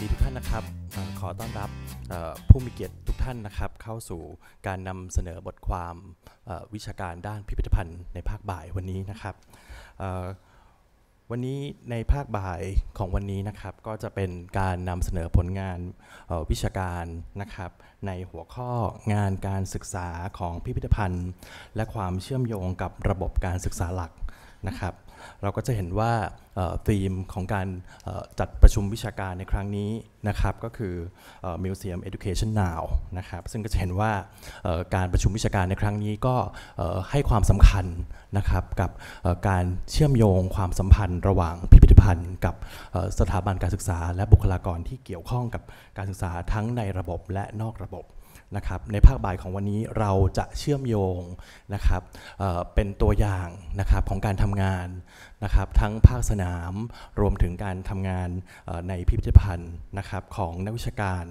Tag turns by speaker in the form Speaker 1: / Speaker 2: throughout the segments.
Speaker 1: วัสดีทุกท่านนะครับขอต้อนรับผู้มีเกียรติทุกท่านนะครับ เข้าสู่การนำเสนอบทความวิชาการด้านพิพิธภัณฑ์ ในภาคบ่ายวันนี้นะครับวันนี้ในภาคบ่ายของวันนี้นะครับก็จะเป็นการนำเสนอผลงานวิชาการนะครับ ในหัวข้องานการศึกษาของพิพิธภัณฑ์ และความเชื่อมโยงกับระบบการศึกษาหลักนะครับเราก็จะเห็นว่าธีมของการจัดประชุมวิชาการในครั้งนี้นะครับก็คือ Museum Education Now นะครับซึ่งก็จะเห็นว่าการประชุมวิชาการในครั้งนี้ก็ให้ความสำคัญนะครับกับการเชื่อมโยง ความสัมพันธ์ ระหว่างพิพิธภัณฑ์ กับสถาบันการศึกษาและบุคลากรที่เกี่ยวข้องกับการศึกษาทั้งในระบบและนอกระบบนะครับในภาคบ่ายของวันนี้เราจะเชื่อมโยงนะครับเเป็นตัวอย่างนะครับของการทำงานนะครับ ทั้งภาคสนามรวมถึงการทำงานในพิพิธภัณฑ์นะครับ ของนักวิชาการ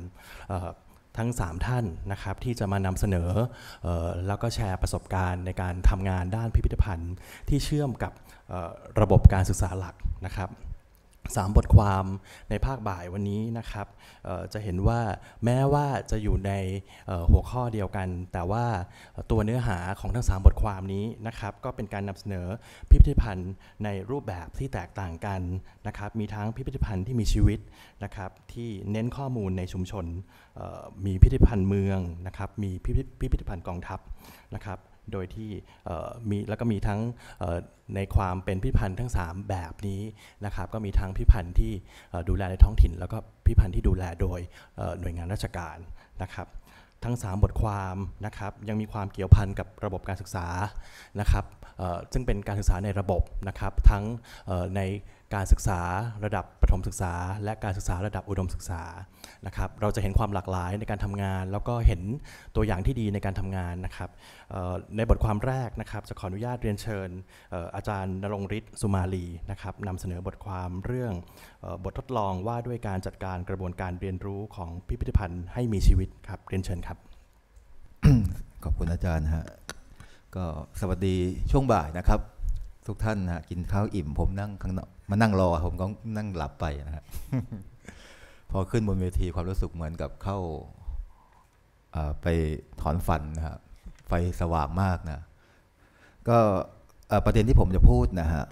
Speaker 1: ทั้ง 3 ท่านนะครับ ที่จะมานำเสนอออแล้วก็แชร์ประสบการณ์ในการทำงานด้านพิพิธภัณฑ์ที่เชื่อมกับระบบการศึกษาหลักนะครับ3บทความในภาคบ่ายวันนี้นะครับจะเห็นว่าแม้ว่าจะอยู่ในหัวข้อเดียวกัน แต่ว่าตัวเนื้อหาของทั้ง3บทความนี้นะครับ ก็เป็นการนำเสนอพิพิธภัณฑ์ในรูปแบบที่แตกต่างกันนะครับ มีทั้งพิพิธภัณฑ์ที่มีชีวิตนะครับ ที่เน้นข้อมูลในชุมชนมีพิพิธภัณฑ์เมืองนะครับ มีพิพิธภัณฑ์กองทัพนะครับโดยที่มีแล้วก็มีทั้งในความเป็นพิพันธ์ทั้ง 3 แบบนี้นะครับ ก็มีทั้งพิพันธ์ที่ดูแลในท้องถิ่น แล้วก็พิพันธ์ที่ดูแลโดยหน่วยงานราชการนะครับ ทั้ง 3 บทความนะครับ ยังมีความเกี่ยวพันกับระบบการศึกษานะครับซึ่งเป็นการศึกษาในระบบนะครับ ทั้งในการศึกษาระดับประถมศึกษาและการศึกษาระดับอุดมศึกษานะครับ เราจะเห็นความหลากหลายในการทำงาน แล้วก็เห็นตัวอย่างที่ดีในการทำงานนะครับในบทความแรกนะครับจะขออนุญาตเรียนเชิญอาจารย์นรงฤทธิ์สุมาลีนะครับนำเสนอบทความเรื่องบททดลองว่าด้วยการจัดการกระบวนการเรียนรู้ของพิพิธภัณฑ์ ให้มีชีวิตครับเรียนเชิญครับ
Speaker 2: ขอบคุณอาจารย์ฮะก็สวัสดีช่วงบ่ายนะครับทุกท่านนะกินข้าวอิ่ม ผมนั่งข้างนอกมานั่งรอ ผมก็นั่งหลับไปนะครับพอขึ้นบนเวทีความรู้สึกเหมือนกับเข้าไปถอนฟันนะครับไฟสว่างมากนะก็ประเด็นที่ผมจะพูดนะฮะ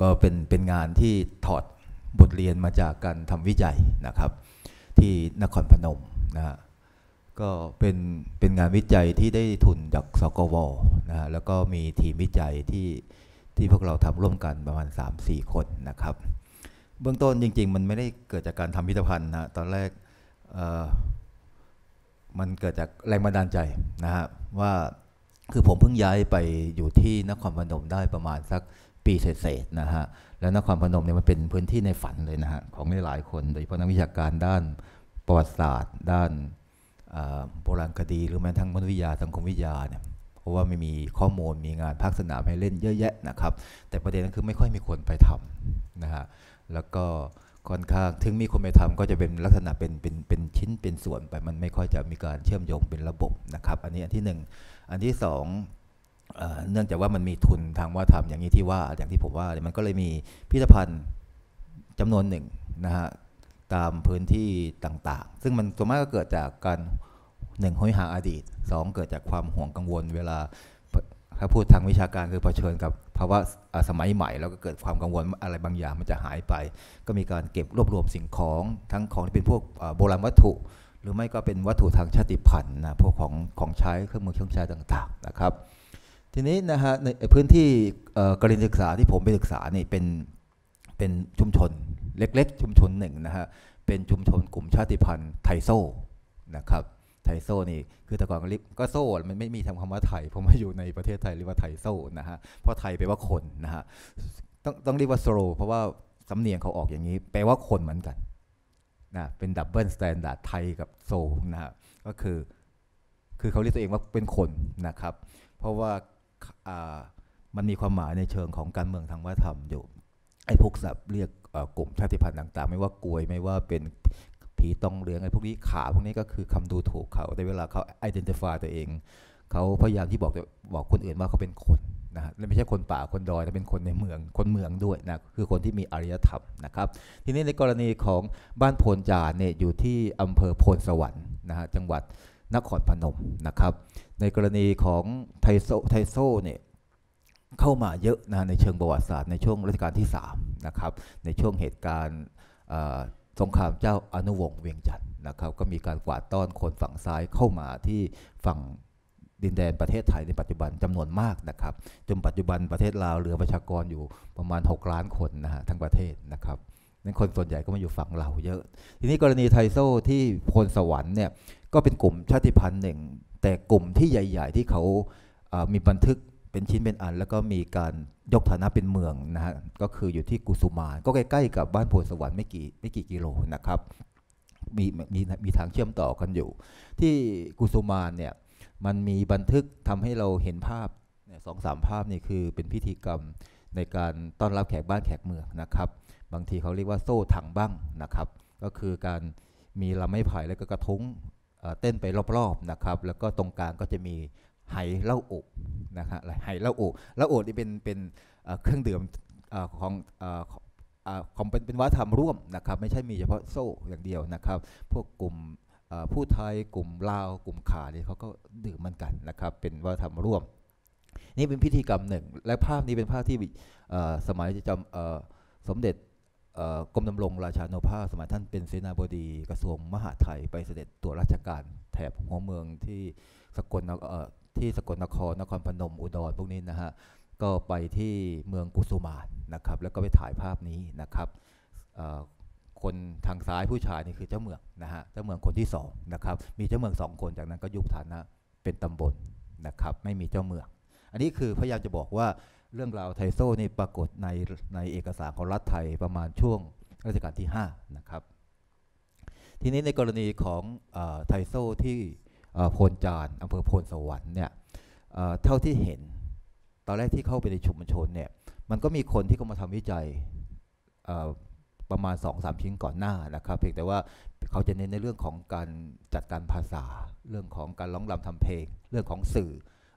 Speaker 2: ก็เป็นเป็นงานที่ถอดบทเรียนมาจากการทำวิจัยนะครับ ที่นครพนมนะฮะก็เป็นเป็นงานวิจัยที่ได้ทุนจากสกวนะแล้วก็มีทีมวิจัยที่ที่พวกเราทำร่วมกันประมาณ 3-4 คนนะครับ เบื้องต้นจริงๆ มันไม่ได้เกิดจากการทำพิพิธภัณฑ์นะตอนแรกมันเกิดจากแรงบันดาลใจนะฮะว่าคือผมเพิ่งย้ายไปอยู่ที่นครพนมได้ประมาณสักปีเศษๆนะฮะแล้วนครพนมเนี่ยมันเป็นพื้นที่ในฝันเลยนะฮะของหลายๆคนโดยเฉพาะนักวิชาการด้านประวัติศาสตร์ด้านโบราณคดีหรือแม้ทั้งมนุษยวิทยาสังคมวิทยาเนี่ยเพราะว่าไม่มีข้อมูลมีงานภาคสนามให้เล่นเยอะแยะนะครับ แต่ประเด็นก็คือไม่ค่อยมีคนไปทำนะฮะแล้วก็ค่อนข้างถึงมีคนไปทำก็จะเป็นลักษณะเป็นเป็นเป็นชิ้นเป็นส่วนไปมันไม่ค่อยจะมีการเชื่อมโยงเป็นระบบนะครับ อันนี้อันที่ 1 อันที่2เนื่องจากว่ามันมีทุนทางวัฒธรรมอย่างนี้ที่ว่าอย่างที่ผมว่ามันก็เลยมีพิพิธภัณฑ์จำนวนหนึ่งนะฮะตามพื้นที่ต่างๆ ซึ่งมันส่วนมากก็เกิดจากการหนึ่งห้อยหาอดีต 2 เกิดจากความห่วงกังวล เวลาถ้าพูดทางวิชาการคือเผชิญกับภาวะสมัยใหม่ แล้วก็เกิดความกังวลอะไรบางอย่างมันจะหายไป ก็มีการเก็บรวบรวมสิ่งของทั้งของที่เป็นพวกโบราณวัตถุ หรือไม่ก็เป็นวัตถุทางชาติพันธุ์นะพวกของของใช้เครื่องมือเครื่องใช้ต่าง ๆนะครับ ทีนี้นะฮะในพื้นที่กรณีศึกษาที่ผมไปศึกษานี่เป็นเป็นชุมชนเล็กๆชุมชนหนึ่งนะฮะ เป็นชุมชนกลุ่มชาติพันธุ์ไทโซนะครับ ไทโซนี่คือแต่ก่อนก็โซ่มันไม่มีทาคำว่าไทยผมมาอยู่ในประเทศไทยเรียกว่าไทโซนะฮะ เพราะไทยแปลว่าคนนะฮะต้องต้องเรียกว่าโซเพราะว่าสำเนียงเขาออกอย่างนี้ แปลว่าคนเหมือนกันนะเป็นดับเบิลสแตนดาร์ดไทยกับโซนะฮะก็คือคือเขาเรียกตัวเองว่าเป็นคนนะครับ เพราะว่ามันมีความหมายในเชิงของการเมืองทางวัฒนธรรมอยู่ไอ้พวกสับเรียกกลุ่มชาติพันธุ์ต่างๆ ไม่ว่ากวยไม่ว่าเป็นผีตองเหลืองไอ้พวกนี้ขาพวกนี้ก็คือคำดูถูกเขาในเวลาเขาไอดีนิฟายตัวเอง เขาพยายามที่บอกบอกคนอื่นว่าเขาเป็นคนนะฮะไม่ใช่คนป่าคนดอยแต่เป็นคนในเมืองคนเมืองด้วยนะ คือคนที่มีอารยธรรมนะครับ ทีนี้ในกรณีของบ้านโพนจาเนี่ยอยู่ที่อำเภอโพนสวรรค์นะฮะจังหวัดนครพนมนะครับ ในกรณีของไทโซไทโซเนี่ยเข้ามาเยอะนะในเชิงประวัติศาสตร์ในช่วงรัชกาลที่3นะครับในช่วงเหตุการณ์สงครามเจ้าอนุวงศ์เวียงจันทร์นะครับก็มีการกวาดต้อนคนฝั่งซ้ายเข้ามาที่ฝั่งดินแดนประเทศไทย ในปัจจุบันจำนวนมากนะครับจนปัจจุบันประเทศลาว เหลือประชากรอยู่ประมาณ 6 ล้านคนนะฮะทั้งประเทศนะครับนั้นคนส่วนใหญ่ก็มาอยู่ฝั่งเราเยอะ ทีนี้กรณีไทโซที่พลสวรรค์เนี่ยก็เป็นกลุ่มชาติพันธุ์หนึ่ง แต่กลุ่มที่ใหญ่ ๆ ที่เขามีบันทึกเป็นชิ้นเป็นอันแล้วก็มีการยกฐานะเป็นเมืองนะฮะก็คืออยู่ที่กุสุมานก็ใกล้ๆกับบ้านโพสวรรค์ไม่กี่ไม่กี่กิโลนะครับ มีมีมีทางเชื่อมต่อกันอยู่ ที่กุสุมานเนี่ยมันมีบันทึกทำให้เราเห็นภาพสองสามภาพนี่คือ เป็นพิธีกรรมในการต้อนรับแขกบ้านแขกเมืองนะครับ บางทีเขาเรียกว่าโซ่ถังบ้างนะครับ ก็คือการมีลำไม้ไผ่แล้วก็กระทุ้งเต้นไปรอบๆนะครับ แล้วก็ตรงกลางก็จะมีไหเล่าอกนะครับไหเล่าอกเล่าอกนี่เป็นเป็นเครื่องดื่มของของเป็นเป็นวัฒนธรรมร่วมนะครับ ไม่ใช่มีเฉพาะโซ่อย่างเดียวนะครับ พวกกลุ่มผู้ไทยกลุ่มลาว กลุ่มขาเนี่ยเขาก็ดื่มมันกันนะครับ เป็นวัฒนธรรมร่วม นี่เป็นพิธีกรรมหนึ่ง และภาพนี้เป็นภาพที่สมัยจำสมเด็จกรมดำรงราชานุภาพสมัยท่านเป็นเสนาบดีกระทรวงมหาดไทยไปเสด็จตัวราชการแถบหัวเมืองที่สกลนที่สกลนคร นครพนม อุดร พวกนี้นะฮะ ก็ไปที่เมืองกุสุมานนะครับ แล้วก็ไปถ่ายภาพนี้นะครับคนทางซ้ายผู้ชายนี่คือเจ้าเมืองนะฮะ เจ้าเมืองคนที่สองนะครับ มีเจ้าเมืองสองคน จากนั้นก็ยุบฐานะเป็นตำบลนะครับ ไม่มีเจ้าเมือง อันนี้คือพยายามจะบอกว่าเรื่องราวไทโซ่นี่ปรากฏในในเอกสารของรัฐไทยประมาณช่วงรัชกาลที่5นะครับ ทีนี้ในกรณีของไทโซ่ที่โพนจานอำเภอโพนสวรรค์เนี่ยเท่าที่เห็นตอนแรกที่เข้าไปในชุมชนเนี่ยมันก็มีคนที่เขามาทำวิจัยประมาณ2งสชิ้นก่อนหน้านะครับ เพียงแต่ว่าเขาจะเน้นในเรื่องของการจัดการภาษาเรื่องของการร้องราทำเพลง เรื่องของสื่อ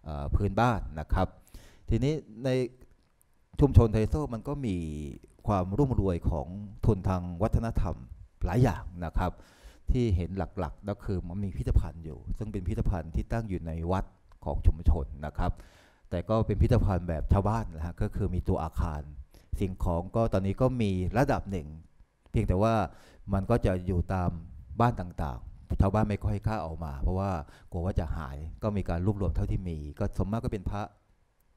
Speaker 2: อพื้นบ้านนะครับ ทีนี้ในชุมชนไทโซมันก็มีความร่วมรวยของทุนทางวัฒนธรรมหลายอย่างนะครับที่เห็นหลักๆ ก็คือมันมีพิพิธภัณฑ์อยู่ซึ่งเป็นพิพิธภัณฑ์ที่ตั้งอยู่ในวัดของชุมชนนะครับ แต่ก็เป็นพิพิธภัณฑ์แบบชาวบ้านนะฮะก็คือมีตัวอาคาร สิ่งของก็ตอนนี้ก็มีระดับหนึ่งเพียงแต่ว่ามันก็จะอยู่ตามบ้านต่างๆ ชาวบ้านไม่ค่อยล้าออกมา เพราะว่ากลัวว่าจะหายก็มีการรวบรวมเท่าที่มี ก็สมมากก็เป็นพระ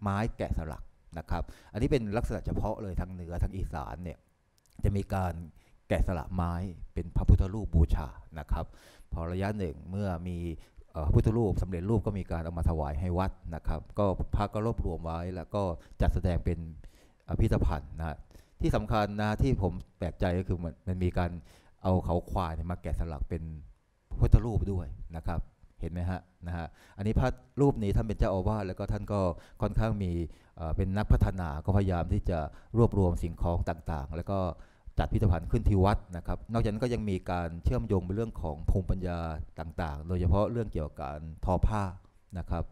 Speaker 2: ไม้แกะสลักนะครับ อันนี้เป็นลักษณะเฉพาะเลยทางเหนือทางอีสานเนี่ยจะมีการแกะสลักไม้เป็นพระพุทธรูป บูชานะครับพอระยะหนึ่งเมื่อมีพุทธรูปสำเร็จรูปก็มีการเอามาถวายให้วัดนะครับ ก็พระก็รวบรวมไว้แล้วก็จัดแสดงเป็นพิพิธภัณฑ์นะที่สำคัญนะที่ผมแปลกใจก็คือมันมันมีการเอาเขาควายมาแกะสลักเป็นพุทธรูปด้วยนะครับ เห็นไหมฮะนะฮะอันนี้พระรูปนี้ท่านเป็นเจ้าอาวาสแล้วก็ท่านก็ค่อนข้างมีเป็นนักพัฒนาก็พยายามที่จะรวบรวมสิ่งของต่างๆ แล้วก็จัดพิพิธภัณฑ์ขึ้นที่วัดนะครับ นอกจากนั้นก็ยังมีการเชื่อมโยงไปเรื่องของภูมิปัญญาต่าง ๆ โดยเฉพาะเรื่องเกี่ยวกับการทอผ้านะครับ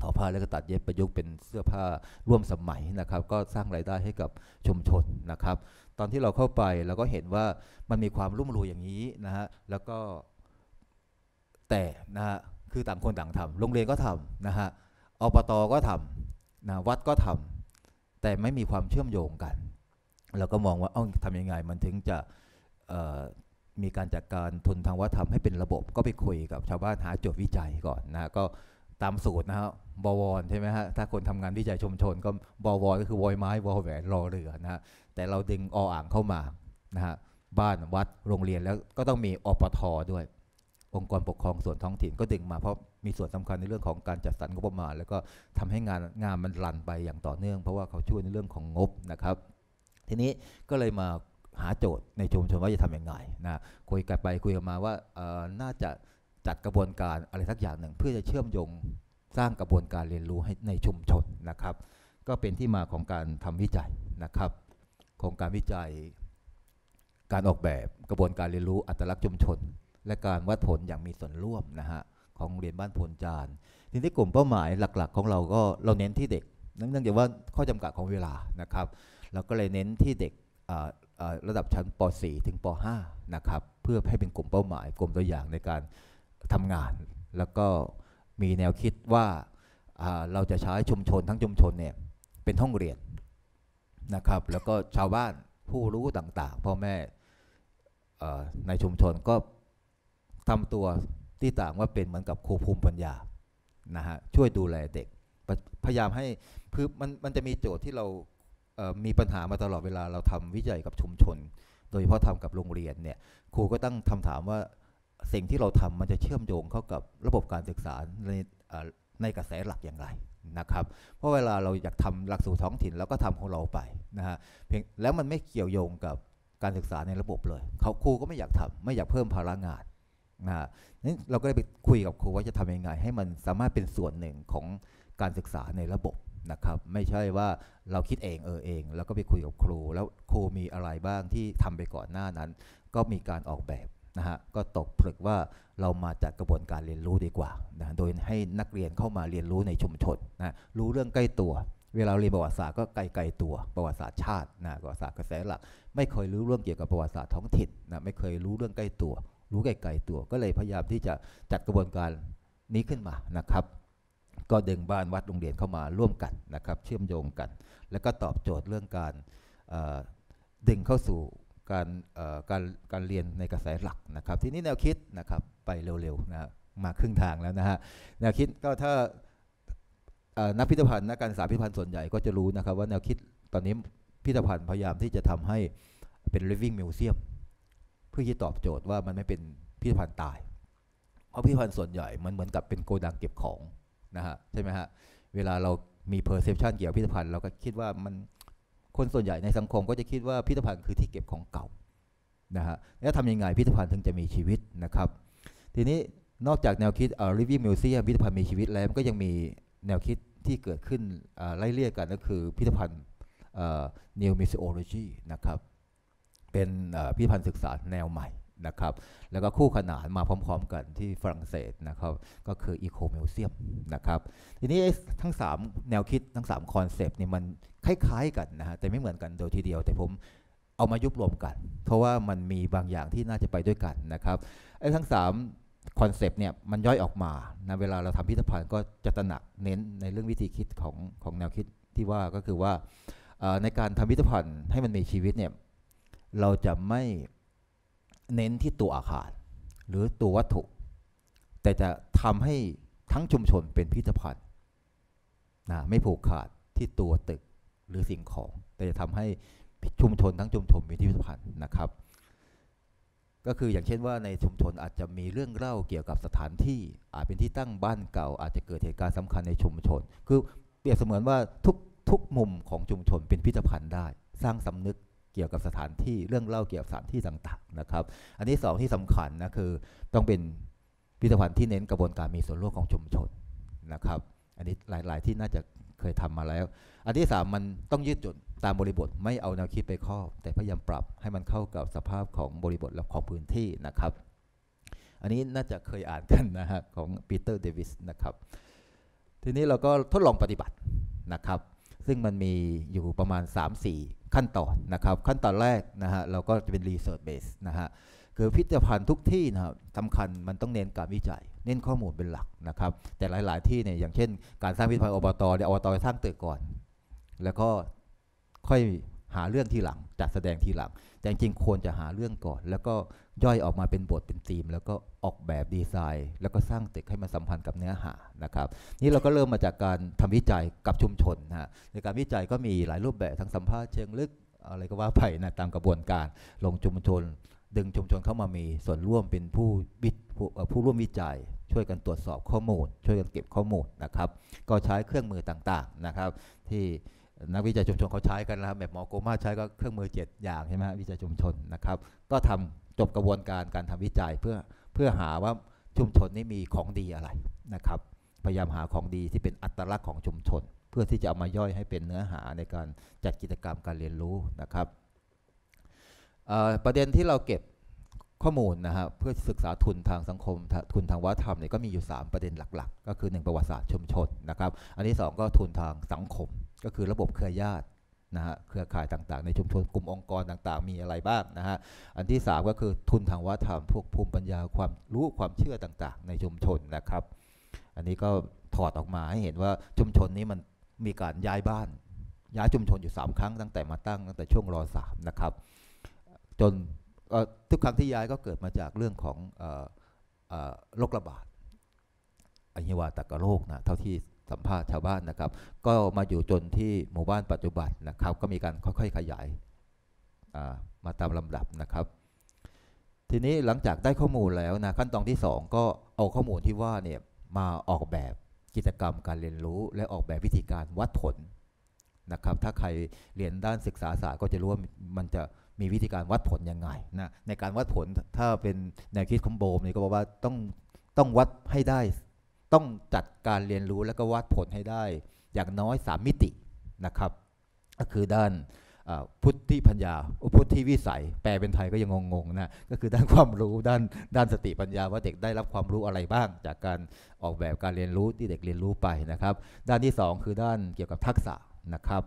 Speaker 2: ทอผ้าแล้วก็ตัดเย็บประยุกต์เป็นเสื้อผ้าร่วมสมัยนะครับ ก็สร้างรายได้ให้กับชุมชนนะครับ ตอนที่เราเข้าไปเราก็เห็นว่ามันมีความรุ่มรูอย่างนี้นะฮะ แล้วก็แต่นะฮะ คือต่างคนต่างทำโรงเรียนก็ทำนะฮะอบตก็ทำนะวัดก็ทำแต่ไม่มีความเชื่อมโยงกันเราก็มองว่า เอ้าทำยังไงมันถึงจะมีการจัดการทุนทางวัฒนธรรมให้เป็นระบบ ก็ไปคุยกับชาวบ้านหาโจทย์วิจัยก่อนนะ ก็ตามสูตรนะรับวร ใช่ไหมฮะ ถ้าคนทำงานวิจัยชุมชน ก็บวรก็คือวอยไม้ วอแหวน รอเรือนะฮะแต่เราดึงออ่างเข้ามานะฮะ บ้าน วัด โรงเรียนแล้วก็ต้องมีอปท ด้วย องค์กรปกครองส่วนท้องถิ่นก็ดึงมาเพราะมีส่วนสำคัญในเรื่องของการจัดสรรงบประมาณ แล้วก็ทำให้งานงานมันลันไปอย่างต่อเนื่อง เพราะว่าเขาช่วยในเรื่องของงบนะครับทีนี้ก็เลยมาหาโจทย์ในชุมชนว่าจะทำอย่างไรนะคุยกันไปคุยกันมาว่าน่าจะจัดกระบวนการอะไรสักอย่างหนึ่ง เพื่อจะเชื่อมโยงสร้างกระบวนการเรียนรู้ให้ในชุมชนนะครับ ก็เป็นที่มาของการทำวิจัยนะครับโครงการวิจัยการออกแบบกระบวนการเรียนรู้อัตลักษณ์ชุมชน และการวัดผลอย่างมีส่วนร่วมนะฮะของเรียนบ้านพลจานทีนี้กลุ่มเป้าหมายหลัก ๆ ของเราก็เราเน้นที่เด็กเนื่องจากว่าข้อจำกัดของเวลานะครับเราก็เลยเน้นที่เด็กระดับชั้นป .4 ถึงป .5 นะครับเพื่อให้เป็นกลุ่มเป้าหมาย กลุ่มตัวอย่างในการทำงาน แล้วก็มีแนวคิดว่าเราจะใช้ชุมชนทั้งชุมชนเนี่ยเป็นห้องเรียนนะครับ แล้วก็ชาวบ้านผู้รู้ต่างๆ พ่อแม่ในชุมชนก็ทำตัวที่ต่างว่าเป็นเหมือนกับครูภูมิปัญญานะฮะช่วยดูแลเด็ก พยายามให้คือมันมันจะมีโจทย์ที่เรามีปัญหามาตลอดเวลาเราทำวิจัยกับชุมชน โดยเฉพาะทำกับโรงเรียนเนี่ยครูก็ตั้งคำถามว่าสิ่งที่เราทำมันจะเชื่อมโยงเข้ากับระบบการศึกษาในในกระแสหลักอย่างไรนะครับ เพราะเวลาเราอยากทำหลักสูตรท้องถิ่นเราก็ทำของเราไปนะฮะแล้วมันไม่เกี่ยวโยงกับการศึกษาในระบบเลยเขาครูก็ไม่อยากทำ ไม่อยากเพิ่มภาระงานนะนั้นเราก็ได้ไปคุยกับครูว่าจะทำยังไง ให้มันสามารถเป็นส่วนหนึ่งของการศึกษาในระบบนะครับไม่ใช่ว่าเราคิดเองเออเอง แล้วก็ไปคุยกับครู แล้วครูมีอะไรบ้างที่ทำไปก่อนหน้านั้น ก็มีการออกแบบนะฮะก็ตกผลึกว่าเรามาจากกระบวนการเรียนรู้ดีกว่านะโดยให้นักเรียนเข้ามาเรียนรู้ในชุมชนนะรู้เรื่องใกล้ตัว เวลาเรียนประวัติศาสตร์ก็ไกลๆตัว ประวัติศาสตร์ชาตินะประวัติศาสตร์กระแสหลักไม่เคยรู้เรื่องเกี่ยวกับประวัติศาสตร์ท้องถิ่นนะไม่เคยรู้เรื่องใกล้ตัว รู้ไกลๆตัวก็เลยพยายามที่จะจัดกระบวนการนี้ขึ้นมานะครับก็ดึงบ้านวัดโรงเรียนเข้ามาร่วมกันนะครับเชื่อมโยงกัน แล้วก็ตอบโจทย์เรื่องการดึงเข้าสู่การการการเรียนในกระแสหลักนะครับ ทีนี้แนวคิดนะครับไปเร็วๆนะมาครึ่งทางแล้วนะฮะแนวคิดก็ถ้านักพิพิธภัณฑ์นักการศึกษาพิพิธภัณฑ์ส่วนใหญ่ ก็จะรู้นะครับว่าแนวคิดตอนนี้พิพิธภัณฑ์พยายามที่จะทำให้เป็น living museum เพื่อที่ตอบโจทย์ว่ามันไม่เป็นพิพิธภัณฑ์ตาย เพราะพิพิธภัณฑ์ส่วนใหญ่มันเหมือนกับเป็นโกดังเก็บของนะฮะใช่ไหมฮะเวลาเรามีเพอร์เซพชันเกี่ยวกับพิพิธภัณฑ์เราก็คิดว่ามัน คนส่วนใหญ่ในสังคมก็จะคิดว่าพิพิธภัณฑ์คือที่เก็บของเก่านะฮะแล้วทำยังไงพิพิธภัณฑ์ถึงจะมีชีวิตนะครับทีนี้นอกจากแนวคิดเอ่อ l ิ v ว n ม m u เซียพิพิธภัณฑ์มีชีวิตแล้วก็ยังมีแนวคิดที่เกิดขึ้นไล่เรียกกันก็คือพิพิธภัณฑ์นิวมิสโอโลจีนะครับเป็นพิพิธภัณฑ์ศึกษาแนวใหม่นะครับแล้วก็คู่ขนานมาพร้อมๆกันที่ฝรั่งเศสนะครับก็คืออีโคมิวเซียมนะครับทีนี้ทั้ง 3 แนวคิดทั้ง3คอนเซปต์นี่มันคล้ายๆกันนะฮะแต่ไม่เหมือนกันโดยทีเดียวแต่ผมเอามายุบรวมกัน เพราะว่ามันมีบางอย่างที่น่าจะไปด้วยกันนะครับไอ้ทั้ง3คอนเซปต์เนี่ยมันย่อยออกมานะเวลาเราทำพิพิธภัณฑ์ก็จะตระหนักเน้นในเรื่องวิธีคิดของของแนวคิดที่ว่าก็คือว่าในการทำพิพิธภัณฑ์ให้มันมีชีวิตเนี่ยเราจะไม่เน้นที่ตัวอาคารหรือตัววัตถุ แต่จะทำให้ทั้งชุมชนเป็นพิพิธภัณฑ์นะไม่ผูกขาดที่ตัวตึกหรือสิ่งของ แต่จะทำให้ชุมชนทั้งชุมชนเป็นพิพิธภัณฑ์นะครับ ก็คืออย่างเช่นว่าในชุมชนอาจจะมีเรื่องเล่าเกี่ยวกับสถานที่อาจเป็นที่ตั้งบ้านเก่าอาจจะเกิดเหตุการณ์สำคัญในชุมชน คือเปรียบเสมือนว่าทุกทุกมุมของชุมชนเป็นพิพิธภัณฑ์ได้ สร้างสำนึกเกี่ยวกับสถานที่เรื่องเล่าเกี่ยวกับสถานที่ต่างๆนะครับ อันที่2ที่สำคัญนะคือต้องเป็นพิพิธภัณฑ์ที่เน้นกระบวนการมีส่วนร่วมของชุมชนนะครับ อันนี้หลายๆที่น่าจะเคยทำมาแล้ว อันที่ 3 มันต้องยืดหยุ่นตามบริบทไม่เอาแนวคิดไปครอบ แต่พยายามปรับให้มันเข้ากับสภาพของบริบทและของพื้นที่นะครับ อันนี้น่าจะเคยอ่านกันนะฮะของปีเตอร์เดวิสนะครับ ทีนี้เราก็ทดลองปฏิบัตินะครับ ซึ่งมันมีอยู่ประมาณ3-4ขั้นตอนนะครับขั้นตอนแรกนะฮะเราก็จะเป็นรีเสิร์ชเบสนะฮะคือพิพิธภัณฑ์ทุกที่นะครับสำคัญมันต้องเน้นการวิจัย เน้นข้อมูลเป็นหลักนะครับ แต่หลายๆ ที่เนี่ยอย่างเช่น การสร้างพิพิธภัณฑ์อบตเนี่ยอบตสร้างตึกก่อน แล้วก็ค่อยหาเรื่องที่หลังจัดแสดงที่หลัง แต่จริงควรจะหาเรื่องก่อน แล้วก็ย่อยออกมาเป็นบทเป็นธีมแล้วก็ออกแบบดีไซน์ แล้วก็สร้างตึกให้มันสัมพันธ์กับเนื้อหานะครับ นี่เราก็เริ่มมาจากการทำวิจัยกับชุมชนนะในการวิจัยก็มีหลายรูปแบบทั้งสัมภาษณ์เชิงลึกอะไรก็ว่าไปนะตามกระบวนการลงชุมชน ดึงชุมชนเข้ามามีส่วนร่วมเป็นผู้วิผู้ร่วมวิจัย ช่วยกันตรวจสอบข้อมูล ช่วยกันเก็บข้อมูลนะครับ ก็ใช้เครื่องมือต่างๆนะครับที่นักวิจัยชุมชนเขาใช้กันนะครับแบบหมอโกมาใช้ก็เครื่องมือ7อย่างใช่ไหมวิจัยชุมชนนะครับก็ทำจบกระบวนการการทำวิจัยเพื่อเพื่อหาว่าชุมชนนี้มีของดีอะไรนะครับ พยายามหาของดีที่เป็นอัตลักษณ์ของชุมชน เพื่อที่จะเอามาย่อยให้เป็นเนื้อหาในการจัดกิจกรรมการเรียนรู้นะครับประเด็นที่เราเก็บข้อมูลนะครับเพื่อศึกษาทุนทางสังคม ทุนทางวัฒนธรรมเนี่ยก็มีอยู่ 3 ประเด็นหลักๆ ก็คือ1ประวัติศาสตร์ชุมชนนะครับ อันที่2ก็ทุนทางสังคมก็คือระบบเครือญาตินะฮะเครือข่ายต่างๆ ในชุมชนกลุ่มองค์กรต่างๆ มีอะไรบ้างนะฮะอันที่ 3 ก็คือทุนทางวัฒนธรรมพวกภูมิปัญญาความรู้ความเชื่อต่างๆ ในชุมชนนะครับอันนี้ก็ถอดออกมาให้เห็นว่าชุมชนนี้มัน มีการย้ายบ้านย้ายชุมชนอยู่ 3 ครั้งตั้งแต่มาตั้งตั้งแต่ช่วงรอสามนะครับจนทุกครั้งที่ย้ายก็เกิดมาจากเรื่องของโรคระบาดอหิวาตกโรคนะเท่าที่สัมภาษณ์ชาวบ้านนะครับ ก็มาอยู่จนที่หมู่บ้านปัจจุบันนะครับก็มีการค่อย ๆขยายมาตามลำดับนะครับ ทีนี้หลังจากได้ข้อมูลแล้วนะขั้นตอนที่ 2 ก็เอาข้อมูลที่ว่าเนี่ยมาออกแบบกิจกรรมการเรียนรู้และออกแบบวิธีการวัดผลนะครับ ถ้าใครเรียนด้านศึกษาศาสตร์ก็จะรู้ว่ามันจะมีวิธีการวัดผลยังไงนะในการวัดผลถ้าเป็นแนวคิดคอมโบมนี่ก็บอกว่าต้องต้องวัดให้ได้ต้องจัดการเรียนรู้และก็วัดผลให้ได้ อย่างน้อย 3 มิตินะครับ ก็คือด้านพุทธิปัญญาพุทธิวิสัย แปลเป็นไทยก็ยังงงๆนะก็คือด้านความรู้ด้านด้านสติปัญญาว่าเด็กได้รับความรู้อะไรบ้าง จากการออกแบบการเรียนรู้ที่เด็กเรียนรู้ไปนะครับ ด้านที่ 2 คือด้านเกี่ยวกับทักษะนะครับ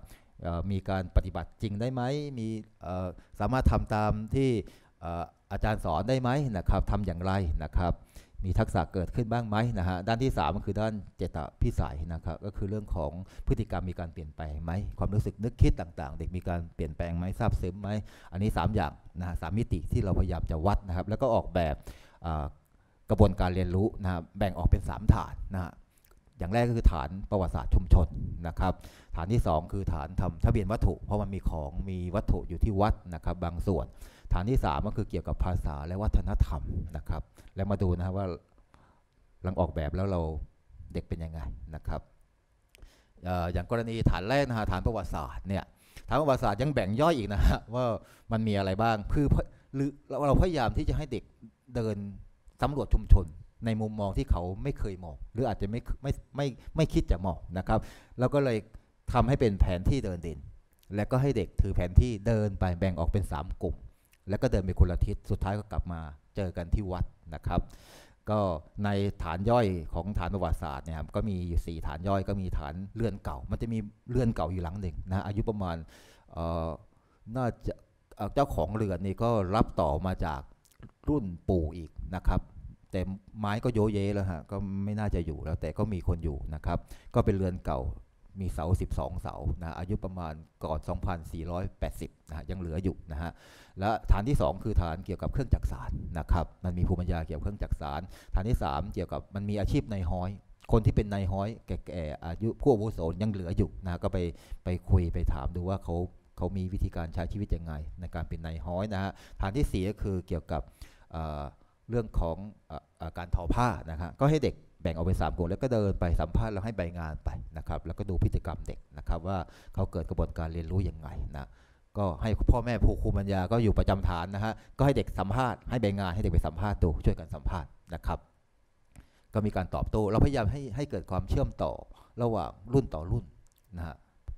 Speaker 2: มีการปฏิบัติจริงได้ไหมมีสามารถทำตามที่อาจารย์สอนได้ไหมนะครับทำอย่างไรนะครับมีทักษะเกิดขึ้นบ้างไหมนะฮะด้านที่ 3 ก็คือด้านเจตพิสัยนะครับก็คือเรื่องของพฤติกรรมมีการเปลี่ยนแปลงไหมความรู้สึกนึกคิดต่างๆเด็กมีการเปลี่ยนแปลงไหมทราบซึมไหม อันนี้ 3 อย่างนะสามิติที่เราพยายามจะวัดนะครับ แล้วก็ออกแบบกระบวนการเรียนรู้นะแบ่งออกเป็น 3 ฐานนะฮะอย่างแรกก็คือฐานประวัติศาสตร์ชุมชนนะครับฐานที่ 2 คือฐานทำทะเบียนวัตถุเพราะมันมีของมีวัตถุอยู่ที่วัดนะครับบางส่วน ฐานที่ 3 ก็คือเกี่ยวกับภาษาและวัฒนธรรมนะครับแล้วมาดูนะครับว่าหลังออกแบบแล้วเราเด็กเป็นยังไงนะครับอย่างกรณีฐานแรกนะฮะฐานประวัติศาสตร์เนี่ยฐานประวัติศาสตร์ยังแบ่งย่อยอีกนะฮะว่ามันมีอะไรบ้างคือเราพยายามที่จะให้เด็กเดินสำรวจชุมชนในมุมมองที่เขาไม่เคยมองหรืออาจจะไม่ไม่ไม่ไม่คิดจะมองนะครับเราก็เลยทำให้เป็นแผนที่เดินดินแล้วก็ให้เด็กถือแผนที่เดินไปแบ่งออกเป็น 3 กลุ่ม แล้วก็เดินไปคนละทิศสุดท้ายก็กลับมาเจอกันที่วัดนะครับ ก็ในฐานย่อยของฐานประวัติศาสตร์เนี่ยครับก็มีอยู่ฐานย่อยก็มีฐานเรือนเก่า มันจะมีเรือนเก่าอยู่หลังหนึ่งนะอายุประมาณน่าจะเจ้าของเรือนนี่ก็รับต่อมาจากรุ่นปู่อีกนะครับแต่ไม้ก็โยเยแล้วฮะก็ไม่น่าจะอยู่แล้วแต่ก็มีคนอยู่นะครับ ก็เป็นเรือนเก่ามีเสา12เสานะอายุประมาณก่อน2,480นะยังเหลืออยู่นะฮะ และฐานที่ 2 คือฐานเกี่ยวกับเครื่องจักรสารนะครับมันมีภูมิปัญญาเกี่ยวกับเครื่องจักรสาร ฐานที่ 3 เกี่ยวกับมันมีอาชีพในห้อย คนที่เป็นนายห้อยแก่ๆอายุผู้อาวุโสยังเหลืออยู่นะก็ไปไปคุยไปถามดูว่าเขาเขามีวิธีการใช้ชีวิตยังไงในการเป็นนายห้อยนะฮะฐานที่4ก็คือเกี่ยวกับเรื่องของอการทอผ้านะครับก็ให้เด็กแบ่งออกเป็นสามกลุ่มแล้วก็เดินไปสัมภาษณ์แล้วให้ใบงานไปนะครับ แล้วก็ดูพฤติกรรมเด็กนะครับ ว่าเขาเกิดกระบวนการเรียนรู้ยังไงนะ ก็ให้พ่อแม่ผู้ครูบัญญาก็อยู่ประจำฐานนะฮะก็ให้เด็กสัมภาษณ์ให้ใบงานให้เด็กไปสัมภาษณ์ดูช่วยกันสัมภาษณ์นะครับ ก็มีการตอบโต้เราพยายามให้ให้เกิดความเชื่อมต่อระหว่างรุ่นต่อรุ่นนะฮะ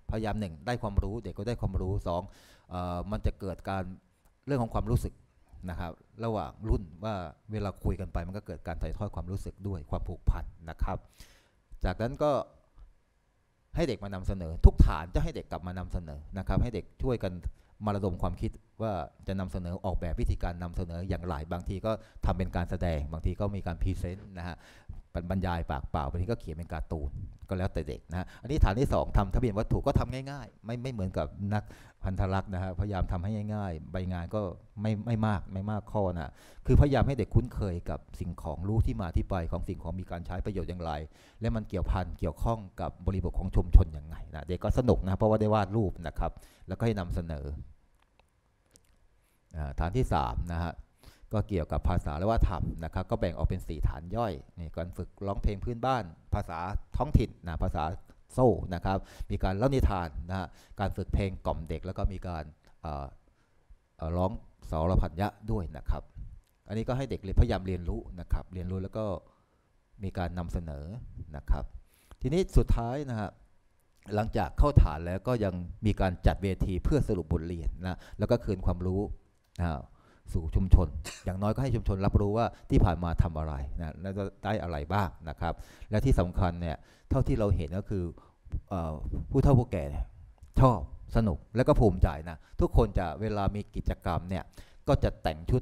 Speaker 2: พยายามหนึ่งได้ความรู้เด็กก็ได้ความรู้สองมันจะเกิดการเรื่องของความรู้สึกนะครับระหว่างรุ่นว่าเวลาคุยกันไปมันก็เกิดการถ่ายทอดความรู้สึกด้วยความผูกพันนะครับ จากนั้นก็ให้เด็กมานำเสนอ ทุกฐานจะให้เด็กกลับมานำเสนอนะครับให้เด็กช่วยกันมาระดมความคิดว่าจะนำเสนอออกแบบวิธีการนำเสนออย่างไรบางทีก็ทำเป็นการแสดงบางทีก็มีการพรีเซนต์นะฮะบรรยายปากเปล่าบางทีก็เขียนเป็นการ์ตูน ก็แล้วแต่เด็กนะอันนี้ฐานที่ 2 ทำทะเบียนวัตถุก็ทำง่ายๆ ไม่ไม่เหมือนกับนักพันธรักษ์นะฮะ พยายามทำให้ง่าย ๆ ใบงานก็ไม่ไม่มากไม่มากข้อนะคือพยายามให้เด็กคุ้นเคยกับสิ่งของรู้ที่มาที่ไปของสิ่งของมีการใช้ประโยชน์อย่างไร และมันเกี่ยวพันเกี่ยวข้องกับบริบทของชุมชนอย่างไง นะเด็กก็สนุกนะเพราะว่าได้วาดรูปนะครับ แล้วก็ให้นำเสนอฐานที่ 3 นะฮะก็เกี่ยวกับภาษาและวัฒนธรรมนะครับ ก็แบ่งออกเป็น 4 ฐานย่อยนี่การฝึกร้องเพลงพื้นบ้านภาษาท้องถิ่นนะภาษาโซ่นะครับ มีการเล่านิทานนะการฝึกเพลงกล่อมเด็กแล้วก็มีการร้องสารพันยะด้วยนะครับ อันนี้ก็ให้เด็กพยายามเรียนรู้นะครับ เรียนรู้แล้วก็มีการนำเสนอนะครับ ทีนี้สุดท้ายนะครับหลังจากเข้าฐานแล้วก็ยังมีการจัดเวทีเพื่อสรุปบทเรียนนะแล้วก็คืนความรู้นะครับสู่ชุมชนอย่างน้อยก็ให้ชุมชนรับรู้ว่าที่ผ่านมาทำอะไรนะแล้วได้อะไรบ้างนะครับ และที่สำคัญเนี่ย เท่าที่เราเห็นก็คือผู้เฒ่าผู้แก่ชอบสนุกและก็ภูมิใจนะ ทุกคนจะเวลามีกิจกรรมเนี่ยก็จะแต่งชุด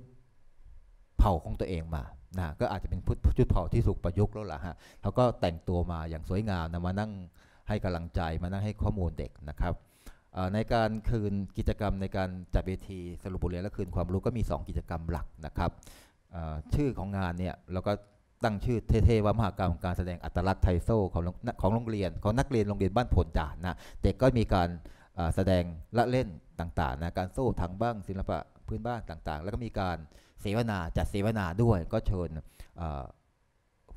Speaker 2: เผ่าของตัวเองมานะก็อาจจะเป็นชุดเผ่าที่สุกประยุกต์แล้วล่ะฮะเขาก็แต่งตัวมาอย่างสวยงามนะมานั่งให้กำลังใจมานั่งให้ข้อมูลเด็กนะครับในการคืนกิจกรรมในการจัดเวทีสรุปบทเรียนและคืนความรู้ก็มี 2 กิจกรรมหลักนะครับ ชื่อของงานเนี่ยเราก็ตั้งชื่อเท่ๆว่ามหากรรมการแสดงอัตลักษณ์ไทโซของของโรงเรียน ของนักเรียนโรงเรียนบ้านผลจ่านะเด็กก็มีการแสดงละเล่นต่างๆนะการโซ่ถังบ้าง ศิลปะพื้นบ้านต่างๆ แล้วก็มีการเสวนาจัดเสวนาด้วย ก็เชิญ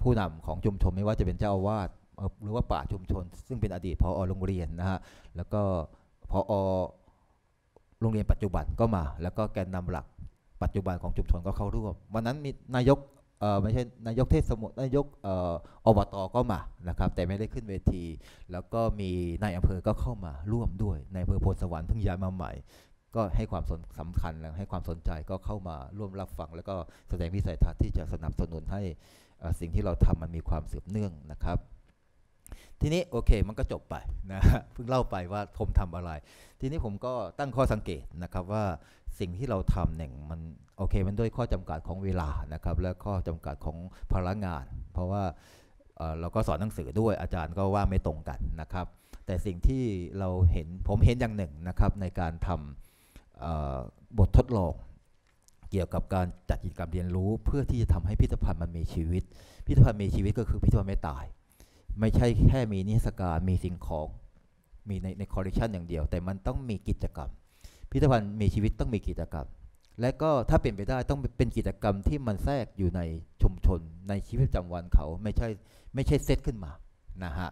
Speaker 2: ผู้นำของชุมชนไม่ว่าจะเป็นเจ้าอาวาสหรือว่าป่าชุมชน ซึ่งเป็นอดีตพอโรงเรียนนะฮะแล้วก็พออโรงเรียนปัจจุบันก็มา แล้วก็แกนนำหลักปัจจุบันของชุมชนก็เข้าร่วมวันนั้นมีนายก เออไม่ใช่นายกเทศมนตรีนายก เอออบตก็มา นะครับ แต่ไม่ได้ขึ้นเวที แล้วก็มีนายอำเภอก็เข้ามาร่วมด้วย นายอำเภอโพลสวรรค์เพิ่งย้ายมาใหม่ก็ให้ความสำคัญและให้ความสนใจก็เข้ามาร่วมรับฟัง แล้วก็แสดงวิสัยทัศน์ที่จะสนับสนุนให้สิ่งที่เราทำมันมีความสืบเนื่องนะครับทีนี้โอเคมันก็จบไปนะเพิ่งเล่าไปว่าผมทำอะไร ทีนี้ผมก็ตั้งข้อสังเกตนะครับว่าสิ่งที่เราทำเนี่ยมันโอเคมันด้วยข้อจำกัดของเวลานะครับและข้อจำกัดของพลังงาน เพราะว่าเราก็สอนหนังสือด้วยอาจารย์ก็ว่าไม่ตรงกันนะครับแต่สิ่งที่เราเห็นผมเห็นอย่างหนึ่งนะครับในการทำบททดลอง เกี่ยวกับการจัดกิจกรรมเรียนรู้ เพื่อที่จะทำให้พิพิธภัณฑ์มันมีชีวิต พิพิธภัณฑ์มีชีวิตก็คือพิพิธภัณฑ์ไม่ตายไม่ใช่แค่มีนิทรรศการมีสิ่งของมีในในคอลเลคชันอย่างเดียว แต่มันต้องมีกิจกรรม พิพิธภัณฑ์มีชีวิตต้องมีกิจกรรม และก็ถ้าเป็นไปได้ต้องเป็นกิจกรรมที่มันแทรกอยู่ในชุมชนในชีวิตประจำวันเขาไม่ใช่ไม่ใช่เซตขึ้นมานะฮะ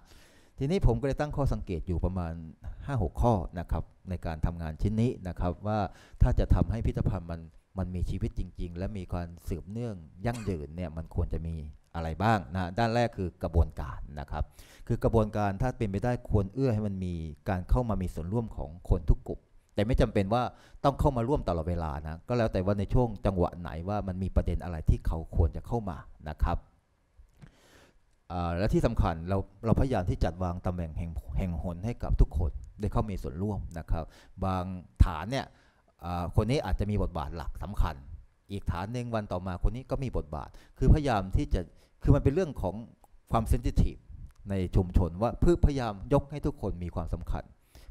Speaker 2: ทีนี้ผมก็เลยตั้งข้อสังเกตอยู่ประมาณ 5-6 ข้อนะครับ ในการทำงานชิ้นนี้นะครับว่าถ้าจะทำให้พิพิธภัณฑ์มันมันมีชีวิตจริง ๆ และมีการสืบเนื่องยั่งยืนเนี่ยมันควรจะมีอะไรบ้างนะด้านแรกคือกระบวนการนะครับ คือกระบวนการถ้าเป็นไปได้ควรเอื้อให้มันมีการเข้ามามีส่วนร่วมของคนทุกกลุ่มแต่ไม่จำเป็นว่าต้องเข้ามาร่วมตลอดเวลา นะ ก็แล้วแต่ว่าในช่วงจังหวะไหนว่ามันมีประเด็นอะไรที่เขาควรจะเข้ามานะครับและที่สำคัญเราเราพยายามที่จัดวางตำแหน่งแห่งแห่งหนให้กับทุกคนได้เข้ามีส่วนร่วมนะครับ บางฐานเนี่ยคนนี้อาจจะมีบทบาทหลักสำคัญ อีกฐานหนึ่งวันต่อมาคนนี้ก็มีบทบาท คือพยายามที่จะคือมันเป็นเรื่องของความเซนซิทีฟในชุมชนว่าเพื่อพยายามยกให้ทุกคนมีความสำคัญ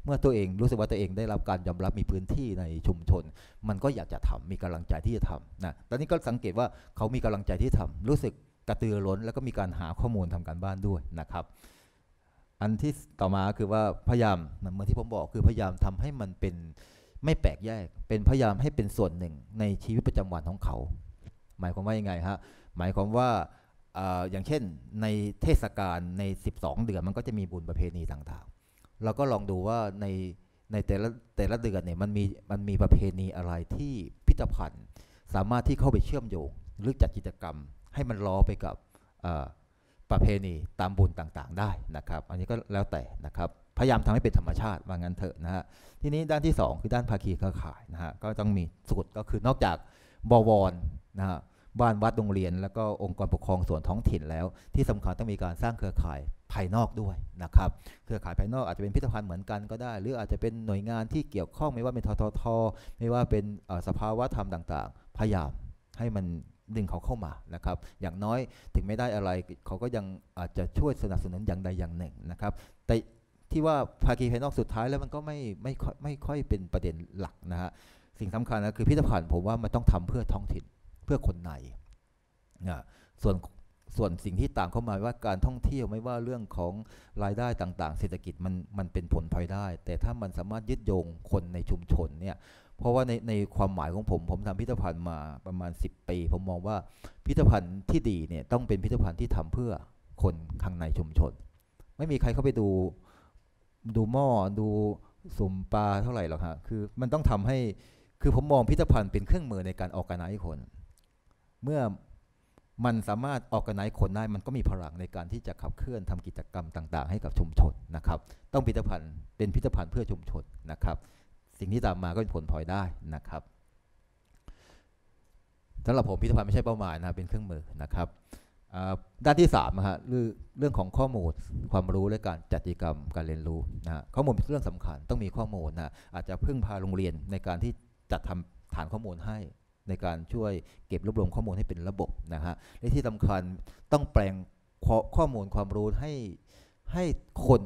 Speaker 2: เมื่อตัวเองรู้สึกว่าตัวเองได้รับการยอมรับมีพื้นที่ในชุมชน มันก็อยากจะทำมีกำลังใจที่จะทำนะตอนนี้ก็สังเกตว่าเขามีกำลังใจที่ทำ รู้สึกกระตือร้น แล้วก็มีการหาข้อมูล ทำการบ้านด้วยนะครับ อันที่ต่อมาคือว่าพยายามเหมือนที่ผมบอกคือพยายามทำให้มันเป็นไม่แปลกแยกเป็นพยายามให้เป็นส่วนหนึ่งในชีวิตประจำวันของเขา หมายความว่ายังไงฮะหมายความว่าอย่างเช่นในเทศกาลใน 12 เดือนมันก็จะมีบุญประเพณีต่างๆ เราก็ลองดูว่าในในแต่ละแต่ละเดือนเนี่ยมันมีมันมีประเพณีอะไรที่พิพิธภัณฑ์สามารถที่เข้าไปเชื่อมโยงหรือจัดกิจกรรมให้มันล้อไปกับประเพณีตามบุญต่างๆ ได้นะครับ อันนี้ก็แล้วแต่นะครับพยายามทำให้เป็นธรรมชาติว่างั้นเถอะนะฮะทีนี้ด้านที่ 2 คือด้านภาคีเครือข่ายนะฮะก็ต้องมีสูตรก็คือนอกจากบวรนะฮะบ้านวัดโรงเรียนแล้วก็องค์กรปกครองส่วนท้องถิ่นแล้ว ที่สำคัญต้องมีการสร้างเครือข่ายภายนอกด้วยนะครับ เครือข่ายภายนอกอาจจะเป็นพิพิธภัณฑ์เหมือนกันก็ได้ หรืออาจจะเป็นหน่วยงานที่เกี่ยวข้องไม่ว่าเป็นทททไม่ว่าเป็นสภาวะธรรมต่างๆ พยายามให้มันดึงเขาเข้ามานะครับ อย่างน้อยถึงไม่ได้อะไรเขาก็ยังอาจจะช่วยสนับสนุนอย่างใดอย่างหนึ่งนะครับ แต่ที่ว่าภาคีภายนอกสุดท้ายแล้วมันก็ไม่ไม่ไม่ค่อยเป็นประเด็นหลักนะฮะสิ่งสำคัญนะคือพิพิธภัณฑ์ผมว่ามันต้องทำเพื่อท้องถิ่นเพื่อคนในนะส่วนส่วนสิ่งที่ต่างเข้ามาว่าการท่องเที่ยวไม่ว่าเรื่องของรายได้ต่าง ๆ เศรษฐกิจมันมันเป็นผลพลอยได้ แต่ถ้ามันสามารถยึดโยงคนในชุมชนเนี่ยเพราะว่าในในความหมายของผม ผมทำพิพิธภัณฑ์มาประมาณ 10 ปี ผมมองว่าพิพิธภัณฑ์ที่ดีเนี่ยต้องเป็นพิพิธภัณฑ์ที่ทำเพื่อคนข้างในชุมชน ไม่มีใครเข้าไปดูดูหม้อดูสุมปลาเท่าไหร่หรอกฮะคือมันต้องทำให้คือผมมองพิพิธภัณฑ์เป็นเครื่องมือในการออกกาใไนคนเมื่อมันสามารถออกกไนคนได้มันก็มีพลังในการที่จะขับเคลื่อนทำกิจกรรมต่าง ๆให้กับชุมชนนะครับ ต้องพิพิธภัณฑ์เป็นพิพิธภัณฑ์เพื่อชุมชนนะครับ สิ่งที่ตามมาก็เป็นผลพลอยได้นะครับสำหรับผมพิพิธภัณฑ์ไม่ใช่เป้าหมายนะเป็นเครื่องมือนะครับด้านที่3นะฮะเรื่องของข้อมูล ความรู้และการจัดกิจกรรมการเรียนรู้นะะข้อมูลเป็นเรื่องสำคัญต้องมีข้อมูลนะอาจจะพึ่งพาโรงเรียนในการที่จัดทำฐานข้อมูลให้ในการช่วยเก็บรวบรวมข้อมูลให้เป็นระบบนะฮะและที่สำคัญต้องแปลงข้อมูลความรู้ให้ให้คน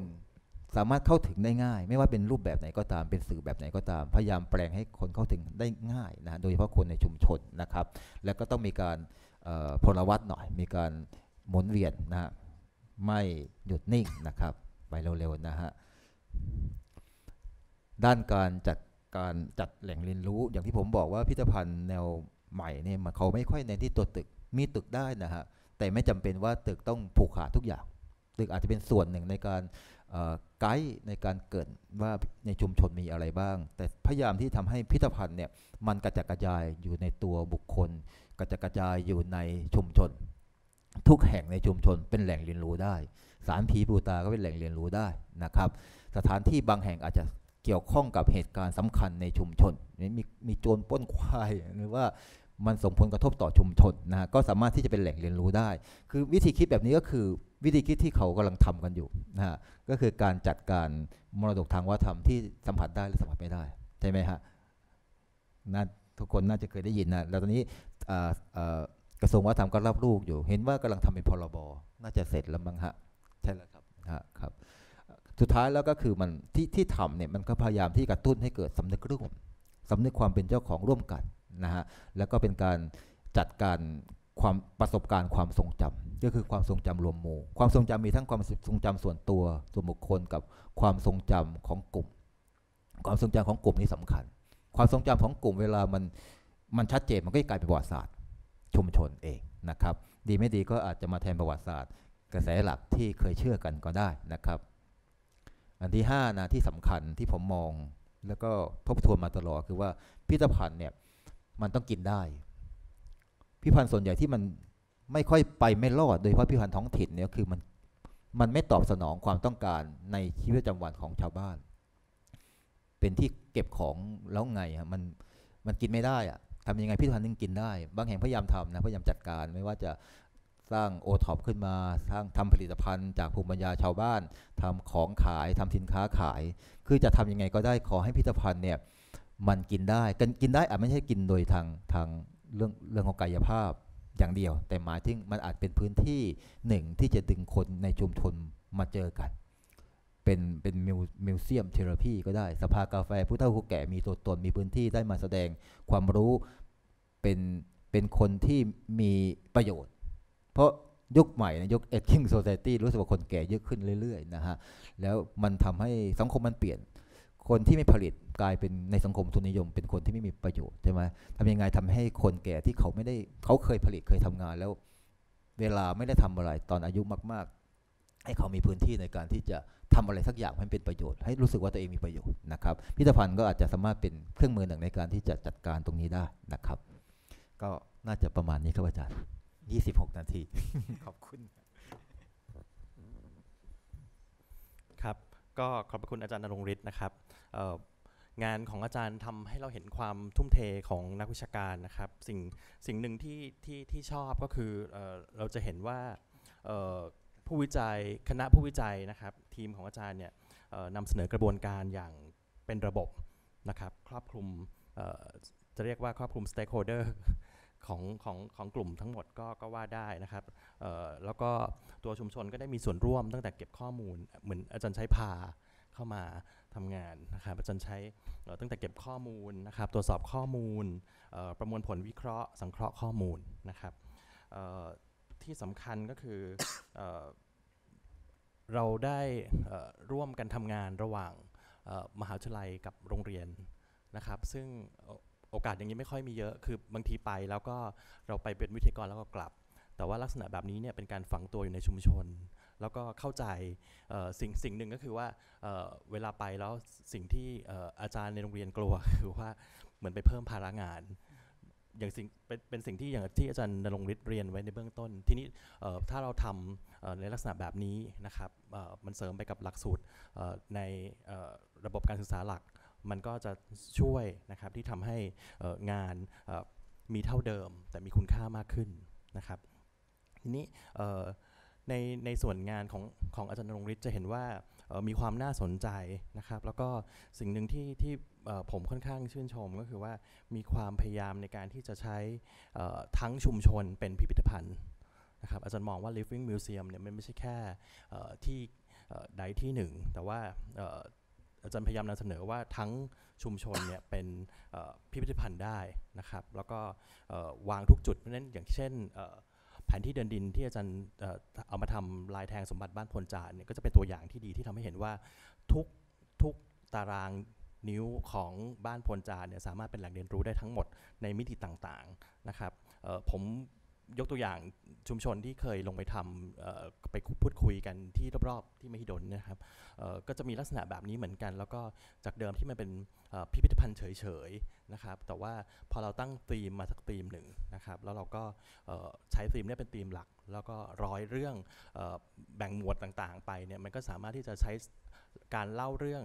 Speaker 2: สามารถเข้าถึงได้ง่าย ไม่ว่าเป็นรูปแบบไหนก็ตามเป็นสื่อแบบไหนก็ตาม พยายามแปลงให้คนเข้าถึงได้ง่ายนะโดยเฉพาะคนในชุมชนนะครับแล้วก็ต้องมีการพลวัตหน่อย มีการหมุนเวียนนะฮะไม่หยุดนิ่งนะครับไปเร็วๆนะฮะด้านการจัดการจัดแหล่งเรียนรู้อย่างที่ผมบอกว่าพิพิธภัณฑ์แนวใหม่เนี่ยเขาไม่ค่อยเน้นที่ตัวตึกมีตึกได้นะฮะแต่ไม่จำเป็นว่าตึกต้องผูกขาดทุกอย่าง ตึกอาจจะเป็นส่วนหนึ่งในการไกด์ในการเกิดว่าในชุมชนมีอะไรบ้าง แต่พยายามที่ทำให้พิพิธภัณฑ์เนี่ยมันกระจัดกระจายอยู่ในตัวบุคคล กระจัดกระจายอยู่ในชุมชน ทุกแห่งในชุมชนเป็นแหล่งเรียนรู้ได้สารผีปูตาก็เป็นแหล่งเรียนรู้ได้นะครับสถานที่บางแห่งอาจจะเกี่ยวข้องกับเหตุการณ์สำคัญในชุมชนมีมีโจรป้นควายหรือว่ามันส่งผลกระทบต่อชุมชนนะฮะก็สามารถที่จะเป็นแหล่งเรียนรู้ได้ คือวิธีคิดแบบนี้ก็คือวิธีคิดที่เขากำลังทำกันอยู่นะฮะก็คือการจัดการมรดกทางวัฒนธรรมที่สัมผัสได้หรือสัมผัสไม่ได้ ใช่ไหมฮะนะทุกคนน่าจะเคยได้ยินนะ แล้วตอนนี้กระทรวงวัฒนธรรมก็รับลูกอยู่เห็นว่ากำลังทำเป็นพรบน่าจะเสร็จแล้วมั้งฮะใช่แล้วครับครับสุดท้ายแล้วก็คือมันที่ที่ทำเนี่ยมันก็พยายามที่กระตุ้นให้เกิดสำนึกร่วมสำนึกความเป็นเจ้าของร่วมกันนะฮะแล้วก็เป็นการจัดการความประสบการณ์ความทรงจำ ก็คือความทรงจำรวมหมู่ ความทรงจำมีทั้งความทรงจำส่วนตัวส่วนบุคคลกับความทรงจำของกลุ่ม ความทรงจำของกลุ่มนี่สำคัญ ความทรงจำของกลุ่มเวลามันมันชัดเจนมันก็กลายเป็นประวัติศาสตร์ชุมชนเองนะครับ ดีไม่ดีก็อาจจะมาแทนประวัติศาสตร์ กระแสหลักที่เคยเชื่อกันก็ได้นะครับอันที่5นะที่สำคัญที่ผมมองแล้วก็ทบทวนมาตลอดคือว่าพิพิธภัณฑ์เนี่ยมันต้องกินได้ พิพิธภัณฑ์ส่วนใหญ่ที่มันไม่ค่อยไปไม่รอดโดยเฉพาะพิพิธภัณฑ์ท้องถิ่นเนี่ยคือมันมันไม่ตอบสนองความต้องการในชีวิตประจำวันของชาวบ้าน เป็นที่เก็บของแล้วไงอ่ะมันมันกินไม่ได้อ่ะทำยังไงพิพิธภัณฑ์นึงกินได้บางแห่งพยายามทำนะพยายามจัดการไม่ว่าจะสร้างโอท็อปขึ้นมาสร้างทำผลิตภัณฑ์จากภูมิปัญญาชาวบ้านทำของขายทำสินค้าขาย คือจะทํำยังไงก็ได้ขอให้พิพิธภัณฑ์เนี่ยมันกินได้กันกินได้อาจไม่ใช่กินโดยทางทางเรื่องเรื่องของกายภาพอย่างเดียว แต่หมายถึงมันอาจเป็นพื้นที่หนึ่งที่จะดึงคนในชุมชนมาเจอกัน เป็นเป็นมิวเซียมเทอราพีก็ได้สภากาแฟ ผู้เฒ่าผู้แก่มีตัวตนมีพื้นที่ได้มาแสดงความรู้เป็นเป็นคนที่มีประโยชน์ราะยุคใหม่นะยุคเอจิ้งโซ c i ตี้รู้สึกว่าคนแก่เยอะขึ้นเรื่อย ๆนะฮะแล้วมันทำให้สังคมมันเปลี่ยน คนที่ไม่ผลิตกลายเป็นในสังคมทุนนิยม เป็นคนที่ไม่มีประโยชน์ใช่ไหมทำยังไงทำให้คนแก่ที่เขาไม่ได้เขาเคยผลิตเคยทำงานแล้ว เวลาไม่ได้ทำอะไรตอนอายุมาก ๆ ให้เขามีพื้นที่ในการที่จะทำอะไรสักอย่างให้เป็นประโยชน์ให้รู้สึกว่าตัวเองมีประโยชน์นะครับ พิพิธภัณฑ์ก็อาจจะสามารถเป็นเครื่องมือหนึ่งในการที่จะจัดการตรงนี้ได้นะครับ ก็น่าจะประมาณนี้ครับอาจารย์ยี่สิบหกนาที ขอบคุณ
Speaker 1: ครับ ก็ขอบคุณอาจารย์นรงฤทธิ์นะครับ งานของอาจารย์ทำให้เราเห็นความทุ่มเทของนักวิชาการนะครับ สิ่งสิ่งหนึ่งที่ที่ที่ชอบก็คือเราจะเห็นว่าผู้วิจัยคณะผู้วิจัยนะครับ ทีมของอาจารย์เนี่ยนำเสนอกระบวนการอย่างเป็นระบบนะครับ ครอบคลุมจะเรียกว่าครอบคลุมสเต็กโฮเดอรของของของกลุ่มทั้งหมดก็ก็ว่าได้นะครับแล้วก็ตัวชุมชนก็ได้มีส่วนร่วมตั้งแต่เก็บข้อมูลเหมือนอาจารย์ใช้พาเข้ามาทำงานนะครับอาจารย์ใช้ตั้งแต่เก็บข้อมูลนะครับตรวจสอบข้อมูล ประมวลผลวิเคราะห์ สังเคราะห์ข้อมูลนะครับที่สำคัญก็คือเอเราได้ร่วมกันทำงานระหว่างมหาวิทยาลัยกับโรงเรียนนะครับ ซึ่งโอกาสอย่างนี้ไม่ค่อยมีเยอะ คือบางทีไป แล้วก็เราไปเป็นวิทยากรแล้วก็กลับ แต่ว่าลักษณะแบบนี้เนี่ยเป็นการฝังตัวอยู่ในชุมชน แล้วก็เข้าใจสิ่งสิ่งหนึ่งก็คือว่าเเวลาไปแล้วสิ่งที่อาจารย์ในโรงเรียนกลัวคือว่าเหมือนไปเพิ่มภาระงาน อย่างสิ่งเป็นเป็นสิ่งที่อย่างที่อาจารย์นรงฤทธิ์เรียนไว้ในเบื้องต้น ทีนี้ถ้าเราทำในลักษณะแบบนี้นะครับมันเสริมไปกับหลักสูตรในระบบการศึกษาหลักมันก็จะช่วยนะครับที่ทำให้งานมีเท่าเดิมแต่มีคุณค่ามากขึ้นนะครับทีนี้ในในส่วนงานของของอาจารย์นรงฤทธิ์จะเห็นว่ามีความน่าสนใจนะครับแล้วก็สิ่งหนึ่งที่ที่ผมค่อนข้างชื่นชมก็คือว่ามีความพยายามในการที่จะใช้ทั้งชุมชนเป็นพิพิธภัณฑ์นะครับอาจารย์มองว่า Living Museum เนี่ยมันไม่ใช่แค่ที่ใดที่หนึ่งแต่ว่าอาจารย์พยายามนำเสนอว่าทั้งชุมชนเนี่ยเป็นพิพิธภัณฑ์ได้นะครับ แล้วก็วางทุกจุดเพราะนั้นอย่างเช่นแผนที่เดินดินที่อาจารย์เอามาทำลายแทงสมบัติบ้านพลจานเนี่ยก็จะเป็นตัวอย่างที่ดีที่ทำให้เห็นว่าทุกทุกตารางนิ้วของบ้านพลจานเนี่ยสามารถเป็นแหล่งเรียนรู้ได้ทั้งหมดในมิติต่างๆนะครับผมยกตัวอย่างชุมชนที่เคยลงไปทำไปพูดคุยกันที่รอบๆที่มหิดลนะครับก็จะมีลักษณะแบบนี้เหมือนกัน แล้วก็จากเดิมที่มันเป็นพิพิธภัณฑ์เฉยๆนะครับแต่ว่าพอเราตั้งธีมมาสักธีมหนึ่งนะครับแล้วเราก็ใช้ธีมนี้เป็นธีมหลัก แล้วก็ร้อยเรื่องแบ่งหมวดต่างๆ ไปเนี่ยมันก็สามารถที่จะใช้การเล่าเรื่อง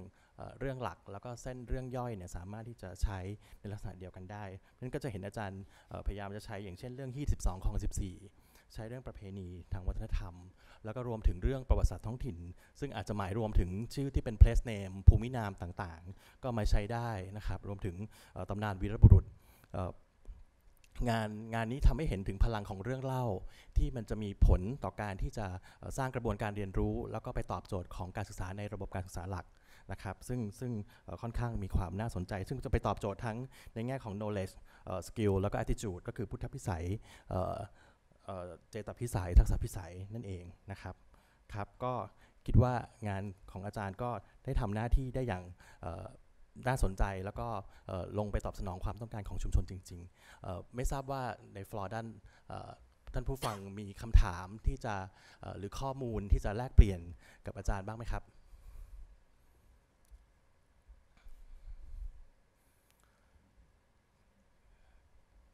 Speaker 1: เรื่องหลักแล้วก็เส้นเรื่องย่อยเนี่ยสามารถที่จะใช้ในลักษณะเดียวกันได้นั่นก็จะเห็นอาจารย์พยายามจะใช้อย่างเช่นเรื่องที่12ของ14 ใช้เรื่องประเพณีทางวัฒนธรรม แล้วก็รวมถึงเรื่องประวัติศาสตร์ท้องถิ่น ซึ่งอาจจะหมายรวมถึงชื่อที่เป็น place name ภูมินามต่างๆ ก็มาใช้ได้นะครับรวมถึงตำนานวีรบุรุษงานงานนี้ทำให้เห็นถึงพลังของเรื่องเล่า ที่มันจะมีผลต่อการที่จะสร้างกระบวนการเรียนรู้ แล้วก็ไปตอบโจทย์ของการศึกษาในระบบการศึกษาหลักนะครับ ซึ่งซึ่งค่อนข้างมีความน่าสนใจ ซึ่งจะไปตอบโจทย์ทั้งในแง่ของ knowledge skill แล้วก็ attitude ก็คือพุทธพิสัยเจตพิสัย ทักษะพิสัยนั่นเองนะครับครับ ก็คิดว่างานของอาจารย์ก็ได้ทำหน้าที่ได้อย่างน่าสนใจแล้วก็ลงไปตอบสนองความต้องการของชุมชนจริงๆ ไม่ทราบว่าในฟลอร์ด้านท่านผู้ฟังมีคำถามที่จะหรือข้อมูลที่จะแลกเปลี่ยนกับอาจารย์บ้างไหมครับ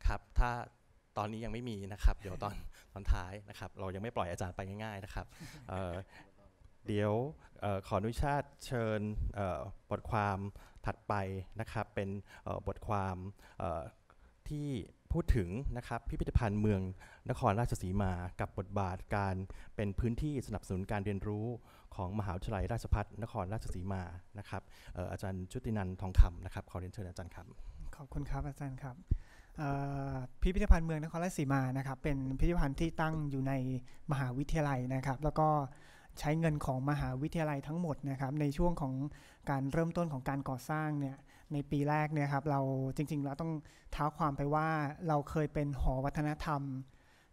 Speaker 1: ครับถ้าตอนนี้ยังไม่มีนะครับเดี๋ยวตอนตอนท้ายนะครับเรายังไม่ปล่อยอาจารย์ไปง่ายๆนะครับเดี๋ยวขออนุญาตเชิญบทความถัดไปนะครับเป็นบทความที่พูดถึงนะครับพิพิธภัณฑ์เมืองนครราชสีมากับบทบาทการเป็นพื้นที่สนับสนุนการเรียนรู้ของมหาวิทยาลัยราชภัฏนครราชสีมานะครับอาจารย์ชุตินันทองคำนะครับขอเรียนเชิญอาจารย์ครับ
Speaker 3: ขอบคุณครับอาจารย์ครับพิพิธภัณฑ์เมืองนครราชสีมานะครับ เป็นพิพิธภัณฑ์ที่ตั้งอยู่ในมหาวิทยาลัยนะครับ แล้วก็ใช้เงินของมหาวิทยาลัยทั้งหมดนะครับ ในช่วงของการเริ่มต้นของการก่อสร้างเนี่ยในปีแรกเนี่ยครับเราจริงๆเราต้องท้าความไปว่าเราเคยเป็นหอวัฒนธรรม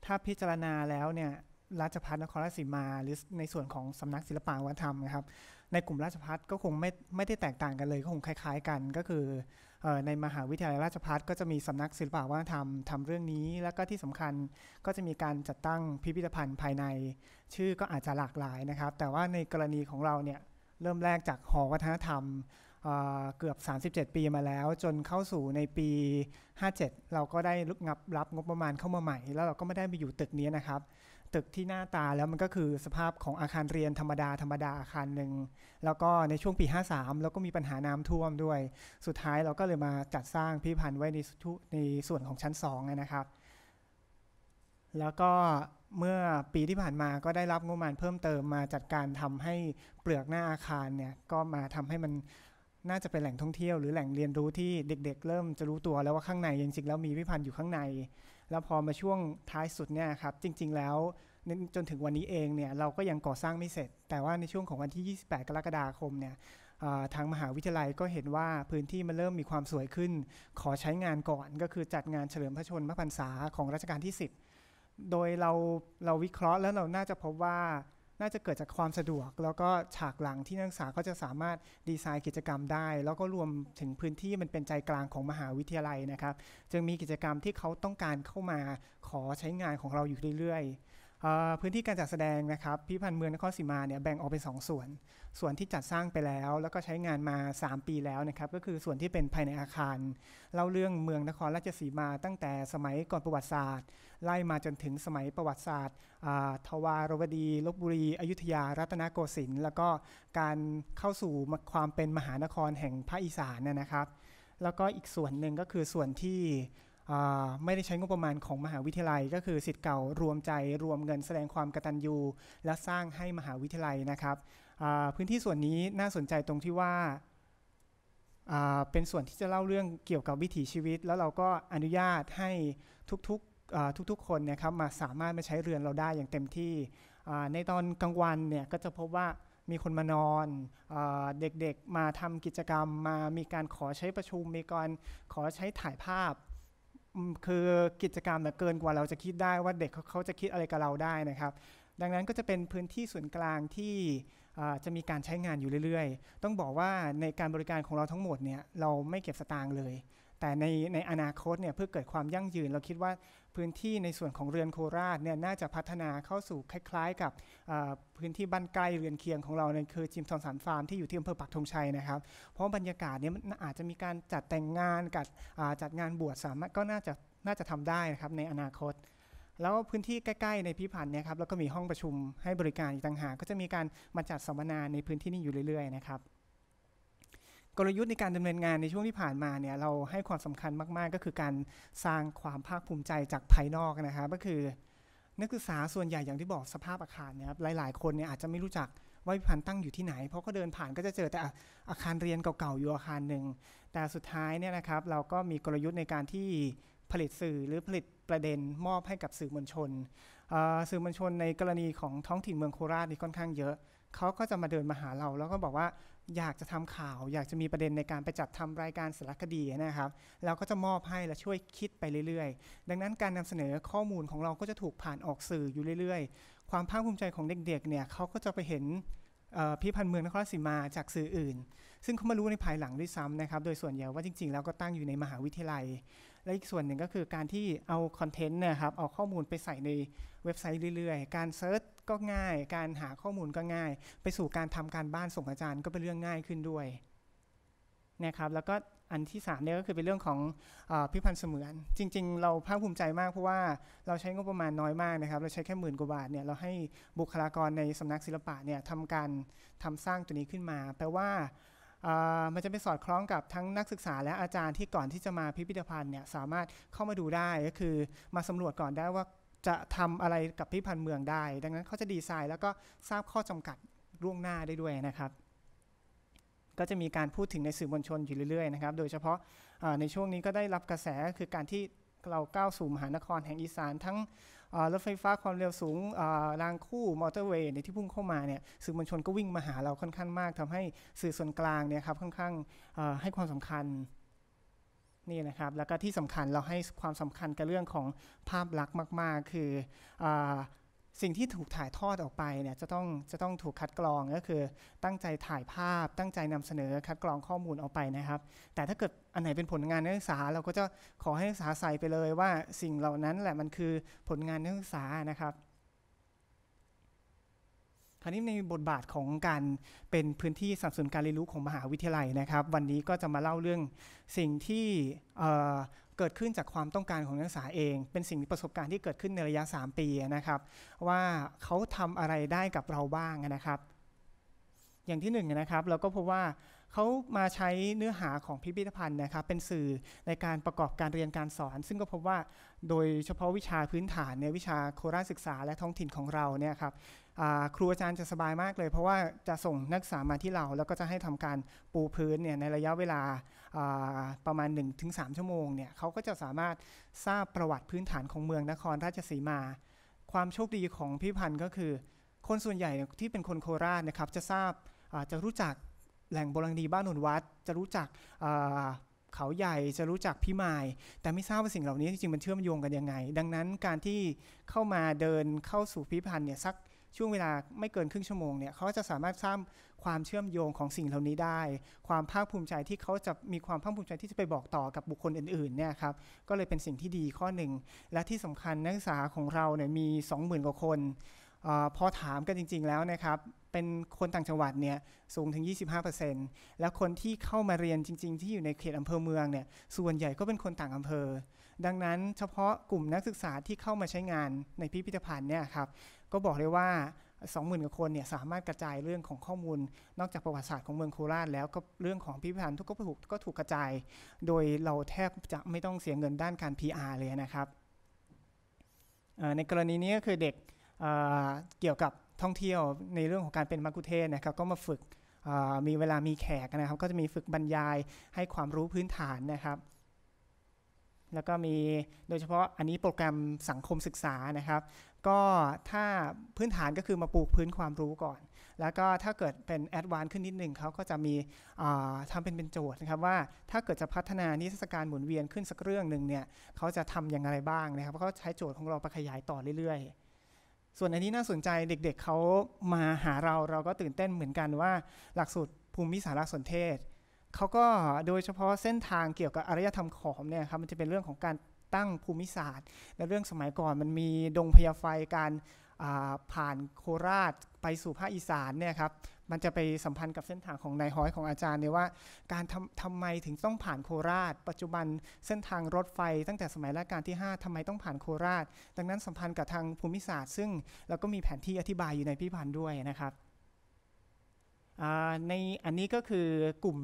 Speaker 3: ถ้าพิจารณาแล้วเนี่ยราชพัฒนครราชสีมาหรือในส่วนของสำนักศิลปวัฒนธรรมนะครับ ในกลุ่มราชพัฒก็คงไม่ไม่ได้แตกต่างกันเลยก็คงคล้าย ๆกันก็คือในมหาวิทยาลัยราชภัฏก็จะมีสำนักศิลปวัฒนธรรมทำเรื่องนี้ แล้วก็ที่สำคัญก็จะมีการจัดตั้งพิพิธภัณฑ์ภายใน ชื่อก็อาจจะหลากหลายนะครับ แต่ว่าในกรณีของเราเนี่ยเริ่มแรกจากหอวัฒนธรรมเกือบ 37 ปีมาแล้ว จนเข้าสู่ในปี 57 เราก็ได้รับงบประมาณเข้ามาใหม่ แล้วเราก็ไม่ได้ไปอยู่ตึกนี้นะครับตึกที่หน้าตาแล้วมันก็คือสภาพของอาคารเรียนธรรมดาธรรมดาอาคารหนึ่งแล้วก็ในช่วงปี 53 แล้วก็มีปัญหาน้ำท่วมด้วยสุดท้ายเราก็เลยมาจัดสร้างพิพันธ์ไว้ในในส่วนของชั้น2นะครับ แล้วก็เมื่อปีที่ผ่านมาก็ได้รับงบประมาณเพิ่มเติมมาจัดการทำให้เปลือกหน้าอาคารเนี่ยก็มาทำให้มันน่าจะเป็นแหล่งท่องเที่ยวหรือแหล่งเรียนรู้ที่เด็ก ๆ เริ่มจะรู้ตัวแล้วว่าข้างในจริงๆแล้วมีพิพันธ์อยู่ข้างในแล้วพอมาช่วงท้ายสุดเนี่ยครับจริง ๆ แล้วจนถึงวันนี้เองเนี่ยเราก็ยังก่อสร้างไม่เสร็จ แต่ว่าในช่วงของวันที่ 28 กรกฎาคมเนี่ยทางมหาวิทยาลัยก็เห็นว่าพื้นที่มันเริ่มมีความสวยขึ้น ขอใช้งานก่อนก็คือจัดงานเฉลิมพระชนมพรรษาของรัชกาลที่ 10 โดยเราเราวิเคราะห์ แล้วเราน่าจะพบว่าน่าจะเกิดจากความสะดวก แล้วก็ฉากหลังที่นักศึกษาก็จะสามารถดีไซน์กิจกรรมได้ แล้วก็รวมถึงพื้นที่มันเป็นใจกลางของมหาวิทยาลัยนะครับจึงมีกิจกรรมที่เขาต้องการเข้ามาขอใช้งานของเราอยู่เรื่อยพื้นที่การจัดแสดงนะครับพิพันธ์เมืองนครศรีมาเนี่ยแบ่งออกเป็น2สส่วน ส่วนที่จัดสร้างไปแล้ว แล้วก็ใช้งานมา 3 ปีแล้วนะครับ ก็คือส่วนที่เป็นภายในอาคารเล่าเรื่องเมืองนครราชสีมา ตั้งแต่สมัยก่อนประวัติศาสตร์ไล่มาจนถึงสมัยประวัติศาสตร์ทวารวดีลบบุรี อยุธยา รัตนโกสินทร์แล้วก็การเข้าสู่ความเป็นมหานครแห่งภาคอีสานนะครับ แล้วก็อีกส่วนหนึ่งก็คือส่วนที่ไม่ได้ใช้งบประมาณของมหาวิทยาลัย ก็คือสิทธิ์เก่ารวมใจ รวมเงินแสดงความกตัญญู และสร้างให้มหาวิทยาลัยนะครับพื้นที่ส่วนนี้น่าสนใจตรงที่ว่า เป็นส่วนที่จะเล่าเรื่องเกี่ยวกับวิถีชีวิต แล้วเราก็อนุญาตให้ทุกๆทุกๆคนนะครับมาสามารถมาใช้เรือนเราได้อย่างเต็มที่ในตอนกลางวันเนี่ยก็จะพบว่ามีคนมานอนอเด็กๆมาทำกิจกรรม มามีการขอใช้ประชุม มีการขอใช้ถ่ายภาพคือกิจกรรมเนี่ยเกินกว่าเราจะคิดได้ว่าเด็กเขาจะคิดอะไรกับเราได้นะครับดังนั้นก็จะเป็นพื้นที่ศูนย์กลางที่จะมีการใช้งานอยู่เรื่อยๆ ต้องบอกว่าในการบริการของเราทั้งหมดเนี่ยเราไม่เก็บสตางค์เลย แต่ในในอนาคตเนี่ยเพื่อเกิดความยั่งยืนเราคิดว่าพื้นที่ในส่วนของเรือนโคราชเนี่ยน่าจะพัฒนาเข้าสู่คล้ายๆ กับพื้นที่บ้านใกล้เรือนเคียงของเราเนี่ยคือจิมทอนสันฟาร์มที่อยู่ที่อำเภอปักธงชัยนะครับเพราะบรรยากาศเนี่ยมันอาจจะมีการจัดแต่งงานกัดจัดงานบวชสามารถก็น่าจะน่าจะทำได้นะครับในอนาคต แล้วพื้นที่ใกล้ๆ ในพิพันธ์เนี่ยครับแล้วก็มีห้องประชุมให้บริการอีกต่างหากก็จะมีการมาจัดสัมมนาในพื้นที่นี้อยู่เรื่อยๆนะครับกลยุทธ์ในการดำเนินงานในช่วงที่ผ่านมาเนี่ยเราให้ความสำคัญมากๆก็คือการสร้างความภาคภูมิใจจากภายนอกนะครับก็คือ นักศึกษาส่วนใหญ่อย่างที่บอกสภาพอาคารนะครับหลาย ๆคนเนี่ยอาจจะไม่รู้จักว่าพิพันธ์ตั้งอยู่ที่ไหน เพราะก็เดินผ่านก็จะเจอแต่อาคารเรียนเก่าๆอยู่อาคารหนึ่งแต่สุดท้ายเนี่ยนะครับ เราก็มีกลยุทธ์ในการที่ผลิตสื่อหรือผลิตประเด็นมอบให้กับสื่อมวลชนสื่อมวลชน ในกรณีของท้องถิ่นเมืองโคราชนี่ค่อนข้างเยอะเขาก็จะมาเดินมาหาเราแล้วก็บอกว่าอยากจะทำข่าวอยากจะมีประเด็นในการไปจัดทำรายการสารคดีนะครับเราก็จะมอบให้และช่วยคิดไปเรื่อยๆ ดังนั้นการนำเสนอข้อมูลของเราก็จะถูกผ่านออกสื่ออยู่เรื่อย ๆ ความภาคภูมิใจของเด็กๆเนี่ยเขาก็จะไปเห็นพี่พันเมืองนครรสีมาจากสื่ออื่น ซึ่งเขามารู้ในภายหลังด้วยซ้ำนะครับ โดยส่วนใหญ่ว่าจริงๆแล้วก็ตั้งอยู่ในมหาวิทยาลัยและอีกส่วนหนึ่งก็คือการที่เอาคอนเทนต์นะครับเอาข้อมูลไปใส่ในเว็บไซต์เรื่อยๆ การเซิร์ชก็ง่าย การหาข้อมูลก็ง่าย ไปสู่การทำการบ้านส่งอาจารย์ก็เป็นเรื่องง่ายขึ้นด้วย นะครับแล้วก็อันที่3เนี่ยก็คือเป็นเรื่องของอพิพันธ์เสมือน จริง ๆ เราภาคภูมิใจมากเพราะว่าเราใช้งบประมาณน้อยมากนะครับเราใช้แค่หมื่นกว่าบาทเนี่ยเราให้บุคลากรในสำนักศิลปะเนี่ยทำการทำสร้างตัวนี้ขึ้นมาแปลว่ามันจะไปสอดคล้องกับทั้งนักศึกษาและอาจารย์ที่ก่อนที่จะมาพิพิธภัณฑ์เนี่ยสามารถเข้ามาดูได้ก็คือ มาสำรวจก่อนได้ว่าจะทำอะไรกับพิพิธภัณฑ์เมืองได้ ดังนั้นเขาจะดีไซน์แล้วก็ทราบข้อจำกัดล่วงหน้าได้ด้วยนะครับ ก็จะมีการพูดถึงในสื่อมวลชนอยู่เรื่อยๆนะครับโดยเฉพาะในช่วงนี้ก็ได้รับกระแสคือการที่เราก้าวสู่มหานครแห่งอีสานทั้งรถไฟฟ้าความเร็วสูงรางคู่มอเตอร์เวย์นที่พุ่งเข้ามาเนี่ยสื่อมวลชนก็วิ่งมาหาเราค่อนข้างมาก ทำให้สื่อส่วนกลางเนี่ยครับค่อนข้างให้ความสำคัญนี่นะครับแล้วก็ที่สำคัญเราให้ความสำคัญกับเรื่องของภาพลักษณ์มาก ๆ คืออสิ่งที่ถูกถ่ายทอดออกไปเนี่ยจะต้องจะต้องถูกคัดกรองก็คือตั้งใจถ่ายภาพตั้งใจนำเสนอคัดกรองข้อมูลออกไปนะครับ แต่ถ้าเกิดอันไหนเป็นผลงานนักศึกษาเราก็จะขอให้นักศึกษาใส่ไปเลยว่าสิ่งเหล่านั้นแหละมันคือผลงานนักศึกษานะครับ คราวนี้ในบทบาทของการเป็นพื้นที่สับสนการเรียนรู้ของมหาวิทยาลัยนะครับ วันนี้ก็จะมาเล่าเรื่องสิ่งที่เกิดขึ้นจากความต้องการของนักศึกษาเอง เป็นสิ่งประสบการณ์ที่เกิดขึ้นในระยะ3ปีนะครับว่าเขาทำอะไรได้กับเราบ้างนะครับ อย่างที่1นนะครับเราก็พบว่าเขามาใช้เนื้อหาของพิพิธภัณฑ์นะครับเป็นสื่อในการประกอบการเรียนการสอน ซึ่งก็พบว่าโดยเฉพาะวิชาพื้นฐานในวิชาโคราชศึกษาและท้องถิ่นของเราเนี่ยครับครูอาจารย์จะสบายมากเลย เพราะว่าจะส่งนักศึกษามาที่เราแล้วก็จะให้ทำการปูพื้นเนี่ยในระยะเวลาประมาณ 1-3 ชั่วโมงเนี่ยเขาก็จะสามารถทราบประวัติพื้นฐานของเมืองนครราชสีมา ความโชคดีของพี่พันธ์ก็คือ คนส่วนใหญ่ที่เป็นคนโคราชนะครับจะทราบจะรู้จักแหล่งโบราณดีบ้านหนุนวัด จะรู้จักเขาใหญ่จะรู้จักพิมาย แต่ไม่ทราบว่าสิ่งเหล่านี้จริงๆมันเชื่อมโยงกันยังไง ดังนั้นการที่เข้ามาเดินเข้าสู่พิพันธ์เนี่ยสักช่วงเวลาไม่เกินครึ่งชั่วโมงเนี่ยเขาจะสามารถทราบความเชื่อมโยงของสิ่งเหล่านี้ได้ ความภาคภูมิใจที่เขาจะมีความภาคภูมิใจที่จะไปบอกต่อกับบุคคลอื่นๆเนี่ยครับก็เลยเป็นสิ่งที่ดีข้อหนึ่งและที่สำคัญนักศึกษาของเราเนี่ยมี20,000กว่าคนอพอถามกันจริง ๆแล้วนะครับ เป็นคนต่างจังหวัดเนี่ยสูงถึง 25%แล้วคนที่เข้ามาเรียนจริงๆ ที่อยู่ในเขตอำเภอเมืองเนี่ยส่วนใหญ่ก็เป็นคนต่างอำเภอ ดังนั้นเฉพาะกลุ่มนักศึกษาที่เข้ามาใช้งานในพิพิธภัณฑ์เนี่ยครับก็บอกเลยว่า20,000กว่าคนเนี่ยสามารถกระจายเรื่องของข้อมูล นอกจากประวัติศาสตร์ของเมืองโคราชแล้วก็เรื่องของพิพิธภัณฑ์ทุกก็ถูกก็ถูกกระจาย โดยเราแทบจะไม่ต้องเสียเงินด้านการ PR เลยนะครับในกรณีนี้ก็คือเด็กเกี่ยวกับท่องเที่ยวในเรื่องของการเป็นมักคุเทศนะครับ ก็มาฝึกมีเวลามีแขกนะครับ ก็จะมีฝึกบรรยายให้ความรู้พื้นฐานนะครับ แล้วก็มีโดยเฉพาะอันนี้โปรแกรมสังคมศึกษานะครับก็ถ้าพื้นฐานก็คือมาปลูกพื้นความรู้ก่อน แล้วก็ถ้าเกิดเป็นแอดวานซ์ขึ้นนิดหนึ่งเขาก็จะมีทำเป็นเป็นโจทย์นะครับว่า ถ้าเกิดจะพัฒนานิทรรศการหมุนเวียนขึ้นสักเรื่องหนึ่งเนี่ยเขาจะทำอย่างไรบ้างนะครับเขาใช้โจทย์ของเราไปขยายต่อเรื่อยๆ ส่วนอันนี้น่าสนใจเด็กๆเเขามาหาเราเราก็ตื่นเต้นเหมือนกันว่าหลักสูตรภูมิสารสนเทศเขาก็โดยเฉพาะเส้นทางเกี่ยวกับอารยธรรมขอมเนี่ยครับมันจะเป็นเรื่องของการตั้งภูมิศาสตร์และเรื่องสมัยก่อนมันมีดงพยาไฟการผ่านโคราชไปสู่ภาคอีสานเนี่ยครับมันจะไปสัมพันธ์กับเส้นทางของนายฮ้อยของอาจารย์เนี่ยว่าการทำทำไมถึงต้องผ่านโคราช ปัจจุบันเส้นทางรถไฟตั้งแต่สมัยรัชกาลที่ 5 ทำไมต้องผ่านโคราช ดังนั้นสัมพันธ์กับทางภูมิศาสตร์ซึ่งเราก็มีแผนที่อธิบายอยู่ในพิพันธ์ด้วยนะครับในอันนี้ก็คือกลุ่ม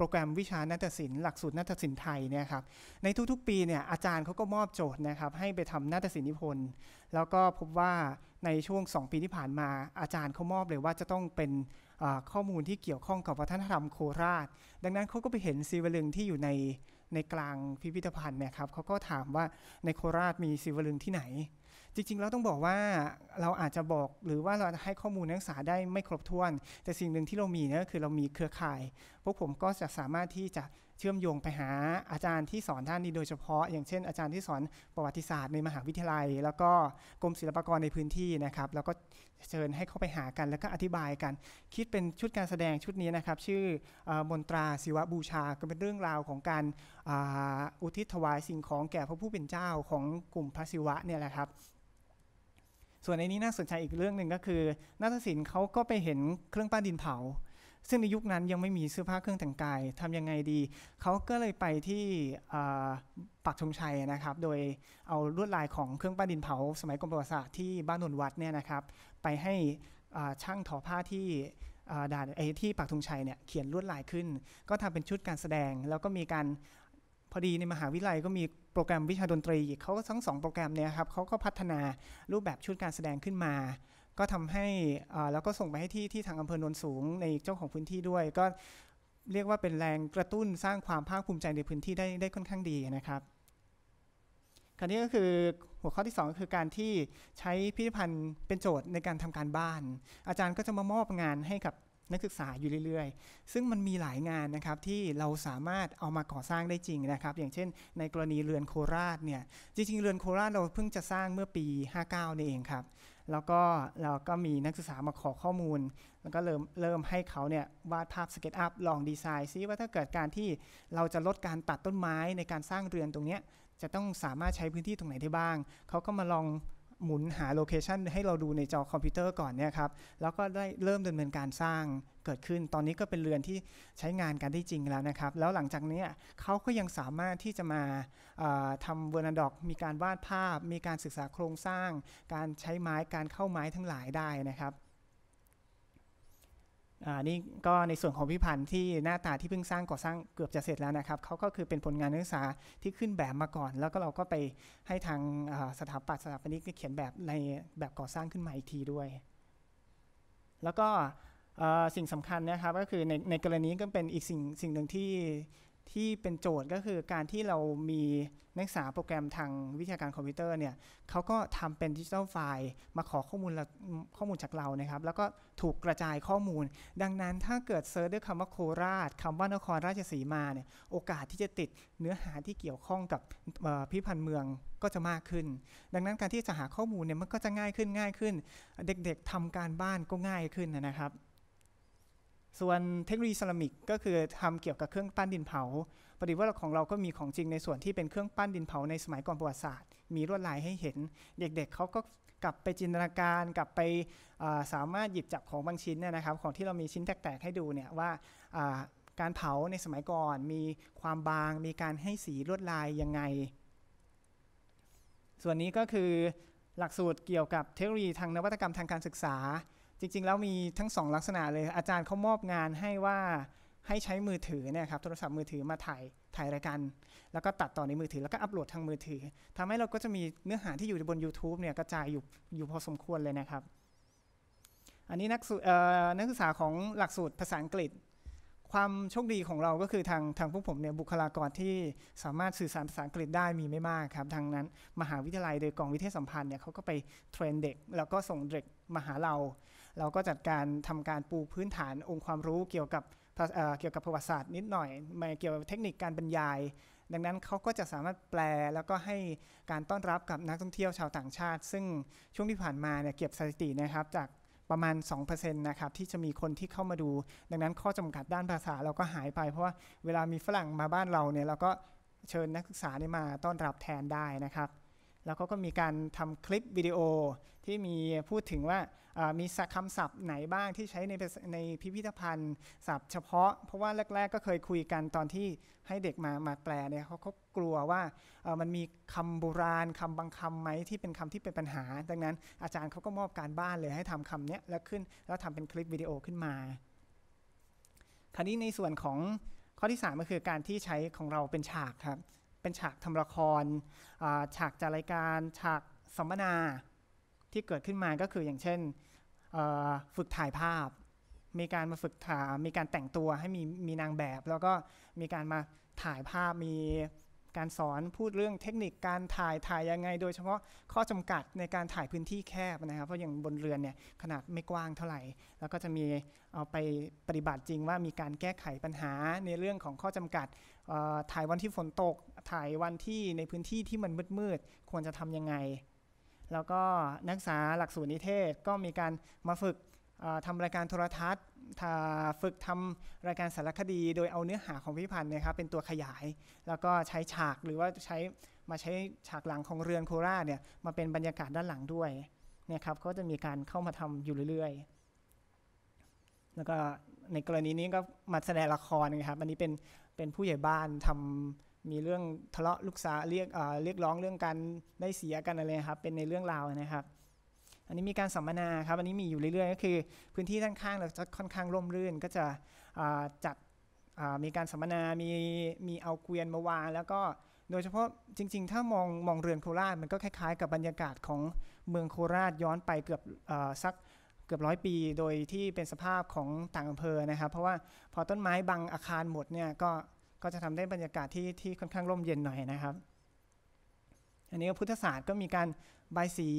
Speaker 3: โปรแกรมวิชานาฏศิลป์หลักสูตรนาฏศิลป์ไทยเนี่ยครับ ในทุกๆปีเนี่ยอาจารย์เขาก็มอบโจทย์นะครับให้ไปทำนาฏศิลป์นิพนธ์ แล้วก็พบว่าในช่วง2ปีที่ผ่านมาอาจารย์เขามอบเลยว่าจะต้องเป็นข้อมูลที่เกี่ยวข้องกับวัฒนธรรมโคราช ดังนั้นเขาก็ไปเห็นศิวลึงที่อยู่ในในกลางพิพิธภัณฑ์เนี่ยครับเขาก็ถามว่าในโคราชมีศิวลึงที่ไหนจริงๆแล้วต้องบอกว่าเราอาจจะบอกหรือว่าเราให้ข้อมูลนักศึกษาได้ไม่ครบถ้วน แต่สิ่งหนึ่งที่เรามีนะคือเรามีเครือข่าย พวกผมก็จะสามารถที่จะเชื่อมโยงไปหาอาจารย์ที่สอนท่านนี้โดยเฉพาะ อย่างเช่น อาจารย์ที่สอนประวัติศาสตร์ในมหาวิทยาลัย แล้วก็กรมศิลปากรในพื้นที่นะครับ แล้วก็เชิญให้เข้าไปหากันแล้วก็อธิบายกัน คิดเป็นชุดการแสดงชุดนี้นะครับ ชื่อมนตราศิวบูชาก็เป็นเรื่องราวของการอุทิศถวายสิ่งของแก่พระผู้เป็นเจ้าของกลุ่มพระศิวะเนี่ยแหละครับส่วนในนี้น่าสนใจอีกเรื่องหนึ่งก็คือนาฏศิลป์เขาก็ไปเห็นเครื่องปั้นดินเผา ซึ่งในยุคนั้นยังไม่มีเสื้อผ้าเครื่องแต่งกายทำยังไงดี เขาก็เลยไปที่ปักชงชัยนะครับ โดยเอาลวดลายของเครื่องปั้นดินเผาสมัยกรมประวัติศาสตร์ที่บ้านนนวัดเนี่ยนะครับ ไปให้ช่างทอผ้าที่ด่านไอ้ที่ปักธงชัยเนี่ยเขียนลวดลายขึ้น ก็ทำเป็นชุดการแสดง แล้วก็มีการพอดีในมหาวิทยาลัยก็มีโปรแกรมวิชาดนตรี เขาทั้งสองโปรแกรมเนี่ยครับเขาก็พัฒนารูปแบบชุดการแสดงขึ้นมา ก็ทำให้แล้วก็ส่งไปให้ที่ที่ทางอำเภอโนนสูง ในเจ้าของพื้นที่ด้วย ก็เรียกว่าเป็นแรงกระตุ้นสร้างความภาคภูมิใจในพื้นที่ได้ได้ค่อนข้างดีนะครับ คราวนี้ก็คือหัวข้อที่2ก็คือการที่ใช้พิพิธภัณฑ์เป็นโจทย์ในการทำการบ้านอาจารย์ก็จะมามอบงานให้กับนักศึกษาอยู่เรื่อยๆ ซึ่งมันมีหลายงานนะครับที่เราสามารถเอามาก่อสร้างได้จริงนะครับ อย่างเช่นในกรณีเรือนโคราชเนี่ย จริงๆเรือนโคราชเราเพิ่งจะสร้างเมื่อปี 59นี่เองครับ แล้วก็เราก็มีนักศึกษามาขอข้อมูลแล้วก็เริ่มเริ่มให้เขาเนี่ยวาดภาพสเก็ตอัพลองดีไซน์ซิว่าถ้าเกิดการที่เราจะลดการตัดต้นไม้ในการสร้างเรือนตรงเนี้ยจะต้องสามารถใช้พื้นที่ตรงไหนได้บ้างเขาก็มาลองหมุนหาโลเคชันให้เราดูในจอคอมพิวเตอร์ก่อนเนี่ยครับ แล้วก็ได้เริ่มดำเนินการสร้างเกิดขึ้นตอนนี้ก็เป็นเรือนที่ใช้งานกันได้จริงแล้วนะครับ แล้วหลังจากนี้เขาก็ยังสามารถที่จะมาทำเวอร์นดอกมีการวาดภาพ มีการศึกษาโครงสร้าง การใช้ไม้ การเข้าไม้ทั้งหลายได้นะครับอันนี้ก็ในส่วนของพิพันธ์ที่หน้าตาที่เพิ่งสร้างก่อสร้างเกือบจะเสร็จแล้วนะครับเขาก็คือเป็นผลงานนักศึกษาที่ขึ้นแบบมาก่อน แล้วก็เราก็ไปให้ทางสถาปัตย์สถาปนิกเขียนแบบในแบบก่อสร้างขึ้นมาอีกทีด้วย แล้วก็สิ่งสำคัญนะครับก็คือในในกรณีก็เป็นอีกสิ่งสิ่งหนึ่งที่ที่เป็นโจทย์ก็คือการที่เรามีนักศึกษาโปรแกรมทางวิทยาการคอมพิวเตอร์เนี่ยเขาก็ทำเป็นดิจิทัลไฟล์ มาขอข้อมูลข้อมูลจากเรานะครับ แล้วก็ถูกกระจายข้อมูล ดังนั้นถ้าเกิดเซิร์ชด้วยคำว่าโคราช คำว่านครราชสีมาเนี่ยโอกาสที่จะติดเนื้อหาที่เกี่ยวข้องกับพิพันธ์เมืองก็จะมากขึ้น ดังนั้นการที่จะหาข้อมูลเนี่ยมันก็จะง่ายขึ้นง่ายขึ้น เด็กๆ ทำการบ้านก็ง่ายขึ้นนะครับส่วนเทคโนโลยีเซรามิกก็คือทำเกี่ยวกับเครื่องปั้นดินเผา ปฏิวัติของเราก็มีของจริงในส่วนที่เป็นเครื่องปั้นดินเผาในสมัยก่อนประวัติศาสตร์ มีลวดลายให้เห็น เด็กๆเเขาก็กลับไปจินตนาการกลับไปสามารถหยิบจับของบางชิ้นนนะครับของที่เรามีชิ้นแตกๆให้ดูเนี่ยว่าการเผาในสมัยก่อนมีความบาง มีการให้สีลวดลายยังไง ส่วนนี้ก็คือหลักสูตรเกี่ยวกับเทคโนโลยีทางนวัตกรรมทางการศึกษาจริงๆแล้วมีทั้งสองลักษณะเลยอาจารย์เขามอบงานให้ว่าให้ใช้มือถือเนี่ยครับโทรศัพท์มือถือมาถ่ายถ่ายรายการแล้วก็ตัดต่อในมือถือ แล้วก็อัปโหลดทางมือถือ ทำให้เราก็จะมีเนื้อหาที่อยู่บน YouTube เนี่ยกระจายอยู่อยู่พอสมควรเลยนะครับ อันนี้นักนักศึกษาของหลักสูตรภาษาอังกฤษ ความโชคดีของเราก็คือทางทางพวกผมเนี่ยบุคลากรที่สามารถสื่อสารภาษาอังกฤษได้มีไม่มากครับทางนั้นมหาวิทยาลัยโดยกองวิเทศสัมพันธ์เนี่ยเขาก็ไปเทรนเด็กแล้วก็ส่งเด็กมาหาเราเราก็จัดการทำการปูพื้นฐานองค์ความรู้เกี่ยวกับเกี่ยวกับประวัติศาสตร์นิดหน่อยมาเกี่ยวกับเทคนิคการบรรยาย ดังนั้นเขาก็จะสามารถแปลแล้วก็ให้การต้อนรับกับนักท่องเที่ยวชาวต่างชาติ ซึ่งช่วงที่ผ่านมาเนี่ยเก็บสถิตินะครับ จากประมาณ2%นะครับที่จะมีคนที่เข้ามาดู ดังนั้นข้อจำกัดด้านภาษาเราก็หายไป เพราะว่าเวลามีฝรั่งมาบ้านเราเนี่ยเราก็เชิญนักศึกษาเนี่ยมาต้อนรับแทนได้นะครับแล้วเขาก็มีการทำคลิปวิดีโอที่มีพูดถึงว่ามีคำศัพท์ไหนบ้างที่ใช้ในในพิพิธภัณฑ์ ศัพท์เฉพาะ เพราะว่าแรกๆ ก็เคยคุยกันตอนที่ให้เด็กมามาแปลเนี่ยเขาเขากลัวว่ามันมีคำโบราณคำบางคำไหมที่เป็นคำที่เป็นปัญหา ดังนั้นอาจารย์เขาก็มอบการบ้านเลยให้ทำคำเนี้ยแล้วขึ้นแล้วทำเป็นคลิปวิดีโอขึ้นมาคราวนี้ในส่วนของข้อที่3ก็คือการที่ใช้ของเราเป็นฉากครับเป็นฉากทำละครฉากจารายการฉากสัมมนาที่เกิดขึ้นมาก็คืออย่างเช่นฝึกถ่ายภาพ มีการมาฝึกถ่ายมีการแต่งตัวให้มีมีนางแบบ แล้วก็มีการมาถ่ายภาพมีการสอนพูดเรื่องเทคนิคการถ่ายถ่ายยังไง โดยเฉพาะข้อจำกัดในการถ่ายพื้นที่แคบนะครับเพราะอย่างบนเรือนเนี่ยขนาดไม่กว้างเท่าไหร่ แล้วก็จะมีเอาไปปฏิบัติจริงว่า มีการแก้ไขปัญหาในเรื่องของข้อจำกัดถ่ายวันที่ฝนตกถ่ายวันที่ในพื้นที่ที่มันมืดๆ ควรจะทำยังไง แล้วก็นักศึกษาหลักสูตรนิเทศก็มีการมาฝึกทำรายการโทรทัศน์ฝึกทำรายการสารคดีโดยเอาเนื้อหาของพิพันธ์นะครับ เป็นตัวขยาย แล้วก็ใช้ฉากหรือว่าใช้มาใช้ฉากหลังของเรือนโคราชเนี่ยมาเป็นบรรยากาศด้านหลังด้วยเนี่ยครับก็จะมีการเข้ามาทำอยู่เรื่อยๆ แล้วก็ในกรณีนี้ก็มาแสดงละครนะครับอันนี้เป็นเป็นผู้ใหญ่บ้านทำมีเรื่องทะเลาะลูกสาเรียกเรียกร้องเรื่องการได้เสียกันอะไรครับเป็นในเรื่องราวนะครับ อันนี้มีการสัมมนาครับอันนี้มีอยู่เรื่อยๆก็คือ พื้นที่ด้านข้างเราจะค่อนข้างร่มรื่น ก็จะจัดมีการสัมมนามีมีเอาเกวียนมาวางแล้วก็โดยเฉพาะจริง ๆ ถ้ามองมองเรือนโคราช มันก็คล้ายๆกับบรรยากาศของเมืองโคราชย้อนไปเกือบสักเกือบร้อยปีโดยที่เป็นสภาพของต่างอำเภอนะครับ เพราะว่าพอต้นไม้บังอาคารหมดเนี่ยก็ก็จะทำได้บรรยากาศที่ที่ค่อนข้างร่มเย็นหน่อยนะครับ อันนี้พุทธศาสตร์ก็มีการบายสี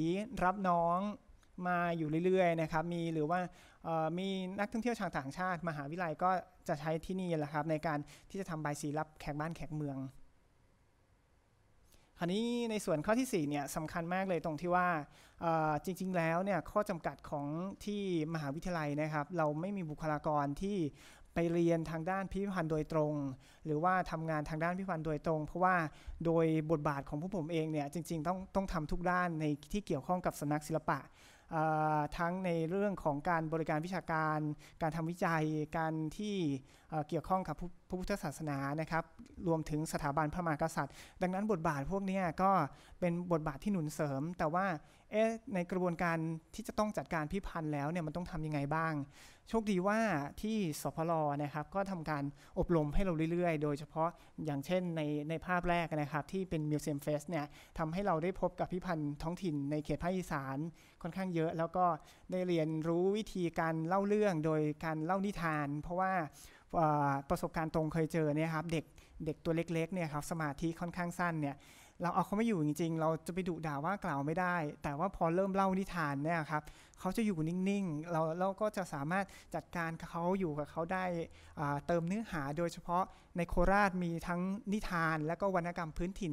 Speaker 3: รับน้องมาอยู่เรื่อยๆนะครับ มีหรือว่ามีนักท่องเที่ยวชาวต่างชาติ มหาวิทยาลัยก็จะใช้ที่นี่แหละครับ ในการที่จะทำบายสีรับแขกบ้านแขกเมืองคราวนี้ในส่วนข้อที่4เนี่ยสำคัญมากเลยตรงที่ว่าจริงๆแล้วเนี่ยข้อจำกัดของที่มหาวิทยาลัยนะครับ เราไม่มีบุคลากรที่ไปเรียนทางด้านพิพิธภัณฑ์โดยตรง หรือว่าทำงานทางด้านพิพิธภัณฑ์โดยตรง เพราะว่าโดยบทบาทของผู้ผมเองเนี่ยจริงๆ ต้องต้องทำทุกด้านในที่เกี่ยวข้องกับสนักศิลปะทั้งในเรื่องของการบริการวิชาการ การทำวิจัย การที่เกี่ยวข้องกับพระพุทธศาสนานะครับรวมถึงสถาบันพระมหากษัตริย์ ดังนั้นบทบาทพวกนี้ก็เป็นบทบาทที่หนุนเสริม แต่ว่าในกระบวนการที่จะต้องจัดการพิพันธ์แล้วเนี่ยมันต้องทำยังไงบ้างโชคดีว่าที่สพลนะครับก็ทำการอบรมให้เราเรื่อยๆ โดยเฉพาะอย่างเช่นในในภาพแรกนะครับที่เป็นมิวเซียมเฟสเนี่ยทำให้เราได้พบกับพิพันธ์ท้องถิ่นในเขตภาคอีสานค่อนข้างเยอะแล้วก็ได้เรียนรู้วิธีการเล่าเรื่องโดยการเล่านิทาน เพราะว่าประสบการณ์ตรงเคยเจอเนี่ยครับเด็กเด็กตัวเล็กๆเนี่ยครับสมาธิค่อนข้างสั้นเนี่ยเราเอาเขาไม่อยู่จริงๆ เราจะไปดุด่าว่ากล่าวไม่ได้ แต่ว่าพอเริ่มเล่านิทานเนี่ยครับเขาจะอยู่นิ่งๆ เราเราก็จะสามารถจัดการเขาอยู่กับเขาได้เติมเนื้อหาโดยเฉพาะในโคราชมีทั้งนิทาน และก็วรรณกรรมพื้นถิ่น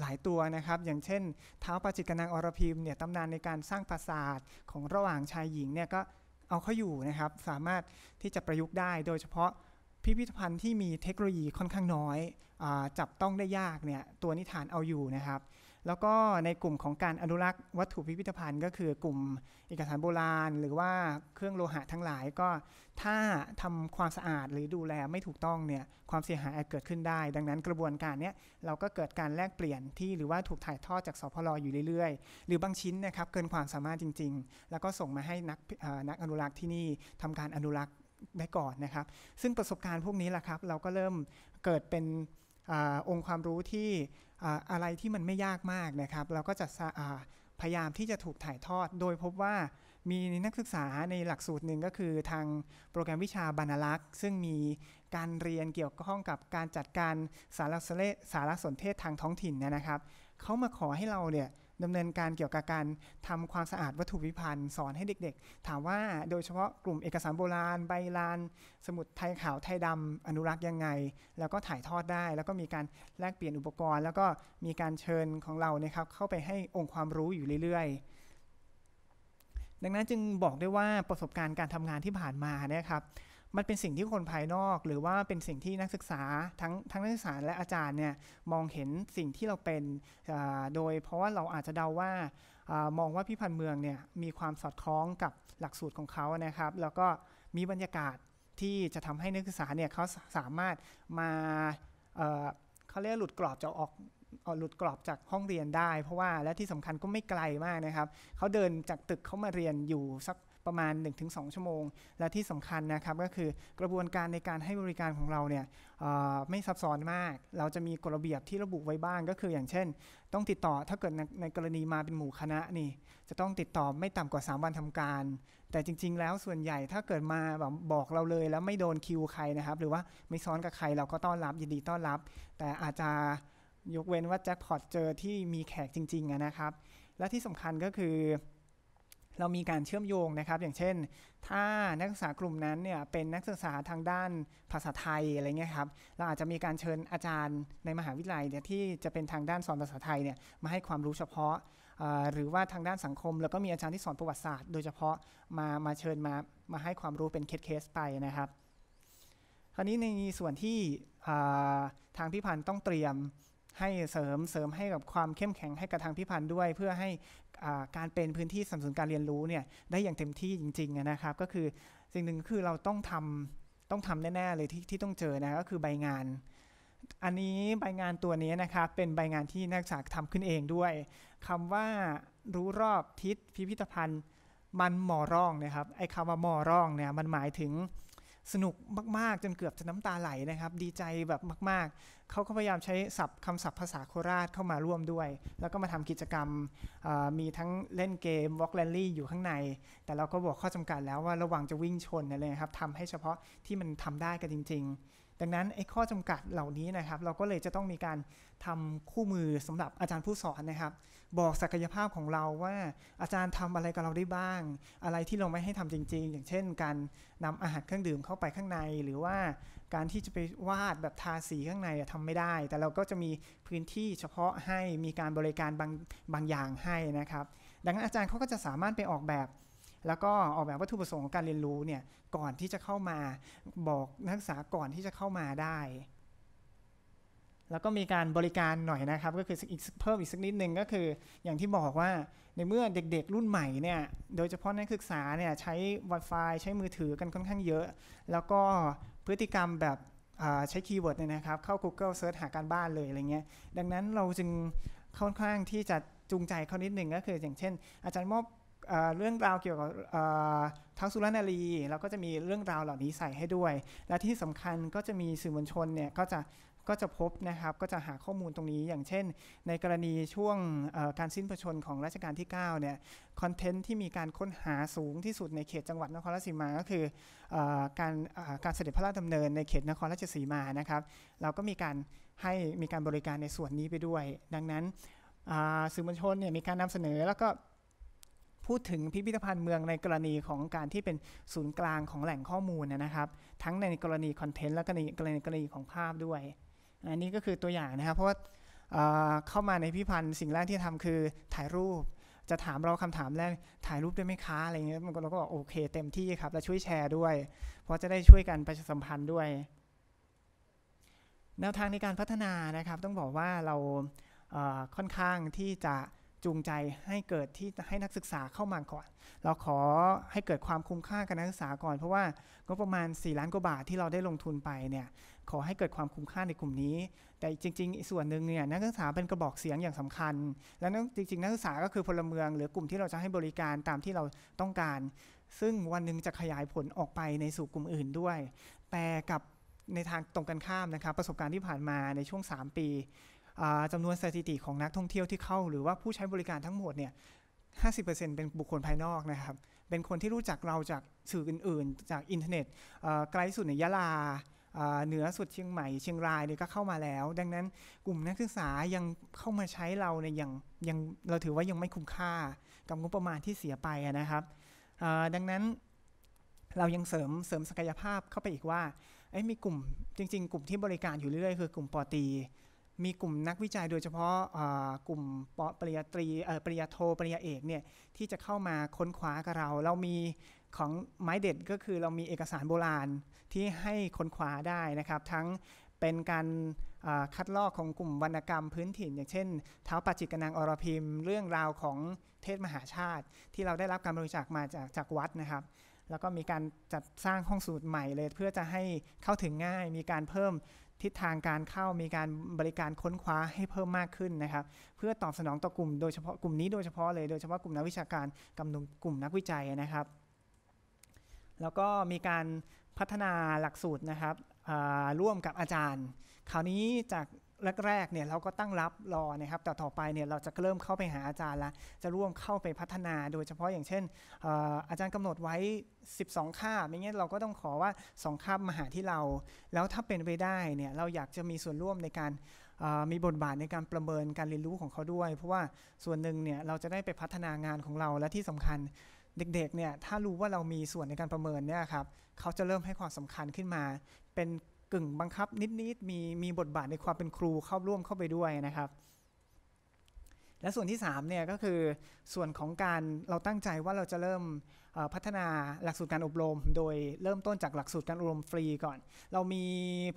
Speaker 3: หลายตัวนะครับ อย่างเช่นเท้าปาจิตกนางอรพิมเนี่ยตำนานในการสร้างปราสาทของระหว่างชายหญิงเนี่ยก็เอาเขาอยู่นะครับ สามารถที่จะประยุกต์ได้โดยเฉพาะพิพิธภัณฑ์ที่มีเทคโนโลยีค่อนข้างน้อยอจับต้องได้ยากเนี่ยตัวนิทานเอาอยู่นะครับแล้วก็ในกลุ่มของการอนุรักษ์ วัตถุพิพิธภัณฑ์ก็คือกลุ่มเอกสารโบราณ หรือว่าเครื่องโลหะทั้งหลายก็ ถ้าทำความสะอาดหรือดูแลไม่ถูกต้องเนี่ยความเสียหายอาจเกิดขึ้นได้ ดังนั้นกระบวนการเนี้ยเราก็เกิดการแลกเปลี่ยนที่หรือว่าถูกถ่ายทอดจากสพลออยู่เรื่อยๆ หรือบางชิ้นนะครับเกินความสามารถจริง ๆ แล้วก็ส่งมาให้นักนักอนุรักษ์ที่นี่ทำการอนุรักษ์ไว้ก่อนนะครับ ซึ่งประสบการณ์พวกนี้แหละครับ เราก็เริ่มเกิดเป็นอองค์ความรู้ที่อะไรที่มันไม่ยากมากนะครับ เราก็จะพยายามที่จะถูกถ่ายทอด โดยพบว่ามีนักศึกษาในหลักสูตรหนึ่งก็คือทางโปรแกรมวิชาบรรลักษ์ ซึ่งมีการเรียนเกี่ยวข้องกับการจัดการสารสนเทศทางท้องถิ่นนะครับ เขามาขอให้เราเนี่ยดำเนินการเกี่ยวกับการทำความสะอาดวัตถุพิพันธ์สอนให้เด็กๆ ถามว่าโดยเฉพาะกลุ่มเอกสารโบราณ ใบลาน สมุดไทยขาวไทยดำอนุรักษ์ยังไง แล้วก็ถ่ายทอดได้ แล้วก็มีการแลกเปลี่ยนอุปกรณ์ แล้วก็มีการเชิญของเรานะครับเข้าไปให้องค์ความรู้อยู่เรื่อยๆ ดังนั้นจึงบอกได้ว่าประสบการณ์การทำงานที่ผ่านมานะครับมันเป็นสิ่งที่คนภายนอกหรือว่าเป็นสิ่งที่นักศึกษาทั้งทั้งนักศึกษาและอาจารย์เนี่ย มองเห็นสิ่งที่เราเป็นโดยเพราะว่าเราอาจจะเดาว่าอมองว่าพี่พันเมืองเนี่ยมีความสอดคล้องกับหลักสูตรของเขานะครับ แล้วก็มีบรรยากาศที่จะทำให้นักศึกษาเนี่ยเขาสามารถมาเขาเรียกหลุดกรอบจะออกหลุดกรอบจากห้องเรียนได้ เพราะว่าและที่สำคัญก็ไม่ไกลมากนะครับเขาเดินจากตึกเขามาเรียนอยู่สักประมาณ 1-2 ชั่วโมง และที่สำคัญนะครับก็คือกระบวนการในการให้บริการของเราเนี่ยไม่ซับซ้อนมาก เราจะมีกฎระเบียบที่ระบุไว้บ้างก็คืออย่างเช่น ต้องติดต่อถ้าเกิดในกรณีมาเป็นหมู่คณะนี่ จะต้องติดต่อไม่ต่ำกว่า3 วันทำการ แต่จริงๆ แล้วส่วนใหญ่ถ้าเกิดมาแบบบอกเราเลย แล้วไม่โดนคิวใครนะครับ หรือว่าไม่ซ้อนกับใครเราก็ต้อนรับยินดีต้อนรับ แต่อาจจะยกเว้นว่าแจ็คพอตเจอที่มีแขกจริงๆนะครับ และที่สำคัญก็คือเรามีการเชื่อมโยงนะครับ อย่างเช่น ถ้านักศึกษากลุ่มนั้นเนี่ยเป็นนักศึกษาทางด้านภาษาไทยอะไรเงี้ยครับ เราอาจจะมีการเชิญอาจารย์ในมหาวิทยาลัยเนี่ยที่จะเป็นทางด้านสอนภาษาไทยเนี่ยมาให้ความรู้เฉพาะ หรือว่าทางด้านสังคม แล้วก็มีอาจารย์ที่สอนประวัติศาสตร์ โดยเฉพาะมา มาเชิญมา มาให้ความรู้เป็นเคสไปนะครับ คราวนี้ในส่วนที่ทางพิพันธ์ต้องเตรียมให้เสริมเสริมให้กับความเข้มแข็งให้กระทางพิพันธ์ด้วย เพื่อให้การเป็นพื้นที่สัมสนการเรียนรู้เนี่ย ได้อย่างเต็มที่จริงๆนะครับ ก็คือสิ่งหนึ่งคือเราต้องทำต้องทำแน่ๆเลยที่ที่ต้องเจอนะก็คือใบงาน อันนี้ใบงานตัวนี้นะครับเป็นใบงานที่นักศึกษาทำขึ้นเองด้วย คำว่ารู้รอบทิศพิพิธภัณฑ์มันหมอร่องนะครับไอ้คำว่าหมอร่องเนี่ยมันหมายถึงสนุกมากๆจนเกือบจะน้ำตาไหลนะครับ ดีใจแบบมากๆ เขาก็พยายามใช้ศัพท์คำศัพท์ภาษาโคราชเข้ามาร่วมด้วย แล้วก็มาทำกิจกรรม มีทั้งเล่นเกมวอล์กแลนลี่อยู่ข้างใน แต่เราก็บอกข้อจำกัดแล้วว่าระวังจะวิ่งชนอะไรครับทำให้เฉพาะที่มันทำได้กันจริงๆ ดังนั้นไอ้ข้อจำกัดเหล่านี้นะครับ เราก็เลยจะต้องมีการทำคู่มือสำหรับอาจารย์ผู้สอนนะครับบอกศักยภาพของเราว่า อาจารย์ทำอะไรกับเราได้บ้าง อะไรที่เราไม่ให้ทำจริง ๆ อย่างเช่น การนำอาหารเครื่องดื่มเข้าไปข้างใน หรือว่าการที่จะไปวาดแบบทาสีข้างในทำไม่ได้ แต่เราก็จะมีพื้นที่เฉพาะให้มีการบริการบางบางอย่างให้นะครับ ดังนั้นอาจารย์เขาก็จะสามารถไปออกแบบ แล้วก็ออกแบบวัตถุประสงค์ของการเรียนรู้เนี่ยก่อนที่จะเข้ามาบอกนักศึกษาก่อนที่จะเข้ามาได้แล้วก็มีการบริการหน่อยนะครับ ก็คืออีกเพิ่มอีกสักนิดนึงก็คือ อย่างที่บอกว่าในเมื่อเด็กๆรุ่นใหม่เนี่ยโดยเฉพาะนักศึกษาเนี่ยใช้ Wi-Fi ใช้มือถือกันค่อนข้างเยอะ แล้วก็พฤติกรรมแบบใช้คีย์เวิร์ดเนี่ยนะครับ เข้า Google Search หาการบ้านเลยอะไรเงี้ยดังนั้นเราจึงค่อนข้างที่จะจูงใจเขานิดหนึ่งก็คืออย่างเช่น อาจารย์มอบเรื่องราวเกี่ยวกับท้าวสุรนารีแล้วก็จะมีเรื่องราวเหล่านี้ใส่ให้ด้วย และที่สำคัญก็จะมีสื่อมวลชนเนี่ยก็จะก็จะพบนะครับ ก็จะหาข้อมูลตรงนี้อย่างเช่น ในกรณีช่วงการสิ้นพระชน ของรัชกาลที่9เนี่ย คอนเทนต์ที่มีการค้นหาสูงที่สุดในเขตจังหวัดนครราชสีมาก็คืออการการเสด็จพระราชดำเนินในเขตนครราชสีมานะครับ เราก็มีการให้มีการบริการในส่วนนี้ไปด้วย ดังนั้นสื่อมวลชนเนี่ยมีการนำเสนอแล้วก็พูดถึงพิพิธภัณฑ์เมืองในกรณีของการที่เป็นศูนย์กลางของแหล่งข้อมูลนะครับ ทั้งในกรณีคอนเทนต์และกรณีกรณีของภาพด้วยอันนี้ก็คือตัวอย่างนะครับเพราะว่าเข้ามาในพิพันธ์สิ่งแรกที่ทำคือถ่ายรูป จะถามเราคำถามแรกถ่ายรูปได้ไหมคะอะไรเงี้ยมันก็เราก็บอกโอเค เต็มที่ครับแล้วช่วยแชร์ด้วย เพราะจะได้ช่วยกันประชาสัมพันธ์ด้วยแนวทางในการพัฒนานะครับต้องบอกว่าเราค่อนข้างที่จะจูงใจให้เกิดที่ให้นักศึกษาเข้ามาก่อน เราขอให้เกิดความคุ้มค่ากับนักศึกษาก่อน เพราะว่างบประมาณ4ล้านกว่าบาทที่เราได้ลงทุนไปเนี่ยขอให้เกิดความคุ้มค่าในกลุ่มนี้ แต่จริงๆ ส่วนหนึ่งเนี่ยนักศึกษาเป็นกระบอกเสียงอย่างสำคัญ และจริงๆ นักศึกษาก็คือพลเมืองหรือกลุ่มที่เราจะให้บริการตามที่เราต้องการ ซึ่งวันหนึ่งจะขยายผลออกไปในสู่กลุ่มอื่นด้วย แต่กับในทางตรงกันข้ามนะครับประสบการณ์ที่ผ่านมาในช่วง 3 ปีจำนวนสถิติของนักท่องเที่ยวที่เข้าหรือว่าผู้ใช้บริการทั้งหมดเนี่ย50%เป็นบุคคลภายนอกนะครับ เป็นคนที่รู้จักเราจากสื่ออื่นๆ จากอินเทอร์เน็ต ไกลสุดในยะลาเหนือสุดเชียงใหม่เชียงรายเนี่ยก็เข้ามาแล้ว ดังนั้นกลุ่มนักศึกษายังเข้ามาใช้เราในอย่างยังเราถือว่ายังไม่คุ้มค่ากับงบประมาณที่เสียไปนะครับดังนั้นเรายังเสริมเสริมศักยภาพเข้าไปอีกว่ามีกลุ่มจริง ๆ กลุ่มที่บริการอยู่เรื่อยๆคือกลุ่มปอตีมีกลุ่มนักวิจัยโดยเฉพาะกลุ่มปริยตรีปริยโทปริยเอกเนี่ยที่จะเข้ามาค้นคว้ากับเรา เรามีของไม้เด็ดก็คือเรามีเอกสารโบราณที่ให้ค้นคว้าได้นะครับ ทั้งเป็นการคัดลอกของกลุ่มวรรณกรรมพื้นถิ่น อย่างเช่นเท้าปาจิกนางอรพิมเรื่องราวของเทศมหาชาติ ที่เราได้รับการบริจาคมาจากจากวัดนะครับ แล้วก็มีการจัดสร้างห้องสูตรใหม่เลย เพื่อจะให้เข้าถึงง่าย มีการเพิ่มทิศทางการเข้ามีการบริการค้นคว้าให้เพิ่มมากขึ้นนะครับ เพื่อตอบสนองต่อกลุ่มโดยเฉพาะกลุ่มนี้โดยเฉพาะเลยโดยเฉพาะกลุ่มนักวิชาการกับกลุ่มนักวิจัยนะครับแล้วก็มีการพัฒนาหลักสูตรนะครับร่วมกับอาจารย์ คราวนี้จากแรกๆเนี่ยเราก็ตั้งรับรอนะครับ แต่ต่อไปเนี่ยเราจะเริ่มเข้าไปหาอาจารย์ละจะร่วมเข้าไปพัฒนาโดยเฉพาะอย่างเช่น อาจารย์กำหนดไว้ 12คาบอย่งี้ยเราก็ต้องขอว่า 2คาบมาหาที่เรา แล้วถ้าเป็นไปได้เนี่ยเราอยากจะมีส่วนร่วมในการมีบทบาทในการประเมินการเรียนรู้ของเขาด้วย เพราะว่าส่วนหนึ่งเนี่ยเราจะได้ไปพัฒนางานของเราและที่สำคัญเด็กๆ เนี่ย ถ้ารู้ว่าเรามีส่วนในการประเมินเนี่ยครับ เขาจะเริ่มให้ความสำคัญขึ้นมา เป็นกึ่งบังคับนิดๆ มีมีบทบาทในความเป็นครูเข้าร่วมเข้าไปด้วยนะครับและส่วนที่3เนี่ยก็คือส่วนของการเราตั้งใจว่าเราจะเริ่มพัฒนาหลักสูตรการอบรม โดยเริ่มต้นจากหลักสูตรการอบรมฟรีก่อน เรามี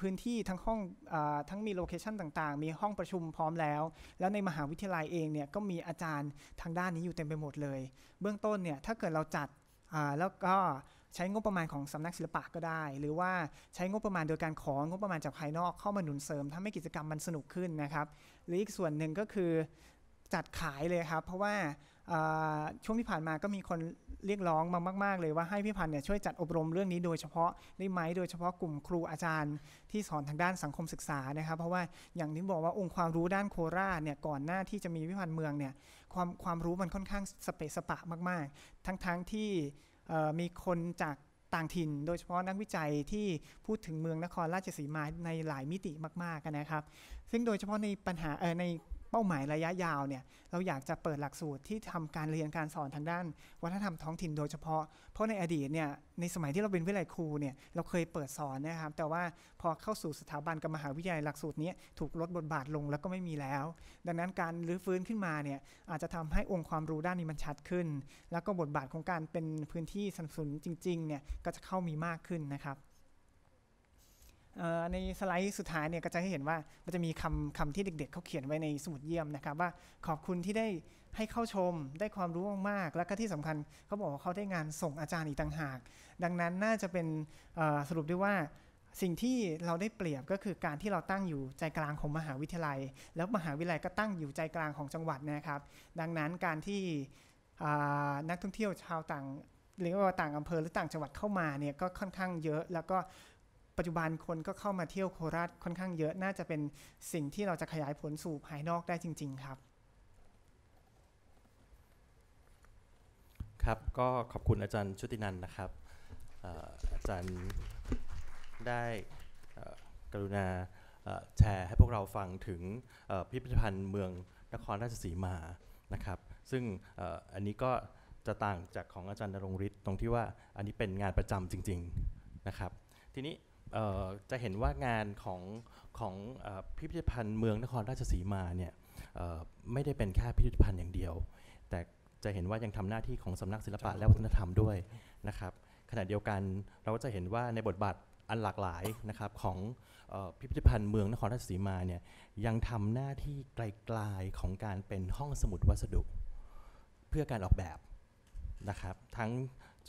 Speaker 3: พื้นที่ทั้งห้องอทั้งมีโลเคชันต่างๆมีห้องประชุมพร้อมแล้ว แล้วในมหาวิทยาลัยเองเนี่ยก็มีอาจารย์ทางด้านนี้อยู่เต็มไปหมดเลย เบื้องต้นเนี่ยถ้าเกิดเราจัดแล้วก็ใช้งบประมาณของสำนักศิลปะก็ได้ หรือว่าใช้งบประมาณโดยการของงบประมาณจากภายนอก เข้ามาหนุนเสริมทำให้กิจกรรมมันสนุกขึ้นนะครับ หรืออีกส่วนหนึ่งก็คือจัดขายเลยครับเพราะว่าช่วงที่ผ่านมาก็มีคนเรียกร้องมามากๆเลยว่าให้พี่พันธ์เนี่ยช่วยจัดอบรมเรื่องนี้โดยเฉพาะได้ไหมโดยเฉพาะกลุ่มครูอาจารย์ ที่สอนทางด้านสังคมศึกษานะครับ เพราะว่าอย่างที่บอกว่าองค์ความรู้ด้านโคราชเนี่ยก่อนหน้าที่จะมีพี่พันธ์เมืองเนี่ยความความรู้มันค่อนข้างสเปสปะมากๆ ทั้งๆทที่มีคนจากต่างถิ่น โดยเฉพาะนักวิจัยที่พูดถึงเมืองนครราชสีมาในหลายมิติมากๆกันนะครับ ซึ่งโดยเฉพาะในปัญหาในเป้าหมายระยะยาวเนี่ยเราอยากจะเปิดหลักสูตรที่ทำการเรียนการสอนทางด้านวัฒนธรรมท้องถิ่น โดยเฉพาะเพราะในอดีตเนี่ยในสมัยที่เราเป็นวิทยาลัยครูเนี่ยเราเคยเปิดสอนนะครับ แต่ว่าพอเข้าสู่สถาบันกับมหาวิทยาลัยหลักสูตรนี้ถูกลดบทบาทลงแล้วก็ไม่มีแล้ว ดังนั้นการรื้อฟื้นขึ้นมาเนี่ยอาจจะทำให้องค์ความรู้ด้านนี้มันชัดขึ้น แล้วก็บทบาทของการเป็นพื้นที่สนับสนุนจริงๆเนี่ยก็จะเข้ามีมากขึ้นนะครับในสไลด์สุดท้ายเนี่ยก็จะให้เห็นว่ามันจะมีคำคำที่เด็กๆเเขาเขียนไว้ในสมุดเยี่ยมนะครับว่าขอบคุณที่ได้ให้เข้าชมได้ความรู้มากๆและก็ที่สำคัญเขาบอกว่าเขาได้งานส่งอาจารย์อีกต่างหาก ดังนั้นน่าจะเป็นสรุปได้ว่าสิ่งที่เราได้เปรียบก็คือการที่เราตั้งอยู่ใจกลางของมหาวิทยาลัย แล้วมหาวิทยาลัยก็ตั้งอยู่ใจกลางของจังหวัดนะครับ ดังนั้นการที่นักท่องเที่ยวชาวต่าง หรือว่าต่างอำเภอหรือต่างจังหวัดเข้ามาเนี่ยก็ค่อนข้างเยอะแล้วก็ปัจจุบันคนก็เข้ามาเที่ยวโคราชค่อนข้างเยอะน่าจะเป็นสิ่งที่เราจะขยายผลสู่ภายนอกได้จริง ๆครับ
Speaker 1: ครับก็ขอบคุณอาจารย์ชุตินันนะครับอาจารย์ได้กรุณาแชร์ให้พวกเราฟังถึงพิพิธภัณฑ์เมืองนครราชสีมานะครับ ซึ่งอันนี้ก็จะต่างจากของอาจารย์นรงฤทธิ์ตรงที่ว่าอันนี้เป็นงานประจำจริง ๆนะครับ ทีนี้จะเห็นว่างานของของพิพิธภัณฑ์เมืองนครราชสีมาเนี่ยไม่ได้เป็นแค่พิพิธภัณฑ์อย่างเดียว แต่จะเห็นว่ายังทำหน้าที่ของสำนักศิลปะและวัฒนธรรมด้วยนะครับขณะเดียวกันเราก็จะเห็นว่าในบทบาทอันหลากหลายนะครับของพิพิธภัณฑ์เมืองนครราชสีมาเนี่ยยังทำหน้าที่ไกลๆของการเป็นห้องสมุดวัสดุเพื่อการออกแบบนะครับทั้ง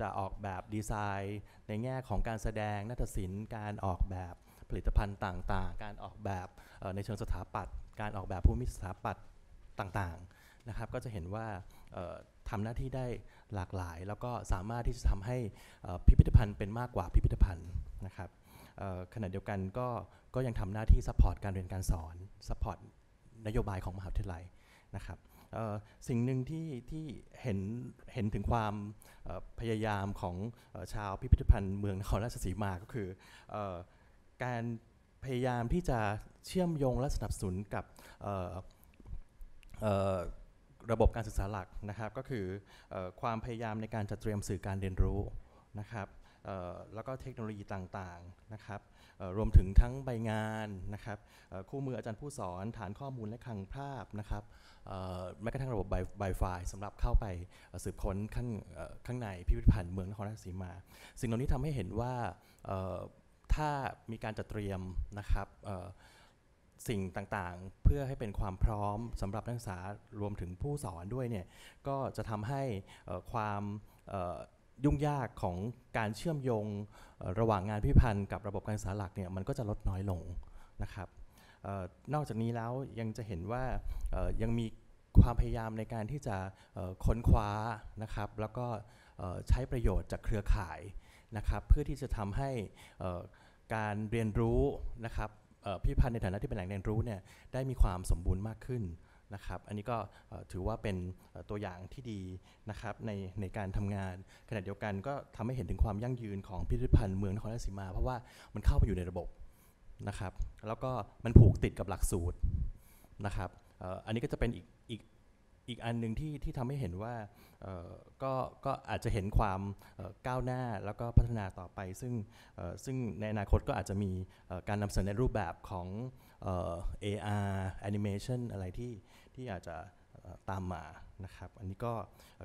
Speaker 1: จะออกแบบดีไซน์ ในแง่ของการแสดงนาตศิลป์ การออกแบบผลิตภัณฑ์ต่าง ๆ การออกแบบในเชิงสถาปัตย์การออกแบบภูมิสถาปัตย์ต่างๆนะครับ ก็จะเห็นว่าทำหน้าที่ได้หลากหลาย แล้วก็สามารถที่จะทำให้พิพิธภัณฑ์เป็นมากกว่าพิพิธภัณฑ์นะครับขณะเดียวกันก็ก็ยังทำหน้าที่ซัพพอร์ตการเรียนการสอนซัพพอร์ตนโยบายของมหาวิทยาลัยนะครับสิ่งหนึ่งที่ที่เห็นเห็นถึงความพยายามของชาวพิพิธภัณฑ์เมืองนครราชสีมาก็คือ การพยายามที่จะเชื่อมโยงและสนับสนุนกับระบบการศึกษาหลักนะครับ ก็คือความพยายามในการจัดเตรียมสื่อการเรียนรู้นะครับแล้วก็เทคโนโลยีต่างๆนะครับรวมถึงทั้งใบงานนะครับคู่มืออาจารย์ผู้สอน ฐานข้อมูลและคลังภาพนะครับแม้กระทั่งระบบไบไฟสำหรับเข้าไปสืบค้นข้างข้างในพิพิธภัณฑ์เมืองนครราชสีมา สิ่งเหล่านี้ทำให้เห็นว่าถ้ามีการจัดเตรียมนะครับสิ่งต่างๆ เพื่อให้เป็นความพร้อมสำหรับนักศึกษารวมถึงผู้สอนด้วยเนี่ย ก็จะทำให้ความยุ่งยากของการเชื่อมโยงระหว่างงานพิพันธ์กับระบบการศึกษาหลักเนี่ยมันก็จะลดน้อยลงนะครับนอกจากนี้แล้วยังจะเห็นว่ายังมีความพยายามในการที่จะค้นคว้านะครับแล้วก็ใช้ประโยชน์จากเครือข่ายนะครับเพื่อที่จะทำให้การเรียนรู้นะครับพิพันธ์ในฐานะที่เป็นแหล่งเรียนรู้เนี่ยได้มีความสมบูรณ์มากขึ้นนะครับ อันนี้ก็ถือว่าเป็นตัวอย่างที่ดีนะครับในในการทำงานขณะเดียวกัน ก็ทำให้เห็นถึงความยั่งยืนของพิพิธภัณฑ์เมืองนครราชสีมา เพราะว่ามันเข้าไปอยู่ในระบบนะครับแล้วก็มันผูกติดกับหลักสูตรนะครับอันนี้ก็จะเป็นอีกอีกอีกอันหนึ่งที่ที่ทำให้เห็นว่าก็ก็อาจจะเห็นความก้าวหน้าแล้วก็พัฒนาต่อไป ซึ่งซึ่งในอนาคตก็อาจจะมีการนำเสนอในรูปแบบของ AR animation อะไรที่ที่อาจจะตามมานะครับ อันนี้ก็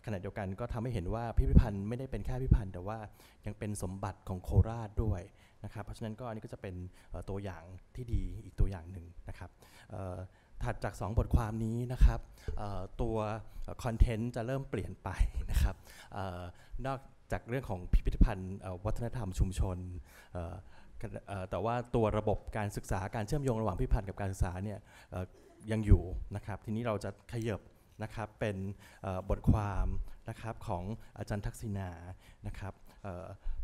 Speaker 1: ขณะเดียวกันก็ทำให้เห็นว่าพิพิธภัณฑ์ไม่ได้เป็นแค่พิพิธภัณฑ์แต่ว่ายังเป็นสมบัติของโคราชด้วยนะครับ เพราะฉะนั้นก็อันนี้ก็จะเป็นตัวอย่างที่ดีอีกตัวอย่างหนึ่งนะครับถัดจาก 2 บทความนี้นะครับตัวคอนเทนต์จะเริ่มเปลี่ยนไปนะครับนอกจากเรื่องของพิพิธภัณฑ์วัฒนธรรมชุมชนแต่ว่าตัวระบบการศึกษาการเชื่อมโยงระหว่างพิพันธ์กับการศึกษาเนี่ยยังอยู่นะครับทีนี้เราจะขยบนะครับเป็นบทความนะครับของอาจารย์ทักษิณานะครับ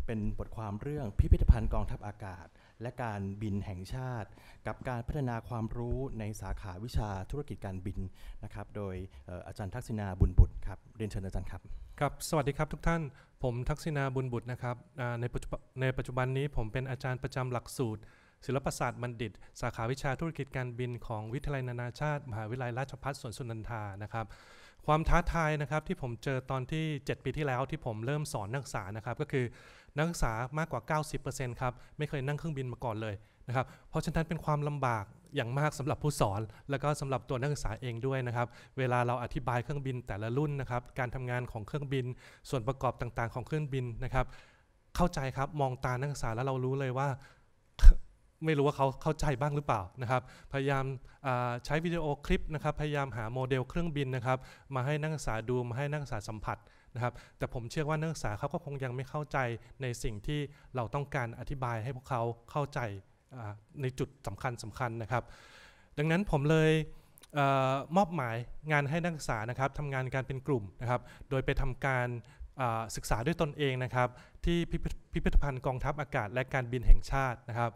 Speaker 1: เป็นบทความเรื่องพิพิธภัณฑ์กองทัพอากาศ และการบินแห่งชาติ กับการพัฒนาความรู้ในสาขาวิชาธุรกิจการบินนะครับโดยอาจารย์ทักษิณาบุญบุตรครับเรียนเชิญอาจารย์ครับ
Speaker 4: ครับสวัสดีครับทุกท่าน ผมทักษิณาบุญบุตรนะครับในปัจจุบันนี้ผมเป็นอาจารย์ประจำหลักสูตรศิลปศาสตร์บัณฑิต สาขาวิชาธุรกิจการบิน ของวิทยาลัยนานาชาติ มหาวิทยาลัยราชภัฏสวนสุนันทานะครับ ความท้าทายนะครับที่ผมเจอตอนที่ 7 ปีที่แล้วที่ผมเริ่มสอนนักศึกษานะครับ ก็คือนักศึกษามากกว่า 90%ครับ ไม่เคยนั่งเครื่องบินมาก่อนเลยนะครับเพราะฉะนั้นเป็นความลำบากอย่างมากสำหรับผู้สอน แล้วก็สำหรับตัวนักศึกษาเองด้วยนะครับ เวลาเราอธิบายเครื่องบินแต่ละรุ่นนะครับการทำงานของเครื่องบิน ส่วนประกอบต่างๆ ของเครื่องบินนะครับ เข้าใจครับมองตานักศึกษาแล้วเรารู้เลยว่าไม่รู้ว่าเขาเข้าใจบ้างหรือเปล่านะครับ พยายามใช้วิดีโอคลิปนะครับ พยายามหาโมเดลเครื่องบินนะครับ มาให้นักศึกษาดูมาให้นักศึกษาสัมผัสนะครับ แต่ผมเชื่อว่านักศึกษาเขาก็คงยังไม่เข้าใจในสิ่งที่เราต้องการอธิบายให้พวกเขาเข้าใจในจุดสำคัญสำคัญนะครับ ดังนั้นผมเลยมอบหมายงานให้นักศึกษานะครับทำงานการเป็นกลุ่มนะครับ โดยไปทำการศึกษาด้วยตนเองนะครับ ที่พิพิธภัณฑ์กองทัพอากาศ และการบินแห่งชาตินะครับ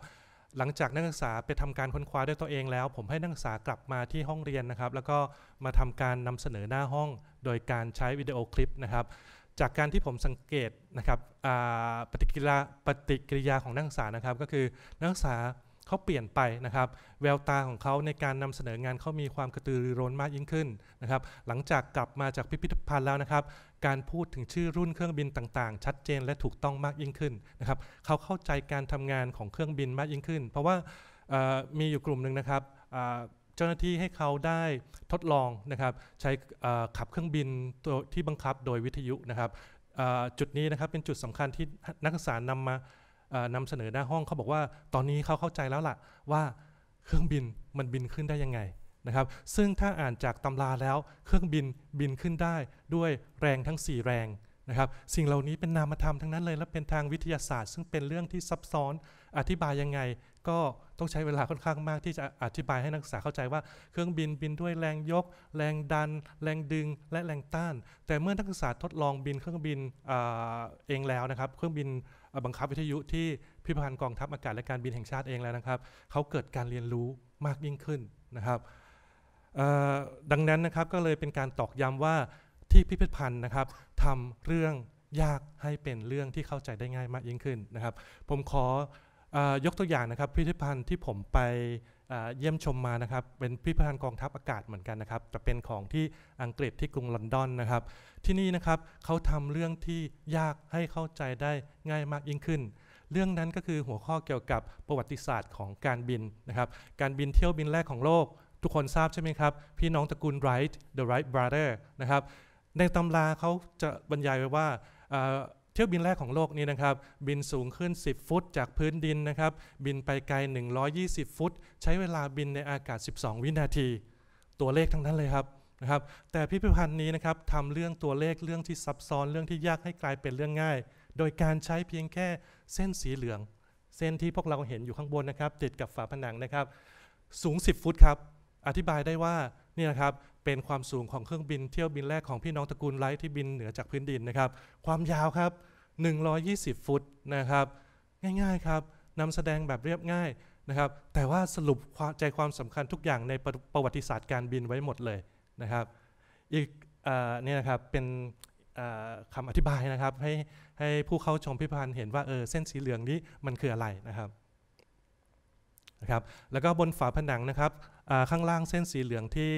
Speaker 4: หลังจากนักศึกษาไปทำการค้นคว้าด้วยตัวเองแล้ว ผมให้นักศึกษากลับมาที่ห้องเรียนนะครับ แล้วก็มาทำการนำเสนอหน้าห้อง โดยการใช้วิดีโอคลิปนะครับ จากการที่ผมสังเกตนะครับปฏิกิริยาปฏิกิริยาของนักศึกษานะครับก็คือนักศึกษาเขาเปลี่ยนไปนะครับ แววตาของเขาในการนำเสนองานเขามีความกระตือรือร้นมากยิ่งขึ้นนะครับ หลังจากกลับมาจากพิพิธภัณฑ์แล้วนะครับ การพูดถึงชื่อรุ่นเครื่องบินต่างๆ ชัดเจนและถูกต้องมากยิ่งขึ้นนะครับ เขาเข้าใจการทำงานของเครื่องบินมากยิ่งขึ้น เพราะว่ามีอยู่กลุ่มหนึ่งนะครับเจ้าหน้าที่ให้เขาได้ทดลองนะครับใช้ขับเครื่องบินตัวที่บังคับโดยวิทยุนะครับจุดนี้นะครับเป็นจุดสำคัญที่นักศึกษานำมานำเสนอหน้าห้องเขาบอกว่าตอนนี้เขาเข้าใจแล้วล่ะว่าเครื่องบินมันบินขึ้นได้ยังไงนะครับซึ่งถ้าอ่านจากตำราแล้ว เครื่องบินบินขึ้นได้ด้วยแรงทั้ง4แรงนะครับสิ่งเหล่านี้เป็นนามธรรมทั้งนั้นเลยและเป็นทางวิทยาศาสตร์ ซึ่งเป็นเรื่องที่ซับซ้อนอธิบายยังไงก็ต้องใช้เวลาค่อนข้างมากที่จะอธิบายให้นักศึกษาเข้าใจว่า เครื่องบินบินด้วยแรงยก แรงดัน แรงดึงและแรงต้าน แต่เมื่อนักศึกษาทดลองบิน เครื่องบินเองแล้วนะครับเครื่องบินบังคับวิทยุที่พิพิธภัณฑ์กองทัพอากาศและการบินแห่งชาติเองแล้วนะครับเขาเกิดการเรียนรู้มากยิ่งขึ้นนะครับดังนั้นนะครับก็เลยเป็นการตอกย้ำว่าที่พิพิธภัณฑ์นะครับทำเรื่องยากให้เป็นเรื่องที่เข้าใจได้ง่ายมากยิ่งขึ้นนะครับ ผมขอยกตัวอย่างนะครับ พิพิธภัณฑ์ที่ผมไปเยี่ยมชมมานะครับ เป็นพิพิธภัณฑ์กองทัพอากาศเหมือนกันนะครับแต่เป็นของที่อังกฤษที่กรุงลอนดอนนะครับ ที่นี่นะครับเขาทำเรื่องที่ยากให้เข้าใจได้ง่ายมากยิ่งขึ้น เรื่องนั้นก็คือหัวข้อเกี่ยวกับประวัติศาสตร์ของการบินนะครับ การบินเที่ยวบินแรกของโลก ทุกคนทราบใช่ไหมครับ พี่น้องตระกูลไรท์ the Wright brother นะครับ ในตำราเขาจะบรรยายไว้ว่าเที่ยวบินแรกของโลกนี้นะครับบินสูงขึ้น 10 ฟุต จากพื้นดินนะครับ บินไปไกล120 ฟุต ใช้เวลาบินในอากาศ 12 วินาที ตัวเลขทั้งนั้นเลยครับนะครับ แต่พิพิธภัณฑ์นี้นะครับทำเรื่องตัวเลขเรื่องที่ซับซ้อนเรื่องที่ยากให้กลายเป็นเรื่องง่าย โดยการใช้เพียงแค่เส้นสีเหลือง เส้นที่พวกเราเห็นอยู่ข้างบนนะครับ ติดกับฝาผนังนะครับ สูง 10 ฟุตครับอธิบายได้ว่านี่นะครับเป็นความสูงของเครื่องบินเที่ยวบินแรกของพี่น้องตระกูลไลท์ที่บินเหนือจากพื้นดินนะครับ ความยาวครับ 120 ฟุตนะครับ ง่ายๆครับนำแสดงแบบเรียบง่ายนะครับ แต่ว่าสรุปใจความสำคัญทุกอย่างในประประวัติศาสตร์การบินไว้หมดเลยนะครับอีกนี่นะครับเป็นคำอธิบายนะครับให้ให้ผู้เข้าชมพิพิธภัณฑ์เห็นว่าเออเส้นสีเหลืองนี้มันคืออะไรนะครับนะครับแล้วก็บนฝาผนังนะครับข้างล่างเส้นสีเหลืองที่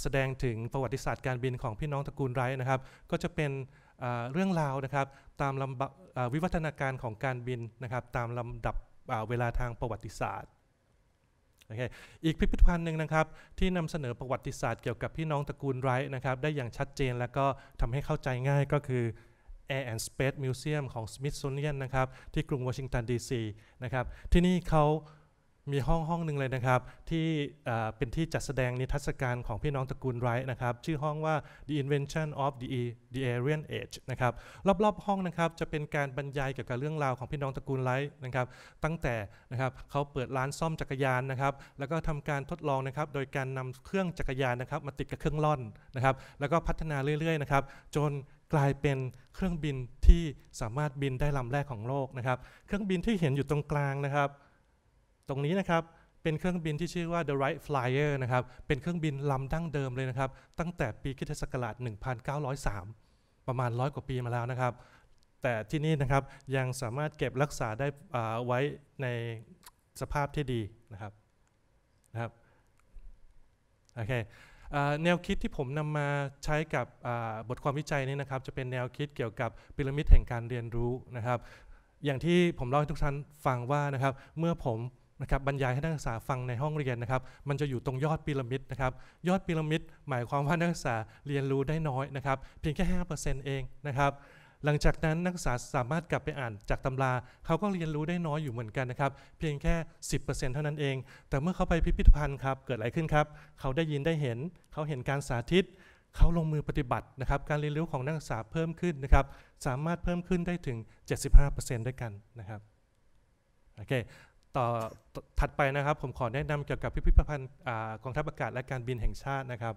Speaker 4: แสดงถึงประวัติศาสตร์ การบินของพี่น้องตระกูลไรนะครับก็จะเป็นเรื่องราวนะครับตามลำวิวัฒนาการของการบินนะครับตามลำดับเวลาทางประวัติศาสตร์โอเคอีกพิพิธภัณฑ์หนึ่งนะครับที่นำเสนอประวัติศาสตร์เกี่ยวกับพี่น้องตระกูลไรนะครับได้อย่างชัดเจนและก็ทำให้เข้าใจง่ายก็คือ Air and Space Museum ของ Smithsonian นะครับที่กรุงวอชิงตันดีซีนะครับที่นี่เขามีห้องห้องหนึ่งเลยนะครับที่เป็นที่จัดแสดงนิทรรศการของพี่น้องตระกูลไรท์นะครับ ชื่อห้องว่า The Invention of the the Aryan Age นะครับรอบๆห้องนะครับ จะเป็นการบรรยายเกี่ยวกับเรื่องราวของพี่น้องตระกูลไรท์นะครับ ตั้งแต่นะครับเขาเปิดร้านซ่อมจักรยานนะครับ แล้วก็ทำการทดลองนะครับโดยการนำเครื่องจักรยานนะครับ มาติดกับเครื่องล่อนนะครับ แล้วก็พัฒนาเรื่อยๆนะครับ จนกลายเป็นเครื่องบินที่สามารถบินได้ลำแรกของโลกนะครับ เครื่องบินที่เห็นอยู่ตรงกลางนะครับตรงนี้นะครับเป็นเครื่องบินที่ชื่อว่า The Wright Flyer นะครับเป็นเครื่องบินลำดั้งเดิมเลยนะครับตั้งแต่ปีคศการ1903 ประมาณร้อยกว่าปีมาแล้วนะครับแต่ที่นี่นะครับยังสามารถเก็บรักษาได้ไว้ในสภาพที่ดีนะครับนะครับโอเคแนวคิดที่ผมนำมาใช้กับบทความวิจัยนี้นะครับจะเป็นแนวคิดเกี่ยวกับพีระมิดแห่งการเรียนรู้นะครับอย่างที่ผมเล่าให้ทุกท่านฟังว่านะครับเมื่อผมนะครับบรรยายให้นักศึกษาฟังในห้องเรียนนะครับมันจะอยู่ตรงยอดพีระมิดนะครับยอดพีระมิดหมายความว่านักศึกษาเรียนรู้ได้น้อยนะครับเพียงแค่ 5%เองนะครับหลังจากนั้นนักศึกษาสามารถกลับไปอ่านจากตำราเขาก็เรียนรู้ได้น้อยอยู่เหมือนกันนะครับเพียงแค่ 10%เท่านั้นเอง แต่เมื่อเขาไปพิพิธภัณฑ์ครับเกิดอะไรขึ้นครับเขาได้ยินได้เห็น เขาเห็นการสาธิต เขาลงมือปฏิบัตินะครับการเรียนรู้ของนักศึกษาเพิ่มขึ้นนะครับสามารถเพิ่มขึ้นได้ถึง 75%ด้วยกันนะครับโอเคต่อถัดไปนะครับผมขอแนะนำเกี่ยวกับพิพิธภัณฑ์กองทัพอากาศและการบินแห่งชาตินะครับ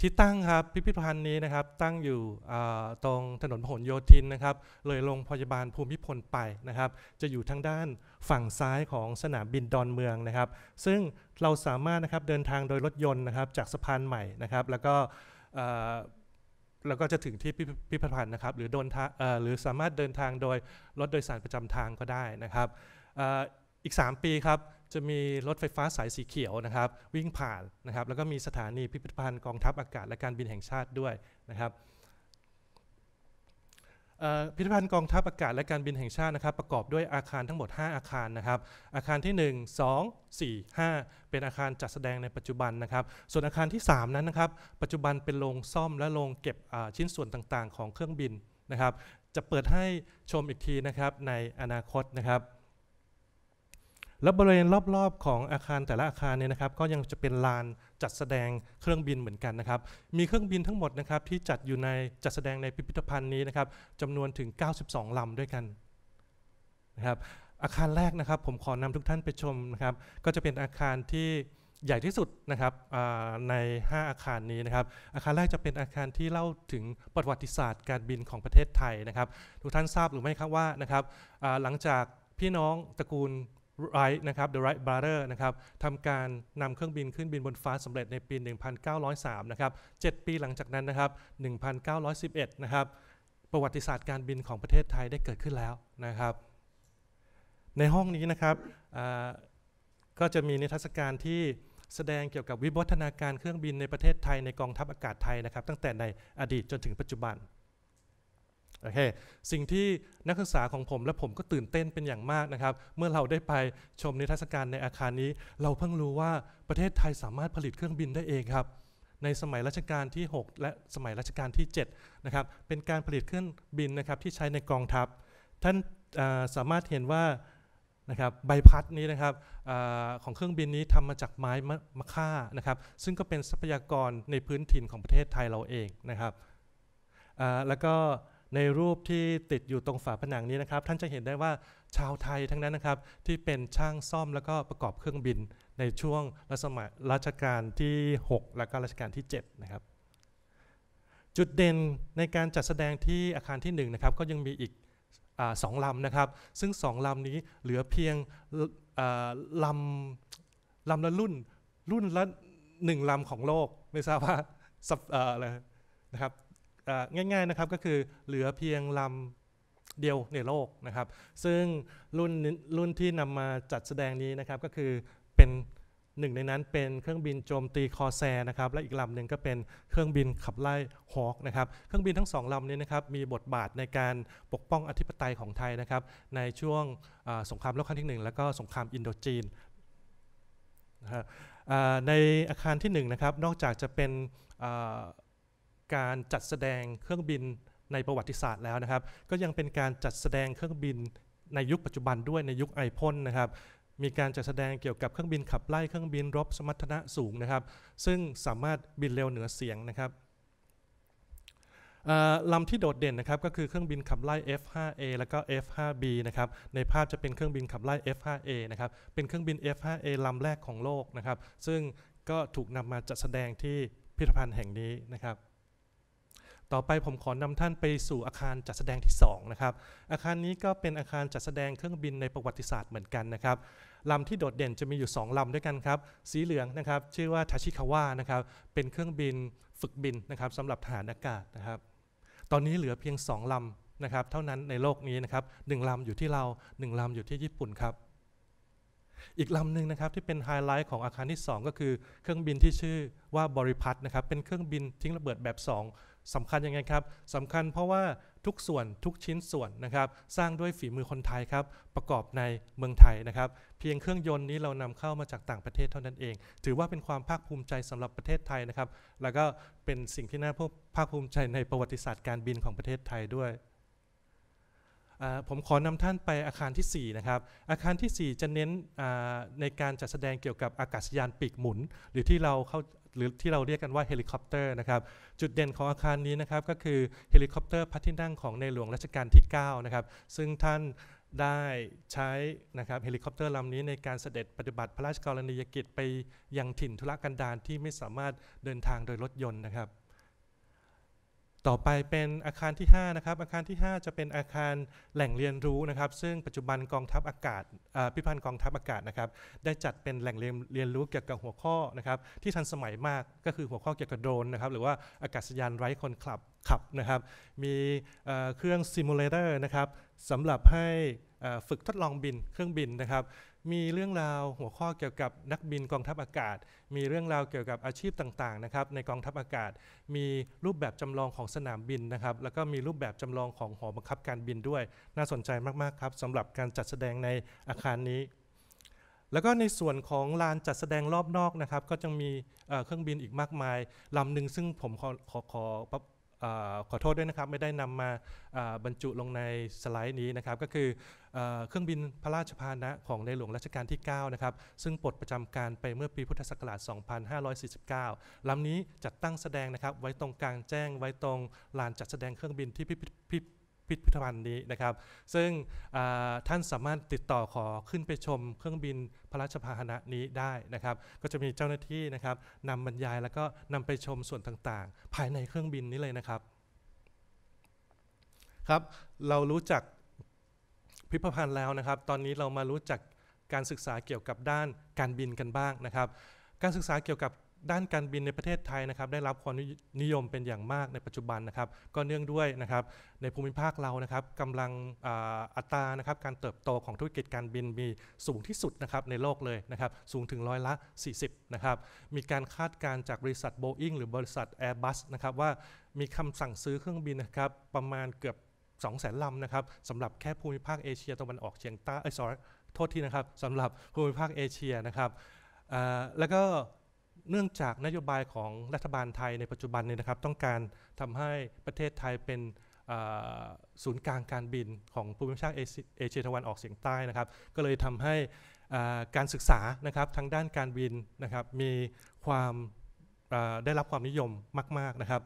Speaker 4: ที่ตั้งครับพิพิธภัณฑ์นี้นะครับตั้งอยู่ตรงถนนพหลโยธินนะครับเลยโรงพยาบาลภูมิพลไปนะครับ จะอยู่ทางด้านฝั่งซ้ายของสนามบินดอนเมืองนะครับ ซึ่งเราสามารถนะครับเดินทางโดยรถยนต์นะครับ จากสะพานใหม่นะครับแล้วก็แล้วก็จะถึงที่พิพิธภัณฑ์นะครับหรือโดนหรือสามารถเดินทางโดยรถโดยสารประจำทางก็ได้นะครับอีก 3 ปีครับจะมีรถไฟฟ้าสายสีเขียวนะครับ วิ่งผ่านนะครับแล้วก็มีสถานีพิพิธภัณฑ์กองทัพอากาศและการบินแห่งชาติด้วยนะครับพิพิธภัณฑ์กองทัพอากาศและการบินแห่งชาตินะครับ ประกอบด้วยอาคารทั้งหมด5อาคารนะครับอาคารที่ 1 2 4 5 เป็นอาคารจัดแสดงในปัจจุบันนะครับ ส่วนอาคารที่ 3 นั้นนะครับปัจจุบันเป็นโรงซ่อมและโรงเก็บชิ้นส่วนต่าง ๆของเครื่องบินนะครับ จะเปิดให้ชมอีกทีนะครับในอนาคตนะครับและบริเวณรอบๆ ของอาคารแต่ละอาคารเนี่ยนะครับก็ยังจะเป็นลานจัดแสดงเครื่องบินเหมือนกันนะครับมีเครื่องบินทั้งหมดนะครับที่จัดอยู่ในจัดแสดงในพิพิธภัณฑ์นี้นะครับจำนวนถึง 92ลำด้วยกันนะครับอาคารแรกนะครับผมขอนำทุกท่านไปชมนะครับก็จะเป็นอาคารที่ใหญ่ที่สุดนะครับใน 5 อาคารนี้นะครับอาคารแรกจะเป็นอาคารที่เล่าถึงประวัติศาสตร์ การบินของประเทศไทยนะครับ ทุกท่านทราบหรือไม่ครับว่านะครับหลังจากพี่น้องตระกูลไรท์นะครับ The Wright Brother นะครับทำการนำเครื่องบินขึ้นบินบนฟ้าสำเร็จในปี 1903 นะครับ7ปีหลังจากนั้นนะครับ 1911 นะครับ ประวัติศาสตร์การบินของประเทศไทยได้เกิดขึ้นแล้วนะครับ ในห้องนี้นะครับก็จะมีนิทรรศการที่แสดงเกี่ยวกับวิวัฒนาการเครื่องบินในประเทศไทยในกองทัพอากาศไทยนะครับ ตั้งแต่ในอดีตจนถึงปัจจุบันโอเค สิ่งที่นักศึกษาของผมและผมก็ตื่นเต้นเป็นอย่างมากนะครับ เมื่อเราได้ไปชมนิทรรศการในอาคารนี้ เราเพิ่งรู้ว่าประเทศไทยสามารถผลิตเครื่องบินได้เองครับ ในสมัยรัชกาลที่ 6 และสมัยรัชกาลที่7นะครับ เป็นการผลิตเครื่องบินนะครับที่ใช้ในกองทัพ ท่านสามารถเห็นว่านะครับใบพัดนี้นะครับอของเครื่องบินนี้ทำมาจากไม้มะค่านะครับ ซึ่งก็เป็นทรัพยากรในพื้นถิ่นของประเทศไทยเราเองนะครับแล้วก็ในรูปที่ติดอยู่ตรงฝาผนังนี้นะครับ ท่านจะเห็นได้ว่าชาวไทยทั้งนั้นนะครับ ที่เป็นช่างซ่อมแล้วก็ประกอบเครื่องบินในช่วงรัชมัยรัชกาลที่ 6 และก็รัชกาลที่ 7 นะครับ จุดเด่นในการจัดแสดงที่อาคารที่1นะครับก็ยังมีอีกอสองลำนะครับ ซึ่งสองลำนี้เหลือเพียงลำลำละรุ่นรุ่นละหนึ่งลำของโลกไม่ทราบว่าอะไรนะครับง่ายๆนะครับก็คือเหลือเพียงลำเดียวในโลกนะครับซึ่งรุ่นรุ่นที่นำมาจัดแสดงนี้นะครับก็คือเป็นหนึ่งในนั้นเป็นเครื่องบินโจมตีคอแซนะครับและอีกลำหนึ่งก็เป็นเครื่องบินขับไล่ฮอคนะครับเครื่องบินทั้งสองลำนี้นะครับมีบทบาทในการปกป้องอธิปไตยของไทยนะครับในช่วงสงครามโลกครั้งที่ 1แล้วก็สงครามอินโดจีนในอาคารที่1นะครับนอกจากจะเป็นการจัดแสดงเครื่องบินในประวัติศาสตร์แล้วนะครับ ก็ยังเป็นการจัดแสดงเครื่องบินในยุคปัจจุบันด้วยในยุคไอพ่นนะครับ มีการจัดแสดงเกี่ยวกับเครื่องบินขับไล่เครื่องบินรบสมรรถนะสูงนะครับ ซึ่งสามารถบินเร็วเหนือเสียงนะครับลำที่โดดเด่นนะครับก็คือเครื่องบินขับไล่ F5A แล้วก็ F5B นะครับในภาพจะเป็นเครื่องบินขับไล่ F5A นะครับเป็นเครื่องบิน F5A ลำแรกของโลกนะครับ ซึ่งก็ถูกนำมาจัดแสดงที่พิพิธภัณฑ์แห่งนี้นะครับต่อไปผมขอนำท่านไปสู่อาคารจัดแสดงที่2นะครับ อาคารนี้ก็เป็นอาคารจัดแสดงเครื่องบินในประวัติศาสตร์เหมือนกันนะครับ ลำที่โดดเด่นจะมีอยู่ 2ลำด้วยกันครับ สีเหลืองนะครับชื่อว่าทาชิคาวะนะครับ เป็นเครื่องบินฝึกบินนะครับสำหรับทหารอากาศนะครับ ตอนนี้เหลือเพียง 2ลำนะครับเท่านั้นในโลกนี้นะครับหนึ่งลำอยู่ที่เราหนึ่งลำอยู่ที่ญี่ปุ่นครับ อีกลำหนึ่งนะครับที่เป็นไฮไลท์ของอาคารที่ 2 ก็คือเครื่องบินที่ชื่อว่าบริพัตนะครับ เป็นเครื่องบินทิ้งระเบิดแบบ 2สำคัญยังไงครับสำคัญเพราะว่าทุกส่วนทุกชิ้นส่วนนะครับสร้างด้วยฝีมือคนไทยครับประกอบในเมืองไทยนะครับ เพียงเครื่องยนต์นี้เรานำเข้ามาจากต่างประเทศเท่านั้นเอง ถือว่าเป็นความภาคภูมิใจสำหรับประเทศไทยนะครับแล้วก็เป็นสิ่งที่น่าภาคภูมิใจในประวัติศาสตร์การบินของประเทศไทยด้วยผมขอนำท่านไปอาคารที่4นะครับอาคารที่ 4 จะเน้นในการจัดแสดงเกี่ยวกับอากาศยานปีกหมุน หรือที่เราเข้าหรือที่เราเรียกกันว่าเฮลิคอปเตอร์นะครับ จุดเด่นของอาคารนี้นะครับก็คือเฮลิคอปเตอร์พระที่นั่งของในหลวงรัชกาลที่9นะครับซึ่งท่านได้ใช้นะครับเฮลิคอปเตอร์ลำนี้ในการเสด็จปฏิบัติพระราชกรณียกิจไปยังถิ่นทุรกันดารที่ไม่สามารถเดินทางโดยรถยนต์นะครับต่อไปเป็นอาคารที่5นะครับอาคารที่ 5 จะเป็นอาคารแหล่งเรียนรู้นะครับ ซึ่งปัจจุบันกองทัพอากาศพิพันธ์กองทัพอากาศนะครับได้จัดเป็นแหล่งเรียนเรียนรู้เกี่ยวกับหัวข้อนะครับ ที่ทันสมัยมากก็คือหัวข้อเกี่ยวกับโดรนนะครับหรือว่าอากาศยานไร้คนขับขับนะครับ มีเครื่องซิมูเลเตอร์นะครับสำหรับให้ฝึกทดลองบิน เครื่องบินนะครับมีเรื่องราวหัวข้อเกี่ยวกับนักบินกองทัพอากาศ มีเรื่องราวเกี่ยวกับอาชีพต่างๆนะครับในกองทัพอากาศ มีรูปแบบจำลองของสนามบินนะครับ แล้วก็มีรูปแบบจำลองของหอบังคับการบินด้วย น่าสนใจมากๆครับสำหรับการจัดแสดงในอาคารนี้ แล้วก็ในส่วนของลานจัดแสดงรอบนอกนะครับก็จะมีเครื่องบินอีกมากมายลำหนึ่งซึ่งผมขอขอขอขอโทษด้วยนะครับ ไม่ได้นำมาบรรจุลงในสไลด์นี้นะครับ ก็คือเครื่องบินพระราชพานะของในหลวงรัชกาลที่ 9 นะครับ ซึ่งปลดประจำการไปเมื่อปีพุทธศักราช 2549 ลำนี้จัดตั้งแสดงนะครับ ไว้ตรงกลางแจ้งไว้ตรงลานจัดแสดงเครื่องบินที่พิพิพิธภัณฑ์นี้นะครับ ซึ่งท่านสามารถติดต่อขอขึ้นไปชมเครื่องบินพระราชพาหนะนี้ได้นะครับ ก็จะมีเจ้าหน้าที่นะครับนำบรรยายแล้วก็นำไปชมส่วนต่างๆ ภายในเครื่องบินนี้เลยนะครับ ครับ เรารู้จักพิพิธภัณฑ์แล้วนะครับ ตอนนี้เรามารู้จักการศึกษาเกี่ยวกับด้านการบินกันบ้างนะครับ การศึกษาเกี่ยวกับด้านการบินในประเทศไทยนะครับได้รับความนิยมเป็นอย่างมากในปัจจุบันนะครับก็เนื่องด้วยนะครับในภูมิภาคเรานะครับกำลังอัตรานะครับการเติบโตของธุรกิจการบินมีสูงที่สุดนะครับในโลกเลยนะครับสูงถึงร้อยละ 40นะครับมีการคาดการณ์จากบริษัท Boeing หรือบริษัท Airbus นะครับว่ามีคำสั่งซื้อเครื่องบินนะครับประมาณเกือบ2 0 0สนลำนะครับสำหรับแค่ภูมิภาคเอเชียตะวันออกเฉียงใต้เอ้ยสอโทษทีนะครับสำหรับภูมิภาคเอเชียนะครับแล้วก็เนื่องจากนโยบายของรัฐบาลไทยในปัจจุบันเนี่ยนะครับต้องการทำให้ประเทศไทยเป็นศูนย์กลางการบินของภูมิภาคเอเชียตะวันออกเฉียงใต้นะครับ ก็เลยทำให้การศึกษานะครับทางด้านการบินนะครับมีความได้รับความนิยมมาก ๆนะครับ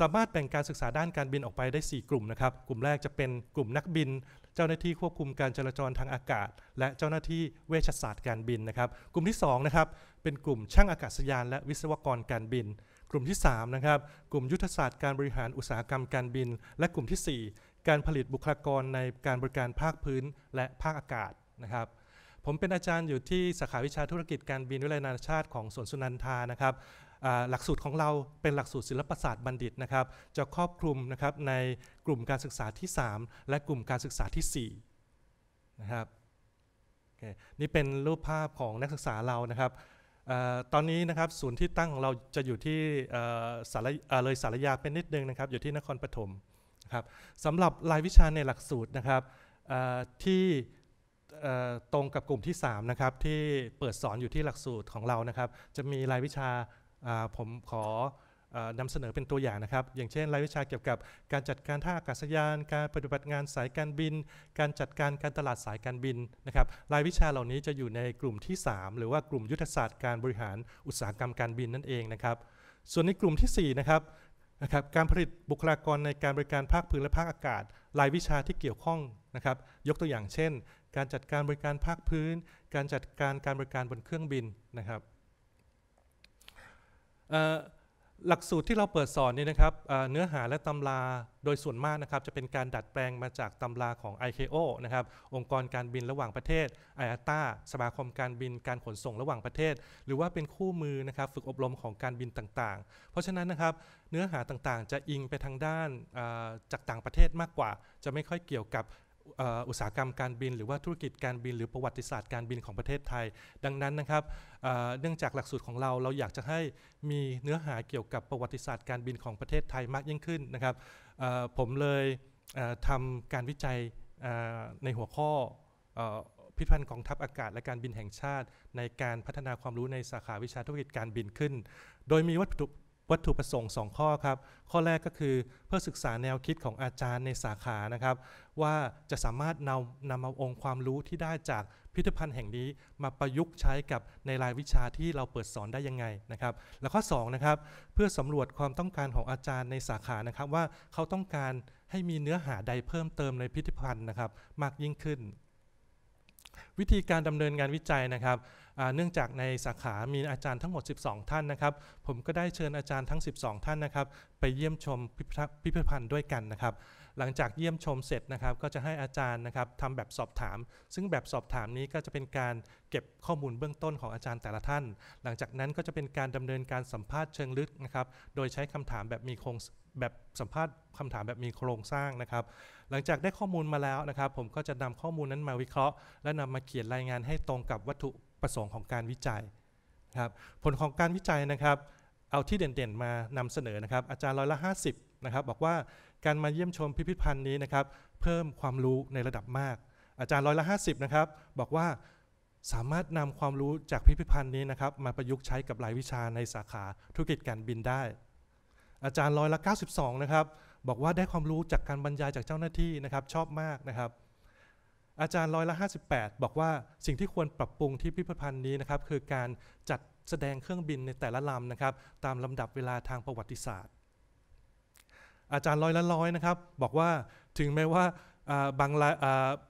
Speaker 4: สามารถแบ่งการศึกษาด้านการบินออกไปได้ 4 กลุ่มนะครับกลุ่มแรกจะเป็นกลุ่มนักบินเจ้าหน้าที่ควบคุมการจราจรทางอากาศและเจ้าหน้าที่เวชศาสตร์การบินนะครับ กลุ่มที่2นะครับเป็นกลุ่มช่างอากาศยานและวิศวกรการบินกลุ่มที่3นะครับกลุ่มยุทธศาสตร์การบริหารอุตสาหกรรมการบิน และกลุ่มที่ 4 การผลิตบุคลากรในการบริการภาคพื้นและภาคอากาศนะครับผมเป็นอาจารย์อยู่ที่สาขาวิชาธุรกิจการบินวิทยานานาชาติของสวนสุนันทานะครับหลักสูตรของเราเป็นหลักสูตรศิลปศาสตร์บัณฑิตนะครับ จะครอบคลุมนะครับในกลุ่มการศึกษาที่ 3 และกลุ่มการศึกษาที่ 4นะครับ okay. นี่เป็นรูปภาพของนักศึกษาเรานะครับอตอนนี้นะครับศูนย์ที่ตั้งของเราจะอยู่ที่สารเลยสารยาเป็นนิดนึงนะครับอยู่ที่นครปฐมนะครับสำหรับรายวิชาในหลักสูตรนะครับที่ตรงกับกลุ่มที่3นะครับที่เปิดสอนอยู่ที่หลักสูตรของเรานะครับจะมีรายวิชาผมขอนำเสนอเป็นตัวอย่างนะครับ อย่างเช่นรายวิชาเกี่ยวกับ การจัดการท่าอากาศยาน การปฏิบัติงานสายการบิน การจัดการการตลาดสายการบินนะครับรายวิชาเหล่านี้จะอยู่ในกลุ่มที่ 3 หรือว่ากลุ่มยุทธศาสตร์การบริหารอุตสาหกรรมการบินนั่นเองนะครับ ส่วนในกลุ่มที่4นะครับนะครับ การผลิตบุคลากรในการบริการภาคพื้นและภาคอากาศ รายวิชาที่เกี่ยวข้องนะครับ ยกตัวอย่างเช่น การจัดการบริการภาคพื้น การจัดการการบริการบนเครื่องบินนะครับหลักสูตรที่เราเปิดสอนนี่นะครับเนื้อหาและตำราโดยส่วนมากนะครับจะเป็นการดัดแปลงมาจากตำราของ ICAO นะครับองค์กรการบินระหว่างประเทศ IATA สมาคม การบินการขนส่งระหว่างประเทศ หรือว่าเป็นคู่มือนะครับฝึกอบรมของการบินต่างๆ เพราะฉะนั้นนะครับเนื้อหาต่างๆ จะอิงไปทางด้านจากต่างประเทศมากกว่า จะไม่ค่อยเกี่ยวกับอุตสาหกรรมการบิน หรือว่าธุรกิจการบิน หรือประวัติศาสตร์การบินของประเทศไทย ดังนั้นนะครับเนื่องจากหลักสูตรของเราเราอยากจะให้มีเนื้อหาเกี่ยวกับประวัติศาสตร์การบินของประเทศไทยมากยิ่งขึ้นนะครับผมเลยทำการวิจัยในหัวข้อพิพันธ์ของทัพอากาศ และการบินแห่งชาติ ในการพัฒนาความรู้ในสาขาวิชาธุรกิจการบินขึ้น โดยมีวัตถุวัตถุประสงค์2ข้อครับ ข้อแรกก็คือเพื่อศึกษาแนวคิดของอาจารย์ในสาขานะครับ ว่าจะสามารถนำนำเอาองค์ความรู้ที่ได้จากพิพิธภัณฑ์แห่งนี้ มาประยุกต์ใช้กับในรายวิชาที่เราเปิดสอนได้ยังไงนะครับ และข้อ2นะครับเพื่อสำรวจความต้องการของอาจารย์ในสาขานะครับ ว่าเขาต้องการให้มีเนื้อหาใดเพิ่มเติมในพิพิธภัณฑ์นะครับ มากยิ่งขึ้น วิธีการดำเนินงานวิจัยนะครับเนื่องจากในสาขามีอาจารย์ทั้งหมด 12 ท่านนะครับ ผมก็ได้เชิญอาจารย์ทั้ง 12 ท่านนะครับไปเยี่ยมชมพิพิธภัณฑ์ด้วยกันนะครับ หลังจากเยี่ยมชมเสร็จนะครับ ก็จะให้อาจารย์นะครับทำแบบสอบถาม ซึ่งแบบสอบถามนี้ก็จะเป็นการเก็บข้อมูลเบื้องต้นของอาจารย์แต่ละท่าน หลังจากนั้นก็จะเป็นการดำเนินการสัมภาษณ์เชิงลึกนะครับ โดยใช้คำถามแบบมีโครงแบบสัมภาษณ์คำถามแบบมีโครงสร้างนะครับ หลังจากได้ข้อมูลมาแล้วนะครับ ผมก็จะนำข้อมูลนั้นมาวิเคราะห์ และนำมาเขียนรายงานให้ตรงกับวัตถุประสงค์ของการวิจัยครับ ผลของการวิจัยนะครับ เอาที่เด่นๆมานำเสนอนะครับอาจารย์ร้อยละ50นะครับบอกว่าการมาเยี่ยมชมพิพิธภัณฑ์นี้นะครับ เพิ่มความรู้ในระดับมากอาจารย์ร้อยละ50นะครับ บอกว่าสามารถนำความรู้จากพิพิธภัณฑ์นี้นะครับมาประยุกต์ใช้กับรายวิชาในสาขาธุรกิจการบินได้ อาจารย์ร้อยละ92 นะครับ บอกว่าได้ความรู้จากการบรรยายจากเจ้าหน้าที่นะครับชอบมากนะครับอาจารย์ร้อยละ58 บอกว่าสิ่งที่ควรปรับปรุงที่พิพิธภัณฑ์นี้นะครับคือการจัดแสดงเครื่องบินในแต่ละลำนะครับตามลำดับเวลาทางประวัติศาสตร์ อาจารย์ร้อยละร้อยนะครับบอกว่าถึงแม้ว่าบาง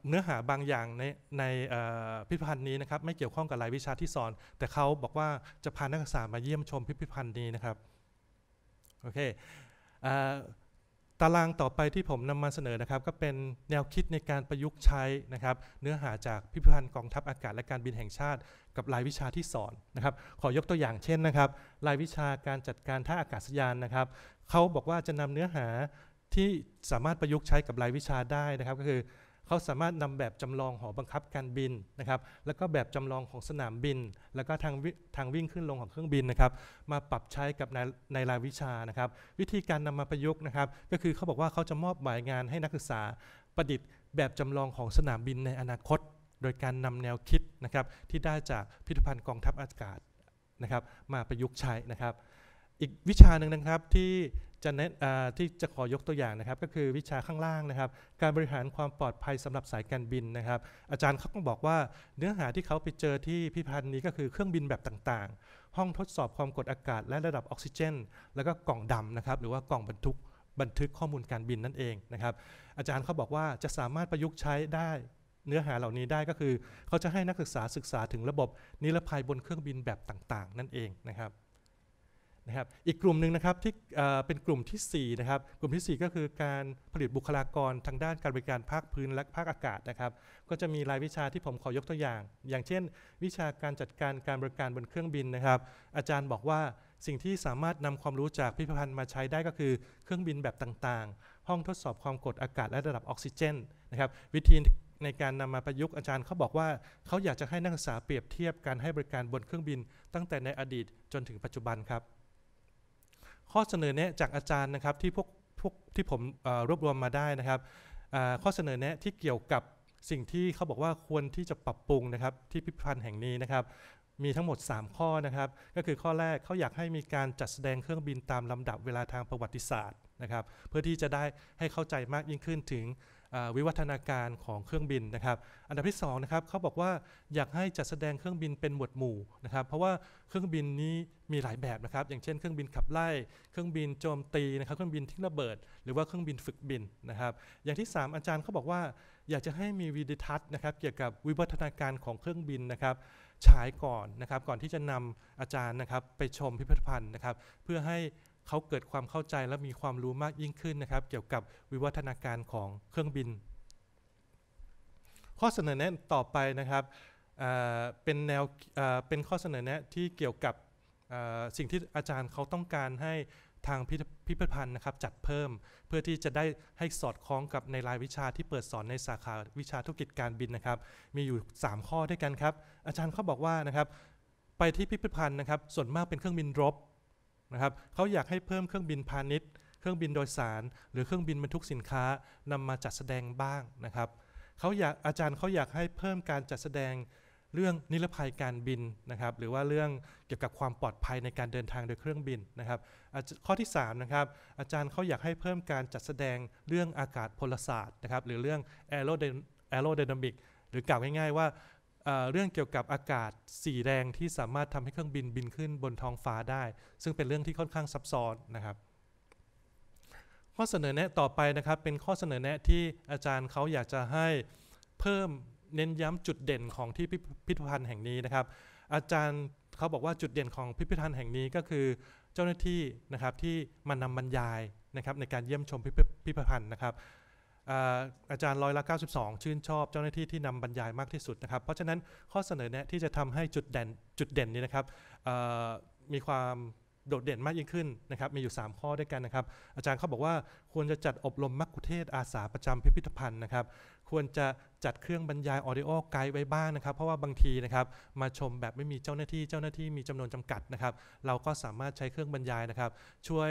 Speaker 4: เนื้อหาบางอย่างในในพิพิธภัณฑ์นี้นะครับไม่เกี่ยวข้องกับรายวิชาที่สอน แต่เขาบอกว่าจะพานักศึกษามาเยี่ยมชมพิพิธภัณฑ์นี้นะครับโอเคตารางต่อไปที่ผมนำมาเสนอนะครับ ก็เป็นแนวคิดในการประยุกต์ใช้นะครับ เนื้อหาจากพิพิธภัณฑ์กองทัพอากาศและการบินแห่งชาติกับรายวิชาที่สอนนะครับ ขอยกตัวอย่างเช่นนะครับ รายวิชาการจัดการท่าอากาศยานนะครับเขาบอกว่าจะนำเนื้อหาที่สามารถประยุกต์ใช้กับรายวิชาได้นะครับก็คือเขาสามารถนำแบบจำลองหอบังคับการบินนะครับ แล้วก็แบบจำลองของสนามบิน แล้วก็ทางทางวิ่งขึ้นลงของเครื่องบินนะครับ มาปรับใช้กับในในรายวิชานะครับ วิธีการนำมาประยุกต์นะครับ ก็คือเขาบอกว่าเขาจะมอบหมายงานให้นักศึกษาประดิษฐ์ แบบจำลองของสนามบินในอนาคต โดยการนำแนวคิดนะครับที่ได้จากพิพิธภัณฑ์กองทัพอากาศนะครับ มาประยุกต์ใช้นะครับ อีกวิชาหนึ่งนะครับที่จะเนนที่จะขอยกตัวอย่างนะครับ ก็คือวิชาข้างล่างนะครับ การบริหารความปลอดภัยสำหรับสายการบินนะครับ อาจารย์เขาต้องบอกว่าเนื้อหาที่เขาไปเจอที่พิพันธ์นี้ก็คือเครื่องบินแบบต่างๆ ห้องทดสอบความกดอากาศ และระดับออกซิเจน แล้วก็กล่องดำนะครับหรือว่ากล่องบรรทุกบันทึกข้อมูลการบินนั่นเองนะครับ อาจารย์เขาบอกว่าจะสามารถประยุกต์ใช้ได้เนื้อหาเหล่านี้ได้ก็คือเขาจะให้นักศึกษาศึกษาถึงระบบนิรภัยบนเครื่องบินแบบต่าง ๆ นั่นเองนะครับนะครับอีกกลุ่มหนึ่งนะครับที่เป็นกลุ่มที่4นะครับกลุ่มที่ 4 ก็คือการผลิตบุคลากรทางด้าน การบริการภาคพื้นและภาคอากาศนะครับก็จะมีรายวิชาที่ผมขอยกตัวอย่าง อย่างเช่น วิชาการจัดการการบริการบนเครื่องบินนะครับ อาจารย์บอกว่าสิ่งที่สามารถนำความรู้จากพิพิธภัณฑ์มาใช้ได้ก็คือเครื่องบินแบบต่างๆ ห้องทดสอบความกดอากาศและระดับออกซิเจนนะครับวิธีในการนำมาประยุกต์อาจารย์เขาบอกว่าเขาอยากจะให้นักศึกษาเปรียบเทียบการให้บริการบนเครื่องบินตั้งแต่ในอดีตจนถึงปัจจุบันครับข้อเสนอแนะจากอาจารย์นะครับที่พวกพวกที่ผมรวบรวมมาได้นะครับข้อเสนอแนะที่เกี่ยวกับสิ่งที่เขาบอกว่าควรที่จะปรับปรุงนะครับ ที่พิพิธภัณฑ์แห่งนี้นะครับ มีทั้งหมด 3 ข้อนะครับ ก็คือข้อแรกเขาอยากให้มีการจัดแสดงเครื่องบินตามลำดับเวลาทางประวัติศาสตร์นะครับ เพื่อที่จะได้ให้เข้าใจมากยิ่งขึ้นถึงวิวัฒนาการของเครื่องบินนะครับ อันดับที่2นะครับเขาบอกว่าอยากให้จัดแสดงเครื่องบินเป็นหมวดหมู่นะครับ เพราะว่าเครื่องบินนี้มีหลายแบบนะครับ อย่างเช่น เครื่องบินขับไล่เครื่องบินโจมตีนะครับ เครื่องบินทิ้งระเบิด หรือว่าเครื่องบินฝึกบินนะครับ อย่างที่ 3 อาจารย์เขาบอกว่า อยากจะให้มีวิดิทัศน์นะครับเกี่ยวกับวิวัฒนาการของเครื่องบินนะครับฉายก่อนนะครับก่อนที่จะนำอาจารย์นะครับไปชมพิพิธภัณฑ์นะครับ เพื่อใหเขาเกิดความเข้าใจและมีความรู้มากยิ่งขึ้นนะครับเกี่ยวกับวิวัฒนาการของเครื่องบิน ข้อเสนอแนะต่อไปนะครับเป็นแนวเป็นข้อเสนอแนะที่เกี่ยวกับสิ่งที่อาจารย์เขาต้องการให้ทางพิพิธภัณฑ์นะครับจัดเพิ่มเพื่อที่จะได้ให้สอดคล้องกับในรายวิชาที่เปิดสอนในสาขาวิชาธุรกิจการบินนะครับ มีอยู่ 3 ข้อด้วยกันครับอาจารย์เขาบอกว่านะครับไปที่พิพิธภัณฑ์นะครับส่วนมากเป็นเครื่องบินรบนะครับเขาอยากให้เพิ่มเครื่องบินพาณิชย์ เครื่องบินโดยสาร หรือเครื่องบินบรรทุกสินค้านำมาจัดแสดงบ้างนะครับเขาอยากอาจารย์เขาอยากให้เพิ่มการจัดแสดงเรื่องนิรภัยการบินนะครับ หรือว่าเรื่องเกี่ยวกับความปลอดภัยในการเดินทางโดยเครื่องบินนะครับ ข้อที่3นะครับอาจารย์เขาอยากให้เพิ่มการจัดแสดงเรื่องอากาศพลศาสตร์นะครับ หรือเรื่องแอโรเดนามิกหรือกล่าวง่ายๆว่าเรื่องเกี่ยวกับอากาศสีแดงที่สามารถทำให้เครื่องบินบินขึ้นบนท้องฟ้าได้ ซึ่งเป็นเรื่องที่ค่อนข้างซับซ้อนนะครับ ข้อเสนอแนะต่อไปนะครับ เป็นข้อเสนอแนะที่อาจารย์เขาอยากจะให้เพิ่มเน้นย้ำจุดเด่นของที่พิพิธภัณฑ์แห่งนี้นะครับ อาจารย์เขาบอกว่าจุดเด่นของพิพิธภัณฑ์แห่งนี้ก็คือเจ้าหน้าที่นะครับที่มานำบรรยายนะครับในการเยี่ยมชมพิพิธภัณฑ์นะครับอาจารย์ร้อยละ92 ชื่นชอบเจ้าหน้าที่ที่นำบรรยายมากที่สุดนะครับ เพราะฉะนั้นข้อเสนอแนะที่จะทำให้จุดเด่นจุดเด่นนี้นะครับ มีความโดดเด่นมากยิ่งขึ้นนะครับ มีอยู่ 3 ข้อด้วยกันนะครับ อาจารย์เขาบอกว่าควรจะจัดอบรมมักคุเทศอาสาประจำพิพิธภัณฑ์นะครับ ควรจะจัดเครื่องบรรยายออดิโอไกด์ไว้บ้างนะครับ เพราะว่าบางทีนะครับมาชมแบบไม่มีเจ้าหน้าที่ เจ้าหน้าที่มีจำนวนจำกัดนะครับ เราก็สามารถใช้เครื่องบรรยายนะครับช่วย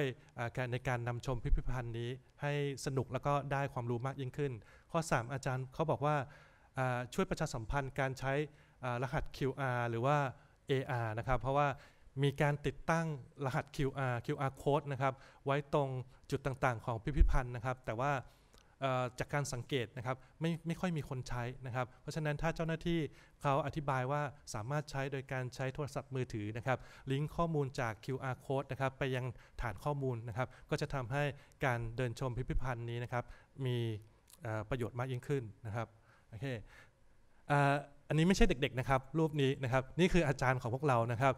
Speaker 4: ในการนำชมพิพิธภัณฑ์นี้ให้สนุกแล้วก็ได้ความรู้มากยิ่งขึ้น ข้อ 3 อาจารย์เขาบอกว่าช่วยประชาสัมพันธ์การใช้รหัส QR หรือว่า AR นะครับ เพราะว่ามีการติดตั้งรหัส QR QR code นะครับไว้ตรงจุดต่างๆ ของพิพิธภัณฑ์นะครับ แต่ว่าจากการสังเกตนะครับไม่ไม่ค่อยมีคนใช้นะครับ เพราะฉะนั้นถ้าเจ้าหน้าที่เขาอธิบายว่าสามารถใช้โดยการใช้โทรศัพท์มือถือนะครับ ลิงก์ข้อมูลจาก QR code นะครับไปยังฐานข้อมูลนะครับก็จะทำให้การเดินชมพิพิธภัณฑ์นี้นะครับมีประโยชน์มากยิ่งขึ้นนะครับโอเคอันนี้ไม่ใช่เด็กๆนะครับรูปนี้นะครับนี่คืออาจารย์ของพวกเรานะครับ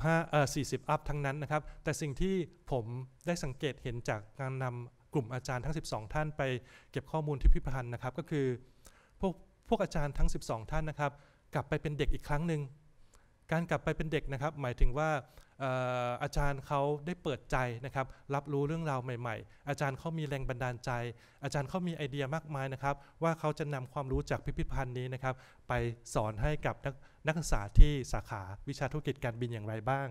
Speaker 4: 45 40 อัพทั้งนั้นนะครับแต่สิ่งที่ผมได้สังเกตเห็นจากการนำกลุ่มอาจารย์ทั้ง 12 ท่านไปเก็บข้อมูลที่พิพิธภัณฑ์นะครับก็คือพวกพวกอาจารย์ทั้ง 12 ท่านนะครับ กลับไปเป็นเด็กอีกครั้งหนึ่งการกลับไปเป็นเด็กนะครับหมายถึงว่าอาจารย์เขาได้เปิดใจนะครับรับรู้เรื่องราวใหม่ๆ อาจารย์เขามีแรงบันดาลใจ อาจารย์เขามีไอเดียมากมายนะครับ ว่าเขาจะนำความรู้จากพิพิธภัณฑ์นี้นะครับไปสอนให้กับนักศึกษาที่สาขาวิชาธุรกิจการบินอย่างไรบ้าง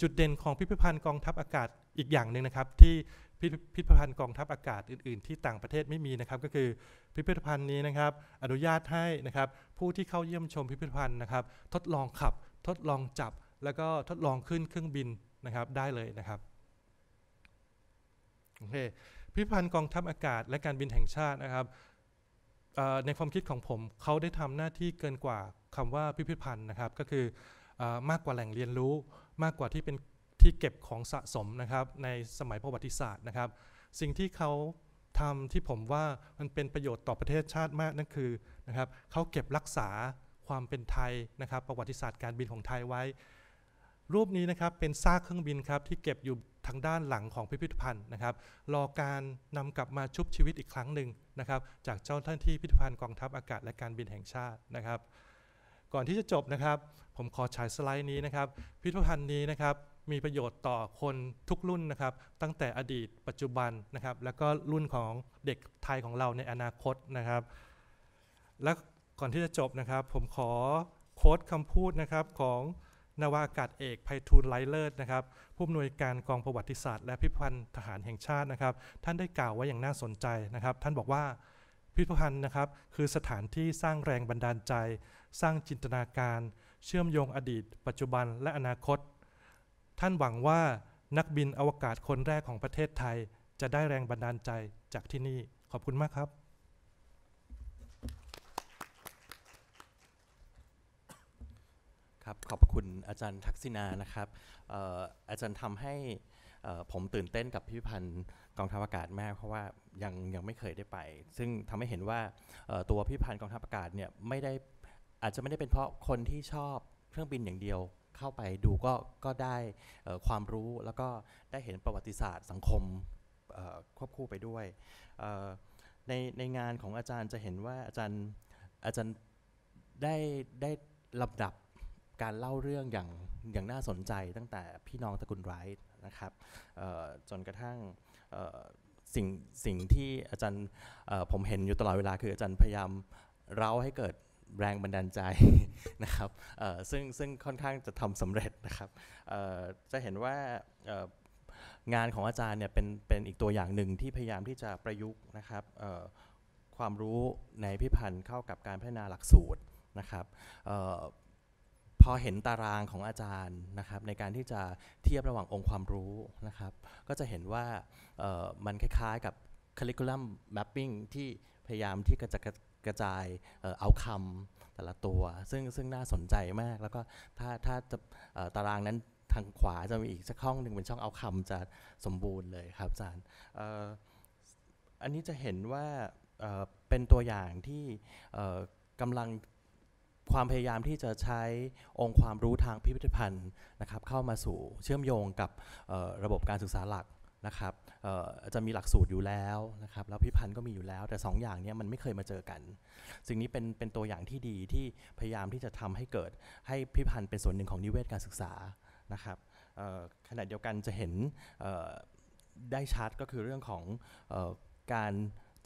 Speaker 4: จุดเด่นของพิพิธภัณฑ์กองทัพอากาศอีกอย่างหนึ่งนะครับ ที่พิพิธภัณฑ์กองทัพอากาศอื่นๆ ที่ต่างประเทศไม่มีนะครับก็คือพิพิธภัณฑ์นี้นะครับอนุญาตให้นะครับผู้ที่เข้าเยี่ยมชมพิพิธภัณฑ์นะครับทดลองขับทดลองจับแล้วก็ทดลองขึ้นเครื่องบินนะครับได้เลยนะครับโอเค พิพันธ์กองทัพอากาศและการบินแห่งชาตินะครับในความคิดของผมเขาได้ทำหน้าที่เกินกว่าคำว่าพิพิธภัณฑ์นะครับก็คืออมากกว่าแหล่งเรียนรู้มากกว่าที่เป็นที่เก็บของสะสมนะครับในสมัยประวัติศาสตร์นะครับ สิ่งที่เขาทำที่ผมว่ามันเป็นประโยชน์ต่อประเทศชาติมากนั่นคือนะครับเขาเก็บรักษาความเป็นไทยนะครับ ประวัติศาสตร์การบินของไทยไว้รูปนี้นะครับเป็นซากเครื่องบินครับที่เก็บอยู่ทางด้านหลังของพิพิธภัณฑ์นะครับ รอการนำกลับมาชุบชีวิตอีกครั้งหนึ่งนะครับจากเจ้าหน้าที่พิพิธภัณฑ์กองทัพอากาศและการบินแห่งชาตินะครับก่อนที่จะจบนะครับ ผมขอฉายสไลด์นี้นะครับ พิพิธภัณฑ์นี้นะครับมีประโยชน์ต่อคนทุกรุ่นนะครับตั้งแต่อดีต ปัจจุบันนะครับแล้วก็รุ่นของเด็กไทยของเราในอนาคตนะครับและก่อนที่จะจบนะครับผมขอโค้ดคำพูดนะครับของนาวาอากาศเอกไพฑูรย์ไลเลิศนะครับผู้อำนวยการกองประวัติศาสตร์ และพิพิธภัณฑ์ทหารแห่งชาตินะครับ ท่านได้กล่าวไว้อย่างน่าสนใจนะครับ ท่านบอกว่าพิพิธภัณฑ์นะครับคือสถานที่สร้างแรงบันดาลใจ สร้างจินตนาการ เชื่อมโยงอดีต ปัจจุบันและอนาคต ท่านหวังว่านักบินอวกาศคนแรกของประเทศไทย จะได้แรงบันดาลใจจากที่นี่ ขอบคุณมากครับ
Speaker 1: ครับขอบคุณอาจารย์ทักษิณานะครับอาจารย์ทำให้ผมตื่นเต้นกับพิพิธภัณฑ์กองทัพอากาศมาก เพราะว่ายังยังไม่เคยได้ไป ซึ่งทำให้เห็นว่าตัวพิพิธภัณฑ์กองทัพอากาศเนี่ยไม่ได้อาจจะไม่ได้เป็นเพราะคนที่ชอบเครื่องบินอย่างเดียวเข้าไปดูก็ก็ได้ความรู้แล้วก็ได้เห็นประวัติศาสตร์สังคมควบคู่ไปด้วยในในงานของอาจารย์จะเห็นว่าอาจารย์อาจารย์ได้ได้ลำดับการเล่าเรื่องอย่างอย่างน่าสนใจตั้งแต่พี่น้องตระกูลไรท์นะครับจนกระทั่งสิ่งสิ่งที่อาจารย์ผมเห็นอยู่ตลอดเวลาคืออาจารย์พยายามเล่าให้เกิดแรงบันดาลใจนะครับซึ่งซึ่งค่อนข้างจะทำสำเร็จนะครับจะเห็นว่างานของอาจารย์เนี่ยเป็นเป็นอีกตัวอย่างหนึ่งที่พยายามที่จะประยุกต์นะครับความรู้ในพิพันธ์เข้ากับการพัฒนาหลักสูตรนะครับพอเห็นตารางของอาจารย์นะครับในการที่จะเทียบระหว่างองค์ความรู้นะครับ ก็จะเห็นว่ามันคล้ายๆกับค u r r i c u l u แ m a ปปิ้งที่พยายามที่จะกระจายเอาคำแต่ละตัว ซึ่งซึ่งน่าสนใจมากแล้วก็ถ้าถ้าจะตารางนั้นทางขวาจะมีอีกสักองหนึ่งเป็นช่องเอาคำจะสมบูรณ์เลยครับอาจารย์อันนี้จะเห็นว่าเป็นตัวอย่างที่กำลังความพยายามที่จะใช้องค์ความรู้ทางพิพิธภัณฑ์นะครับเข้ามาสู่เชื่อมโยงกับระบบการศึกษาหลักนะครับจะมีหลักสูตรอยู่แล้วนะครับแล้วพิพันธ์ก็มีอยู่แล้ว แต่ 2ออย่างนี้มันไม่เคยมาเจอกัน สิ่งนี้เป็นเป็นตัวอย่างที่ดีที่พยายามที่จะทำให้เกิดให้พิพันธ์เป็นส่วนหนึ่งของนิเวศการศึกษานะครับขณะเดียวกันจะเห็นได้ชัดก็คือเรื่องของการ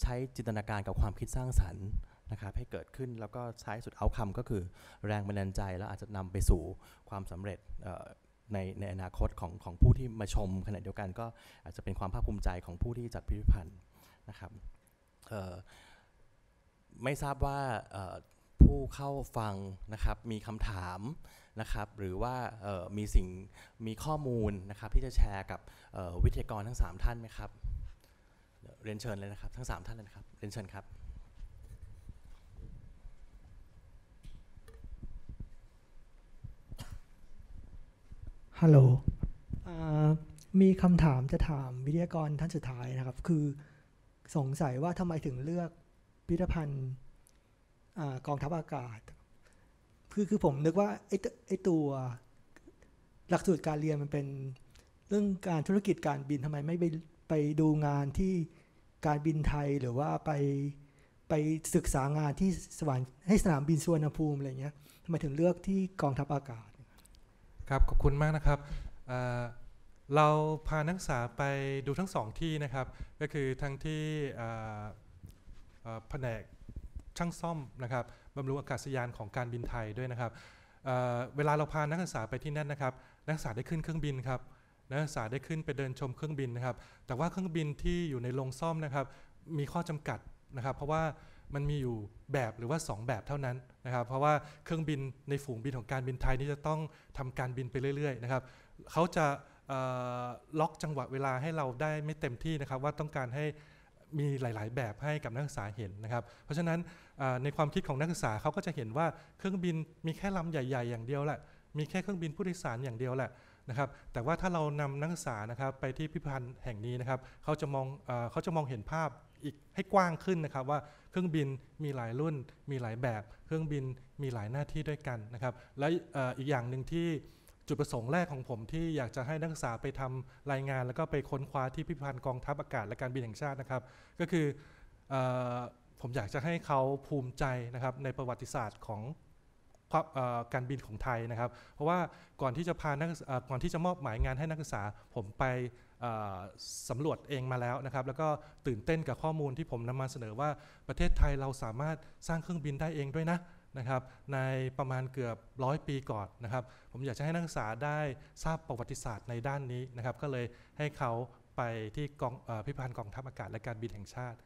Speaker 1: ใช้จินตนาการกับความคิดสร้างสรรค์นะครับให้เกิดขึ้นแล้วก็ท้ายสุดเอาคำก็คือ แรงบันดาลใจแล้วอาจจะนำไปสู่ความสำเร็จในในอนาคตของของผู้ที่มาชม ขณะเดียวกันก็อาจจะเป็นความภาคภูมิใจของผู้ที่จัดพิพิธภัณฑ์นะครับไม่ทราบว่าผู้เข้าฟังนะครับมีคำถามนะครับหรือว่ามีสิ่งมีข้อมูลนะครับที่จะแชร์กับวิทยากรทั้ง 3 ท่านไหมครับเรียนเชิญเลยนะครับทั้ง 3 ท่านเลยนะครับเรียนเชิญครับฮัลโหลมีคำถามจะถามวิทยากรท่านสุดท้ายนะครับ คือสงสัยว่าทำไม
Speaker 2: ถึงเลือกพิพิธภัณฑ์กองทัพอากาศ คือคือผมนึกว่าไอ้ไอตัวหลักสูตรการเรียนมันเป็นเร
Speaker 1: ื่องการธุรกิจการบินทำไมไม่ไปไปดูงานที่การบินไทยหรือว่าไปไปศึกษางานที่สวรรค์ให้สนามบินสุวรรณภูมิอะไรเงี้ยทำไม
Speaker 3: ถึงเลือกที่กองทัพอากาศ
Speaker 4: ครับ ขอบคุณมากนะครับเราพานักศึกษาไปดูทั้งสองที่นะครับ ก็คือทั้งที่แผนกช่างซ่อมนะครับบำรุงอากาศยานของการบินไทยด้วยนะครับเเวลาเราพานักศึกษาไปที่นั่นนะครับ นักศึกษาได้ขึ้นเครื่องบินครับ นักศึกษาได้ขึ้นไปเดินชมเครื่องบินนะครับ แต่ว่าเครื่องบินที่อยู่ในโรงซ่อมนะครับ มีข้อจำกัดนะครับ เพราะว่ามันมีอยู่แบบหรือว่า 2 แบบเท่านั้นนะครับเพราะว่าเครื่องบินในฝูงบินของการบินไทยนี่จะต้องทำการบินไปเรื่อยๆนะครับเขาจะล็อกจังหวะเวลาให้เราได้ไม่เต็มที่นะครับว่าต้องการให้มีหลายๆแบบให้กับนักศึกษาเห็นนะครับเพราะฉะนั้นในความคิดของนักศึกษาเขาก็จะเห็นว่าเครื่องบินมีแค่ลำใหญ่ๆอย่างเดียวแหละมีแค่เครื่องบินผู้โดยสารอย่างเดียวแหละนะครับแต่ว่าถ้าเรานำนักศึกษานะครับไปที่พิพิธภัณฑ์แห่งนี้นะครับเขาจะมองเขาจะมองเห็นภาพอีกให้กว้างขึ้นนะครับว่าเครื่องบินมีหลายรุ่น มีหลายแบบ เครื่องบินมีหลายหน้าที่ด้วยกันนะครับและอีกอย่างหนึ่งที่จุดประสงค์แรกของผมที่อยากจะให้นักศึกษาไปทำรายงาน แล้วก็ไปค้นคว้าที่พิพิธภัณฑ์กองทัพอากาศและการบินแห่งชาตินะครับก็คือผมอยากจะให้เขาภูมิใจนะครับในประวัติศาสตร์ของการบินของไทยนะครับ เพราะว่าก่อนที่จะพานักก่อนที่จะมอบหมายงานให้นักศึกษา ผมไปสำรวจเองมาแล้วนะครับ แล้วก็ตื่นเต้นกับข้อมูลที่ผมนำมาเสนอว่าประเทศไทยเราสามารถสร้างเครื่องบินได้เองด้วยนะนะครับ ในประมาณเกือบร้อยปีก่อนนะครับ ผมอยากจะให้นักศึกษาได้ทราบประวัติศาสตร์ในด้านนี้นะครับ ก็เลยให้เขาไปที่กองพิพิธภัณฑ์กองทัพอากาศและการบินแห่งชาติ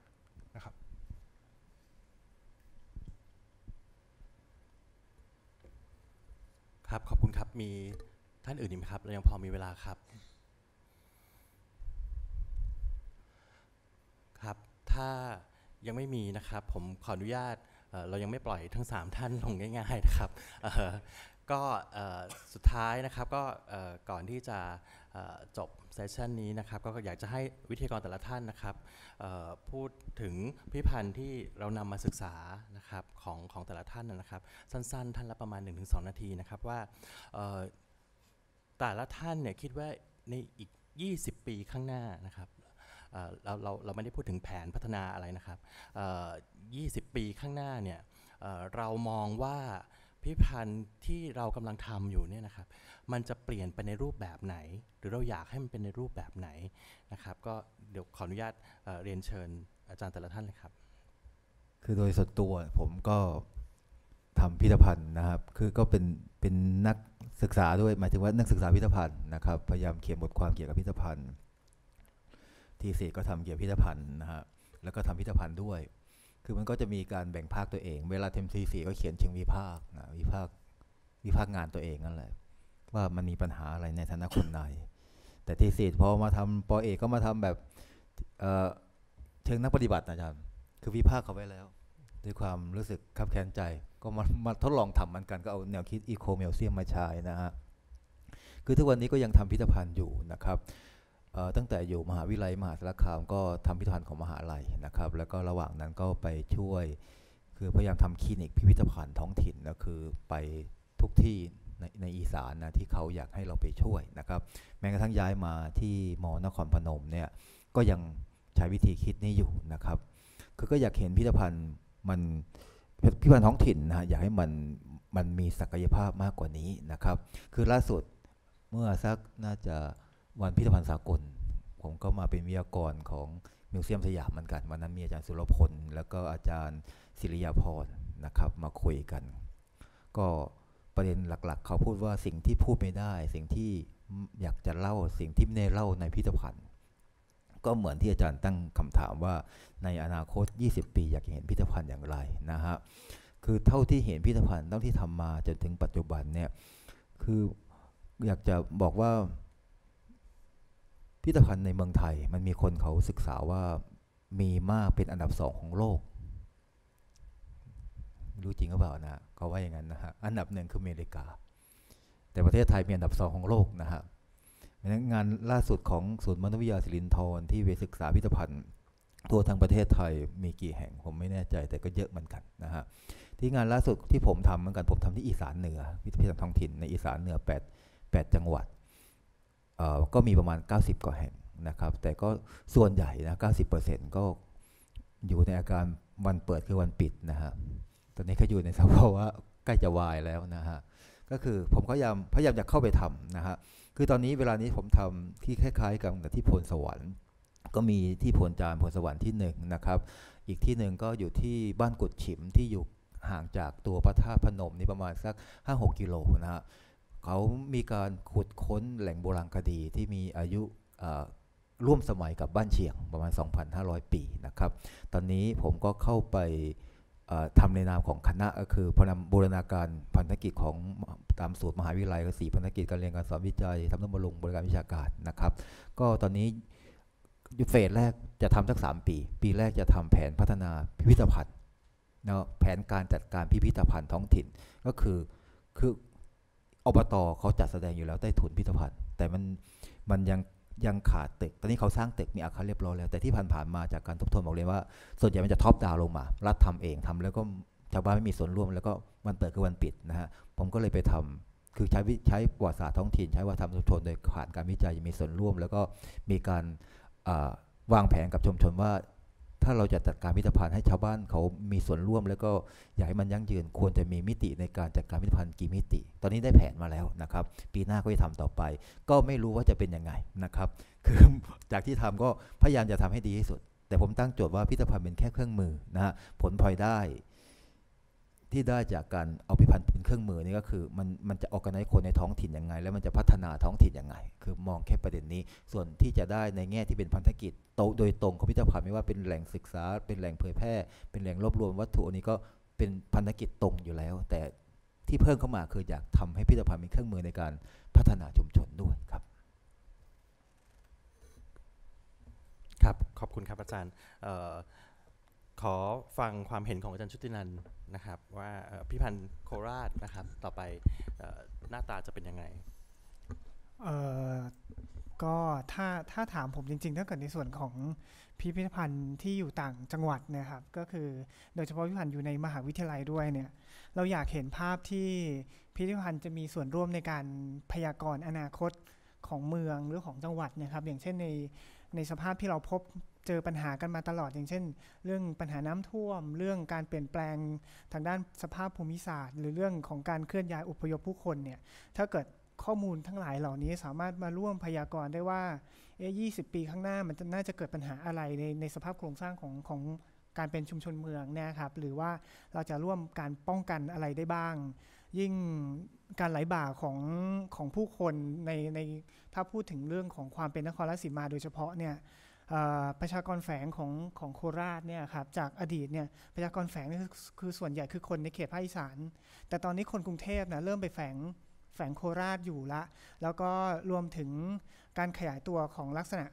Speaker 4: นะครับ
Speaker 1: ครับขอบคุณครับ มีท่านอื่นอีกไหมครับเรายังพอมีเวลาครับ ครับ ถ้ายังไม่มีนะครับ ผมขออนุญาตเรายังไม่ปล่อยทั้ง 3 ท่านลงง่ายๆนะครับก็สุดท้ายนะครับก็ก่อนที่จะจบเซสชันนี้นะครับก็อยากจะให้วิทยากรแต่ละท่านนะครับพูดถึงพิพันธ์ที่เรานำมาศึกษานะครับของของแต่ละท่านนะครับสั้นๆ ท่านละประมาณ 1-2 นาทีนะครับว่าแต่ละท่านเนี่ยคิดว่าในอีก 20 ปีข้างหน้านะครับเราเราเราไม่ได้พูดถึงแผนพัฒนาอะไรนะครับ20 ปีข้างหน้าเนี่ยเรามองว่าพิพันธ์ที่เรากำลังทำอยู่เนี่ยนะครับ มันจะเปลี่ยนไปในรูปแบบไหน หรือเราอยากให้มันเป็นในรูปแบบไหนนะครับก็เดี๋ยวขออนุญาตเเรียนเชิญอาจารย์แต่ละท่านเลยครับ
Speaker 2: คือโดยส่วนตัวผมก็ทำพิพิธภัณฑ์นะครับ คือก็เป็นเป็นนักศึกษาด้วย หมายถึงว่านักศึกษาพิพิธภัณฑ์นะครับพยายามเขียนบทความเกี่ยวกับพิพิธภัณฑ์ ทีส่ก็ทำเกี่ยวกับพิพิธภัณฑ์นะฮะแล้วก็ทำพิพิธภัณฑ์ด้วยคือมันก็จะมีการแบ่งภาคตัวเอง เวลาเทมซีสีก็เขียนเชิงวิภาคนะวิภาค วิภาคงานตัวเองนั่นแหละ ว่ามันมีปัญหาอะไรในฐานะคนในแต่ทีสีพอมาทำปอเอกก็มาทำแบบเเชิงนักปฏิบัติอาจารย์ คือวิภาคเขาไว้แล้ว ด้วยความรู้สึกขับแค้นใจ ก็มามาทดลองทำมันกันก็เอาแนวคิดอีโคเมลเซียมมาใช้นะฮะคือทุกวันนี้ก็ยังทำพิพิธภัณฑ์อยู่นะครับตั้งแต่อยู่มหาวิทยาลัยมหาสารคาม ก็ทำพิพิธภัณฑ์ของมหาลัยนะครับ แล้วก็ระหว่างนั้นก็ไปช่วย คือพยายามทำคลินิกพิพิธภัณฑ์ท้องถิ่นนะคือไปทุกที่ในในอีสานนะที่เขาอยากให้เราไปช่วยนะครับ แม้กระทั่งย้ายมาที่มอนครพนมเนี่ยก็ยังใช้วิธีคิดนี้อยู่นะครับ คือก็อยากเห็นพิพิธภัณฑ์มันพิพิธภัณฑ์ท้องถิ่นนะอยากให้มันมันมีศักยภาพมากกว่านี้นะครับ คือล่าสุดเมื่อสักน่าจะวันพิพิธภัณฑ์สากล ผมก็มาเป็นวิทยากรของมิวเซียมสยามเหมือนกันวันนั้นมีอาจารย์สุรพลแล้วก็อาจารย์ศิริยาพรนะครับ มาคุยกัน ก็ประเด็นหลักๆ เขาพูดว่าสิ่งที่พูดไม่ได้สิ่งที่อยากจะเล่าสิ่งที่ไม่ได้เล่าในพิพิธภัณฑ์ ก็เหมือนที่อาจารย์ตั้งคำถามว่า ในอนาคต 20 ปี อยากเห็นพิพิธภัณฑ์อย่างไรนะฮะคือเท่าที่เห็นพิพิธภัณฑ์เท่าที่ทำมาจนถึงปัจจุบันเนี่ย คืออยากจะบอกว่าพิพิธภัณฑ์ในเมืองไทยมันมีคนเขาศึกษาว่ามีมากเป็นอันดับสองของโลกรู้จริงหรือเปล่านะเขาว่าอย่างนั้นนะฮะอันดับหนึ่งคืออเมริกา แต่ประเทศไทยมีอันดับสองของโลกนะฮะงานล่าสุดของศูนย์มนุษยวิทยาศิรินทรที่ไปศึกษาพิพิธภัณฑ์ทั่วทั้งประเทศไทยมีกี่แห่งผมไม่แน่ใจแต่ก็เยอะเหมือนกันนะฮะที่งานล่าสุดที่ผมทำเหมือนกันผมทำที่อีสานเหนือพิพิธภัณฑ์ท้องถิ่น ในอีสานเหนือ8 8จังหวัดก็มีประมาณ 90 กว่าแห่งนะครับ แต่ก็ส่วนใหญ่นะ90%ก็อยู่ในอาการวันเปิดคือวันปิดนะฮะตอนนี้ก็อยู่ในสภาวะใกล้จะวายแล้วนะฮะก็คือผมพยายามพยายามจะเข้าไปทำนะฮะคือตอนนี้เวลานี้ผมทำที่คล้ายๆกับที่พลสวรรค์ ก็มีที่พลจานพลสวรรค์ที่1นนะครับอีกที่หนึ่งก็อยู่ที่บ้านกุดฉิมที่อยู่ห่างจากตัวพระธาตุพนมนี่ประมาณสัก5-6 กิโลนะฮะเขามีการขุดค้นแหล่งโบราณคดีที่มีอายุร่วมสมัยกับบ้านเชียงประมาณ 2,500 ปีนะครับ ตอนนี้ผมก็เข้าไปทำในนามของคณะก็คือพนำบูรณาการพันธกิจของตามสูตรมหาวิทยาลัยก็สี่พันธกิจการเรียนการสอนวิจัยทำนบำลงบริการวิชาการนะครับ ก็ตอนนี้ยุเฟสแรกจะทำสัก 3 ปี ปีแรกจะทำแผนพัฒนาพิพิธภัณฑ์นะแผนการจัดการพิพิธภัณฑ์ท้องถิ่นก็คือคืออบตอเขาจัดแสดงอยู่แล้วใต้ถุนพิพิธภัณฑ์ แต่มันมันยังยังขาดตึกตอนนี้เขาสร้างตึกมีอาคารเรียบร้อยแล้วแต่ที่ผ่านๆมาจากการทบทวนบอกเลยว่า ส่วนใหญ่มันจะท็อปดาวลงมา รัฐทำเองทำแล้วก็ชาวบ้านไม่มีส่วนร่วมแล้วก็วันเปิดคือวันปิดนะฮะ ผมก็เลยไปทำคือใช้ใช้ประวัติศาสตร์ท้องถิ่น ใช้วัฒนธรรมชุมชนโดยผ่านการวิจัยมีส่วนร่วม แล้วก็มีการวางแผนกับชุมชนว่าถ้าเราจะจัดการพิพิธภัณฑ์ให้ชาวบ้านเขามีส่วนร่วม แล้วก็อยากให้มันยั่งยืน ควรจะมีมิติในการจัดการพิพิธภัณฑ์กี่มิติ ตอนนี้ได้แผนมาแล้วนะครับ ปีหน้าก็จะทำต่อไป ก็ไม่รู้ว่าจะเป็นยังไงนะครับ คือจากที่ทำก็พยายามจะทำให้ดีที่สุด แต่ผมตั้งโจทย์ว่าพิพิธภัณฑ์เป็นแค่เครื่องมือนะฮะผลพลอยได้ที่ได้จากการเอาพิพันธ์เป็นเครื่องมือนี่ก็คือมันมันจะออกกันให้คนในท้องถิ่นยังไง แล้วมันจะพัฒนาท้องถิ่นยังไง คือมองแค่ประเด็นนี้ส่วนที่จะได้ในแง่ที่เป็นพันธกิจโตโดยตรงของพิพิธภัณฑ์ไม่ว่าเป็นแหล่งศึกษา เป็นแหล่งเผยแพร่เป็นแหล่งรวบรวม วัตถุอันนี้ก็เป็นพันธกิจตรงอยู่แล้ว แต่ที่เพิ่มเข้ามาคืออยากทำให้พิพิธภัณฑ์เป็นเครื่องมือในการพัฒนาชุมชนด้วยครับ
Speaker 1: ครับขอบคุณครับอาจารย์ขอฟังความเห็นของอาจารย์ชุตินันนะครับ ว่าพิพันธ์โคราชนะครับต่อไปหน้าตาจะเป็นยังไง
Speaker 3: ก็ถ้าถ้าถามผมจริงๆถ้าเกิดในส่วนของพิพิธภัณฑ์ที่อยู่ต่างจังหวัดนะครับ ก็คือโดยเฉพาะพิพันธ์อยู่ในมหาวิทยาลัยด้วยเนี่ยเราอยากเห็นภาพที่พิพิธภัณฑ์จะมีส่วนร่วมในการพยากรณ์อนาคตของเมืองหรือของจังหวัดนะครับ อย่างเช่นในในสภาพที่เราพบเจอปัญหากันมาตลอดอย่างเช่น เรื่องปัญหาน้ำท่วมเรื่องการเปลี่ยนแปลงทางด้านสภาพภูมิศาสตร์ หรือเรื่องของการเคลื่อนย้ายอุปยพผู้คนเนี่ยถ้าเกิดข้อมูลทั้งหลายเหล่านี้สามารถมาร่วมพยากรณ์ได้ว่าเอ๊ยีปีข้างหน้ามันน่าจะเกิดปัญหาอะไรในในสภาพโครงสร้างของของการเป็นชุมชนเมืองนะครับหรือว่าเราจะร่วมการป้องกันอะไรได้บ้าง ยิ่งการไหลบ่าของของผู้คนในในถ้าพูดถึงเรื่องของความเป็นนครราชสีมา โดยเฉพาะเนี่ยประชากรแฝงของของโคราชเนี่ยครับจากอดีตเนี่ยประชากรแฝงนี่คือส่วนใหญ่คือคนในเขตภาคอีสานแต่ตอนนี้คนกรุงเทพนะเริ่มไปแฝงแฝงโคราชอยู่ละ แล้วก็รวมถึงการขยายตัวของลักษณะ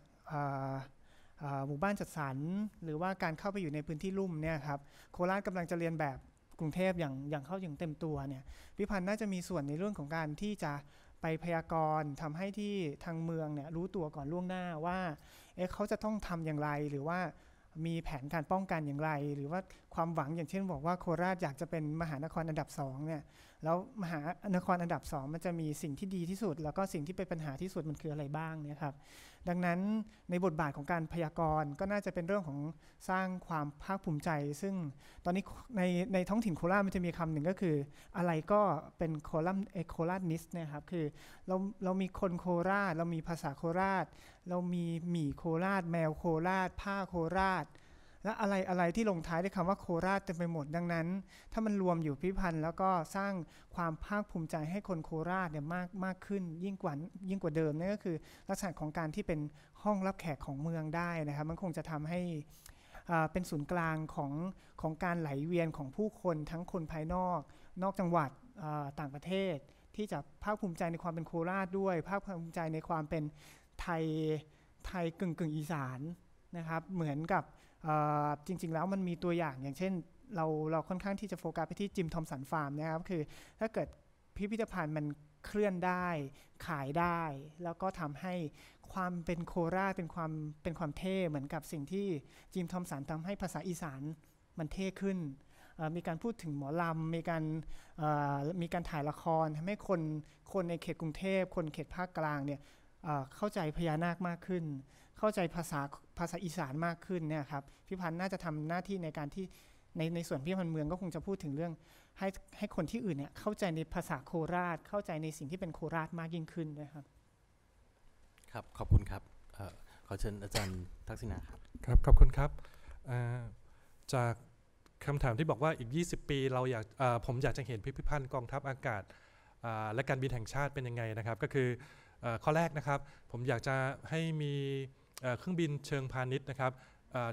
Speaker 3: หมู่บ้านจัดสรรหรือว่าการเข้าไปอยู่ในพื้นที่ลุ่มเนี่ยครับโคราชกำลังจะเรียนแบบกรุงเทพอย่างอย่างเข้าอย่างเต็มตัวเนี่ยพิพันธ์น่าจะมีส่วนในเรื่องของการที่จะไปพยากรณ์ทำให้ที่ทางเมืองเนี่ยรู้ตัวก่อนล่วงหน้าว่าเอ๊ะเขาจะต้องทำอย่างไรหรือว่ามีแผนการป้องกันอย่างไร หรือว่าความหวังอย่างเช่นบอกว่าโคราชอยากจะเป็นมหานครอันดับสองเนี่ยแล้วมหานครอันดับสองมันจะมีสิ่งที่ดีที่สุด แล้วก็สิ่งที่เป็นปัญหาที่สุดมันคืออะไรบ้างเนี่ยครับดังนั้นในบทบาทของการพยากรณ์ก็น่าจะเป็นเรื่องของสร้างความภาคภูมิใจ ซึ่งตอนนี้ในในท้องถิ่นโคราชมันจะมีคำหนึ่งก็คือ อะไรก็เป็นโคลัมโคราชนิสนะครับคือเราเรามีคนโคราช เรามีภาษาโคราช เรามีหมี่โคราช แมวโคราช ผ้าโคราชและอะไรอะไรที่ลงท้ายด้วยคำว่าโคราชเต็มไปหมดดังนั้น ถ้ามันรวมอยู่พิพันธ์แล้วก็สร้างความภาคภูมิใจให้คนโคราชเนี่ยมากมากขึ้นยิ่งกว่า ยิ่งกว่าเดิมนั่นก็คือ ลักษณะของการที่เป็นห้องรับแขกของเมืองได้นะครับมันคงจะทำให้เป็นศูนย์กลางของของการไหลเวียนของผู้คนทั้งคนภายนอกนอกจังหวัดต่างประเทศ ที่จะภาคภูมิใจในความเป็นโคราชด้วย ภาคภูมิใจในความเป็นไทยไทยกึ่งกึ่งอีสานนะครับเหมือนกับจริงๆแล้วมันมีตัวอย่างอย่างเช่น เราเราค่อนข้างที่จะโฟกัสไปที่จิมทอมสันฟาร์มนะครับคือ ถ้าเกิดพิพิธภัณฑ์มันเคลื่อนได้ขายได้ แล้วก็ทำให้ความเป็นโคราชเป็นความเป็นความเท่เหมือนกับสิ่งที่จิมทอมสันทำให้ภาษาอีสานมันเท่ขึ้นมีการพูดถึงหมอลำมีการมีการถ่ายละครทำให้คนคนในเขตกรุงเทพคนเขตภาคกลางเนี่ยเข้าใจพญานาคมากขึ้นเข้าใจภาษาภาษาอีสานมากขึ้นเนี่ยครับพี่พันธ์น่าจะทำหน้าที่ในการที่ในในส่วนพี่พันธ์เมืองก็คงจะพูดถึงเรื่อง ให้ให้คนที่อื่นเนี่ยเข้าใจในภาษาโคราชเข้าใจในสิ่งที่เป็นโคราชมากยิ่งขึ้นด้วยครับ
Speaker 1: ครับขอบคุณครับ
Speaker 4: ขอเชิญอาจารย์ทักษิณาครับครับขอบคุณครับจากคำถามที่บอกว่าอีก 20 ปีเราอยากผมอยากจะเห็นพิพิธภัณฑ์กองทัพอากาศและการบินแห่งชาติเป็นยังไงนะครับ ก็คือข้อแรกนะครับผมอยากจะให้มีเครื่องบินเชิงพาณิชย์นะครับ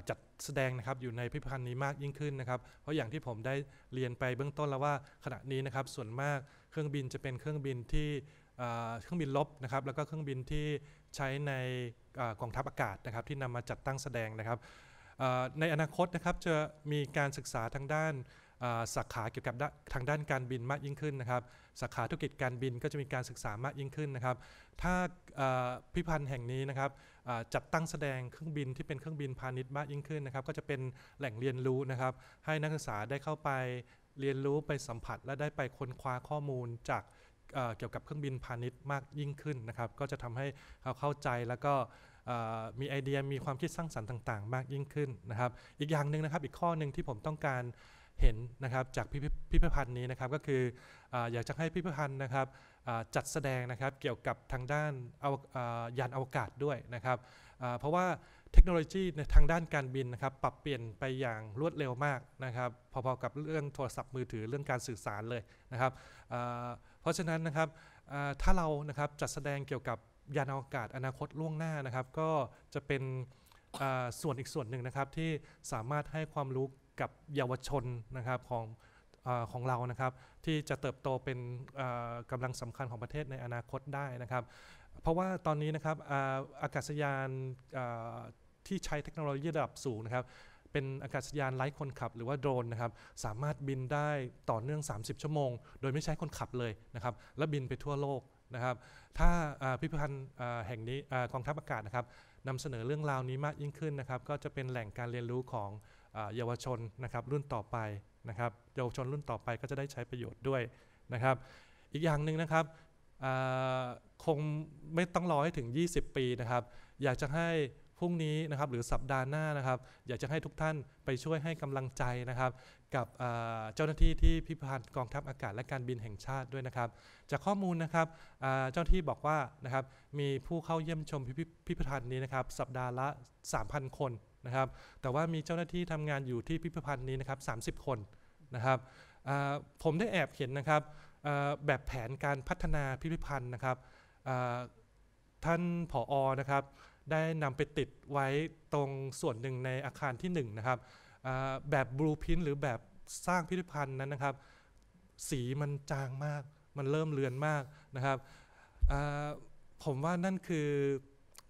Speaker 4: จัดแสดงนะครับอยู่ในพิพิธภัณฑ์นี้มากยิ่งขึ้นนะครับเพราะอย่างที่ผมได้เรียนไปเบื้องต้นแล้วว่าขณะนี้นะครับ ส่วนมากเครื่องบินจะเป็นเครื่องบินที่เครื่องบินลบนะครับแล้วก็เครื่องบินที่ใช้ในกองทัพอากาศนะครับ ที่นำมาจัดตั้งแสดงนะครับในอนาคตนะครับจะมีการศึกษาทางด้านสาขาเกี่ยวกับทางด้านการบินมากยิ่งขึ้นนะครับ สาขาธุรกิจการบินก็จะมีการศึกษามากยิ่งขึ้นนะครับ ถ้าพิพันธ์แห่งนี้นะครับจัดตั้งแสดงเครื่องบินที่เป็นเครื่องบินพาณิชย์มากยิ่งขึ้นนะครับ ก็จะเป็นแหล่งเรียนรู้นะครับ ให้นักศึกษาได้เข้าไปเรียนรู้ไปสัมผัส และได้ไปค้นคว้าข้อมูลจากเกี่ยวกับเครื่องบินพาณิชย์มากยิ่งขึ้นนะครับ ก็จะทำให้เขาเข้าใจแล้วก็มีไอเดียมีความคิดสร้างสรรค์ต่างๆ มากยิ่งขึ้นนะครับ อีกอย่างหนึ่งนะครับอีกข้อหนึ่งที่ผมต้องการเห็นนะครับจากพิพิธภัณฑ์นี้นะครับก็คือออยากจะให้พิพิธภัณฑ์นะครับจัดแสดงนะครับเกี่ยวกับทางด้านยานอวกาศด้วยนะครับเพราะว่าเทคโนโลยีในทางด้านการบินนะครับปรับเปลี่ยนไปอย่างรวดเร็วมากนะครับพอๆกับเรื่องโทรศัพท์มือถือเรื่องการสื่อสารเลยนะครับเพราะฉะนั้นนะครับถ้าเรานะครับจัดแสดงเกี่ยวกับยานอวกาศอนาคตล่วงหน้านะครับก็จะเป็นส่วนอีกส่วนหนึ่งนะครับที่สามารถให้ความรู้กับเยาวชนนะครับของของเรานะครับที่จะเติบโตเป็นกำลังสำคัญของประเทศในอนาคตได้นะครับเพราะว่าตอนนี้นะครับอากาศยานที่ใช้เทคโนโลยีระดับสูงนะครับเป็นอากาศยานไร้คนขับหรือว่าโดรนนะครับสามารถบินได้ต่อเนื่อง 30 ชั่วโมง โดยไม่ใช้คนขับเลยนะครับและบินไปทั่วโลกนะครับถ้าพิพิธภัณฑ์แห่งนี้กองทัพอากาศนะครับนำเสนอเรื่องราวนี้มากยิ่งขึ้นนะครับก็จะเป็นแหล่งการเรียนรู้ของเยาวชนนะครับรุ่นต่อไปนะครับเยาวชนรุ่นต่อไปก็จะได้ใช้ประโยชน์ด้วยนะครับอีกอย่างหนึ่งนะครับคงไม่ต้องรอให้ถึง 20 ปีนะครับอยากจะให้พรุ่งนี้นะครับหรือสัปดาห์หน้านะครับ อยากจะให้ทุกท่านไปช่วยให้กำลังใจนะครับกับเจ้าหน้าที่ที่พิพักษ์กองทัพอากาศและการบินแห่งชาติด้วยนะครับจากข้อมูลนะครับเจ้าที่บอกว่านะครับมีผู้เข้าเยี่ยมชมพิพิธภัณฑ์นี้นะครับสัปดาห์ละ3,000 คนนะครับแต่ว่ามีเจ้าหน้าที่ทำงานอยู่ที่พิพิธภัณฑ์นี้นะครับ30 คนนะครับผมได้แอบเห็นนะครับแบบแผนการพัฒนาพิพิธภัณฑ์นะครับท่านผออนะครับได้นำไปติดไว้ตรงส่วนหนึ่งในอาคารที่1นนะครับแบบบลูพินหรือแบบสร้างพิพิธภัณฑ์นั้นนะครับสีมันจางมาก มันเริ่มเลือนมากนะครับผมว่านั่นคือ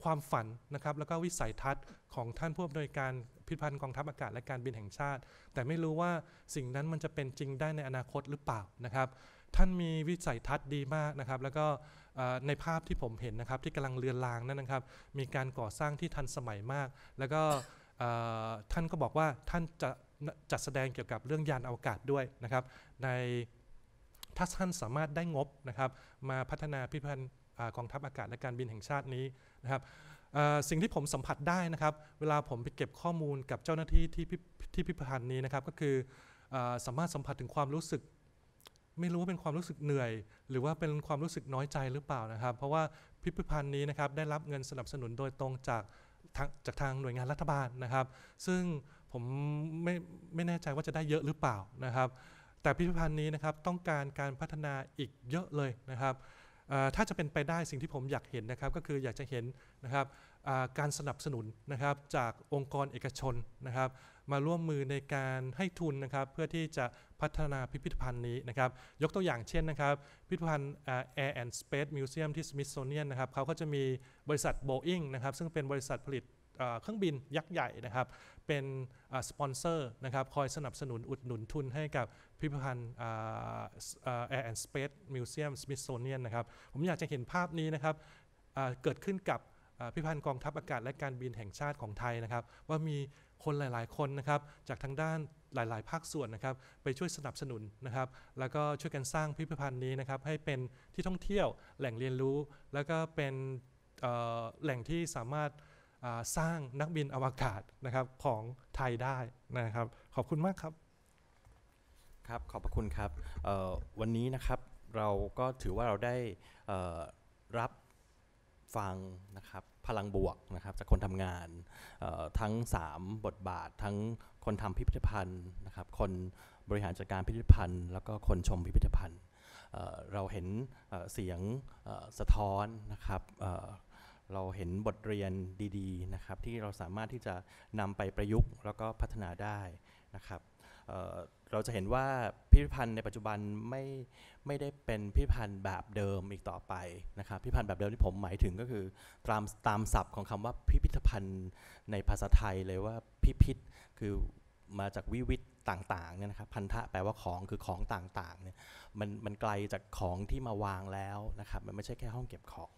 Speaker 4: ความฝันนะครับแล้วก็วิสัยทัศน์ของท่านผู้อำนวยการพิพิธภัณฑ์กองทัพอากาศและการบินแห่งชาติ แต่ไม่รู้ว่าสิ่งนั้นมันจะเป็นจริงได้ในอนาคตหรือเปล่านะครับ ท่านมีวิสัยทัศน์ดีมากนะครับ แล้วก็ในภาพที่ผมเห็นนะครับ ที่กำลังเลือนลางนั่นนะครับ มีการก่อสร้างที่ทันสมัยมาก แล้วก็ท่านก็บอกว่าท่านจะจัดแสดงเกี่ยวกับเรื่องยานอวกาศด้วยนะครับ ในถ้าท่านสามารถได้งบนะครับ มาพัฒนาพิพันธ์กองทัพอากาศและการบินแห่งชาตินี้นะครับสิ่งที่ผมสัมผัสได้นะครับ เวลาผมไปเก็บข้อมูลกับเจ้าหน้าที่ที่ที่พิพิธภัณฑ์นี้นะครับ ก็คือสามารถสัมผัสถึงความรู้สึก ไม่รู้ว่าเป็นความรู้สึกเหนื่อย หรือว่าเป็นความรู้สึกน้อยใจหรือเปล่านะครับ เพราะว่าพิพิธภัณฑ์นี้นะครับ ได้รับเงินสนับสนุนโดยตรงจากจากทางหน่วยงานรัฐบาลนะครับ ซึ่งผมไม่ไม่แน่ใจว่าจะได้เยอะหรือเปล่านะครับ แต่พิพิธภัณฑ์นี้นะครับต้องการการพัฒนาอีกเยอะเลยนะครับถ้าจะเป็นไปได้สิ่งที่ผมอยากเห็นนะครับก็คืออยากจะเห็นนะครับการสนับสนุนนะครับจากองค์กรเอกชนนะครับมาร่วมมือในการให้ทุนนะครับเพื่อที่จะพัฒนาพิพิธภัณฑ์นี้นะครับยกตัวอย่างเช่นนะครับพิพิธภัณฑ์ Air and Space Museum ที่ Smithsonian นะครับเขาก็จะมีบริษัท Boeing นะครับซึ่งเป็นบริษัทผลิตเครื่องบินยักษ์ใหญ่นะครับ เป็นสปอนเซอร์นะครับ คอยสนับสนุนอุดหนุนทุนให้กับพิพิธภัณฑ์แอร์แอนด์สเปซมิวเซียมส s o n i a เนียนนะครับ ผมอยากจะเห็นภาพนี้นะครับเกิดขึ้นกับพิพิธภัณฑ์กองทัพอากาศและการบินแห่งชาติของไทยนะครับ ว่ามีคนหลาย ๆคนนะครับ จากทางด้านหลาย ๆ ภาคส่วนนะครับ ไปช่วยสนับสนุนนะครับ แล้วก็ช่วยกันสร้างพิพิธภัณฑ์นี้นะครับ ให้เป็นที่ท่องเที่ยว แหล่งเรียนรู้ แล้วก็เป็นแหล่งที่สามารถสร้างนักบินอวกาศนะครับของไทยได้นะครับ ขอบคุณมากครับ
Speaker 1: ครับขอบพระคุณครับวันนี้นะครับเราก็ถือว่าเราได้รับฟังนะครับพลังบวกนะครับ จากคนทำงานทั้ง 3 บทบาททั้งคนทำพิพิธภัณฑ์นะครับคนบริหารจัดการพิพิธภัณฑ์ แล้วก็คนชมพิพิธภัณฑ์เราเห็นเสียงสะท้อนนะครับเราเห็นบทเรียนดีๆนะครับที่เราสามารถที่จะนำไปประยุกต์ แล้วก็พัฒนาได้นะครับเราจะเห็นว่าพิพิธภัณฑ์ในปัจจุบันไม่ไม่ได้เป็นพิพิธภัณฑ์แบบเดิมอีกต่อไป นะครับพิพิธภัณฑ์แบบเดิมที่ผมหมายถึงก็คือตามตามศัพท์ของคำว่าพิพิธภัณฑ์ในภาษาไทยเลยว่าพิพิธคือมาจากวิวิตต่างๆเนี่ยนะครับพันธะแปลว่าของคือของต่างๆเนี่ยมันมันไกลจากของที่มาวางแล้วนะครับมันไม่ใช่แค่ห้องเก็บของ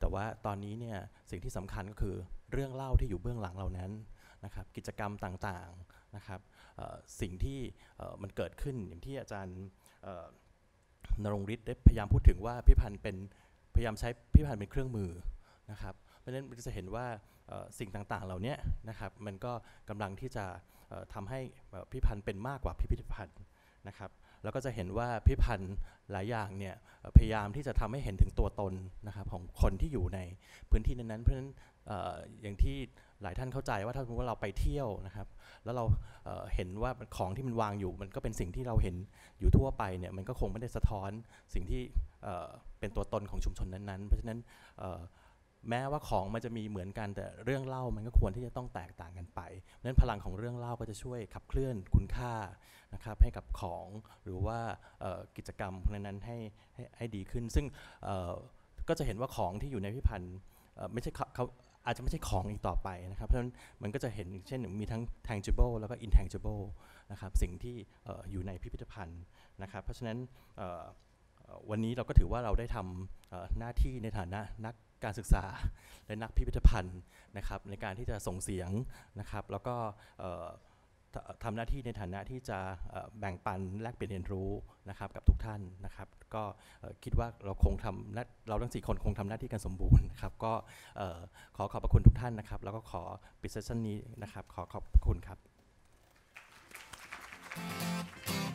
Speaker 1: แต่ว่าตอนนี้เนี่ยสิ่งที่สำคัญก็คือเรื่องเล่าที่อยู่เบื้องหลังเหล่านั้นนะครับ กิจกรรมต่างๆนะครับสิ่งที่มันเกิดขึ้นอย่างที่อาจารย์นรงฤทธิ์ได้พยายามพูดถึงว่าพิพันธ์เป็นพยายามใช้พิพันธ์เป็นเครื่องมือนะครับ เพราะฉะนั้นจะเห็นว่าสิ่งต่างๆเหล่านี้นะครับมันก็กำลังที่จะทำให้พิพันธ์เป็นมากกว่าพิพิธภัณฑ์นะครับเราก็จะเห็นว่าพิพันธ์หลายอย่างเนี่ยพยายามที่จะทำให้เห็นถึงตัวตนนะครับของคนที่อยู่ในพื้นที่นั้นๆเพราะฉะนั้นอย่างที่หลายท่านเข้าใจว่าถ้าสมมติว่าเราไปเที่ยวนะครับแล้วเราเห็นว่าของที่มันวางอยู่ มันก็เป็นสิ่งที่เราเห็นอยู่ทั่วไปเนี่ยมันก็คงไม่ได้สะท้อนสิ่งที่เป็นตัวตนของชุมชนนั้นๆเพราะฉะนั้นแม้ว่าของมันจะมีเหมือนกันแต่เรื่องเล่ามันก็ควรที่จะต้องแตกต่างกันไปเพราะฉะนั้นพลังของเรื่องเล่าก็จะช่วยขับเคลื่อนคุณค่านะครับให้กับของหรือว่ากิจกรรมพวกนั้นให้ให้ดีขึ้น ซึ่งก็จะเห็นว่าของที่อยู่ในพิพันธ์ไม่ใช่เขาอาจจะไม่ใช่ของอีกต่อไปนะครับ เพราะฉะนั้นมันก็จะเห็นเช่นมีทั้ง tangible แล้วก็ intangible นะครับ สิ่งที่อยู่ในพิพิธภัณฑ์นะครับ เพราะฉะนั้นวันนี้เราก็ถือว่าเราได้ทำหน้าที่ในฐานะนักการศึกษาและนักพิพิธภัณฑ์นะครับ ในการที่จะส่งเสียงนะครับแล้วก็ทำหน้าที่ในฐานะที่จะแบ่งปันแลกเปลี่ยนเรียนรู้นะครับกับทุกท่านนะครับ ก็คิดว่าเราคงทำเราทั้งสี่คนคงทำหน้าที่กันสมบูรณ์ครับก็ขอขอบพระคุณทุกท่านนะครับ แล้วก็ขอปิดเซสชันนี้นะครับขอขอบคุณครับ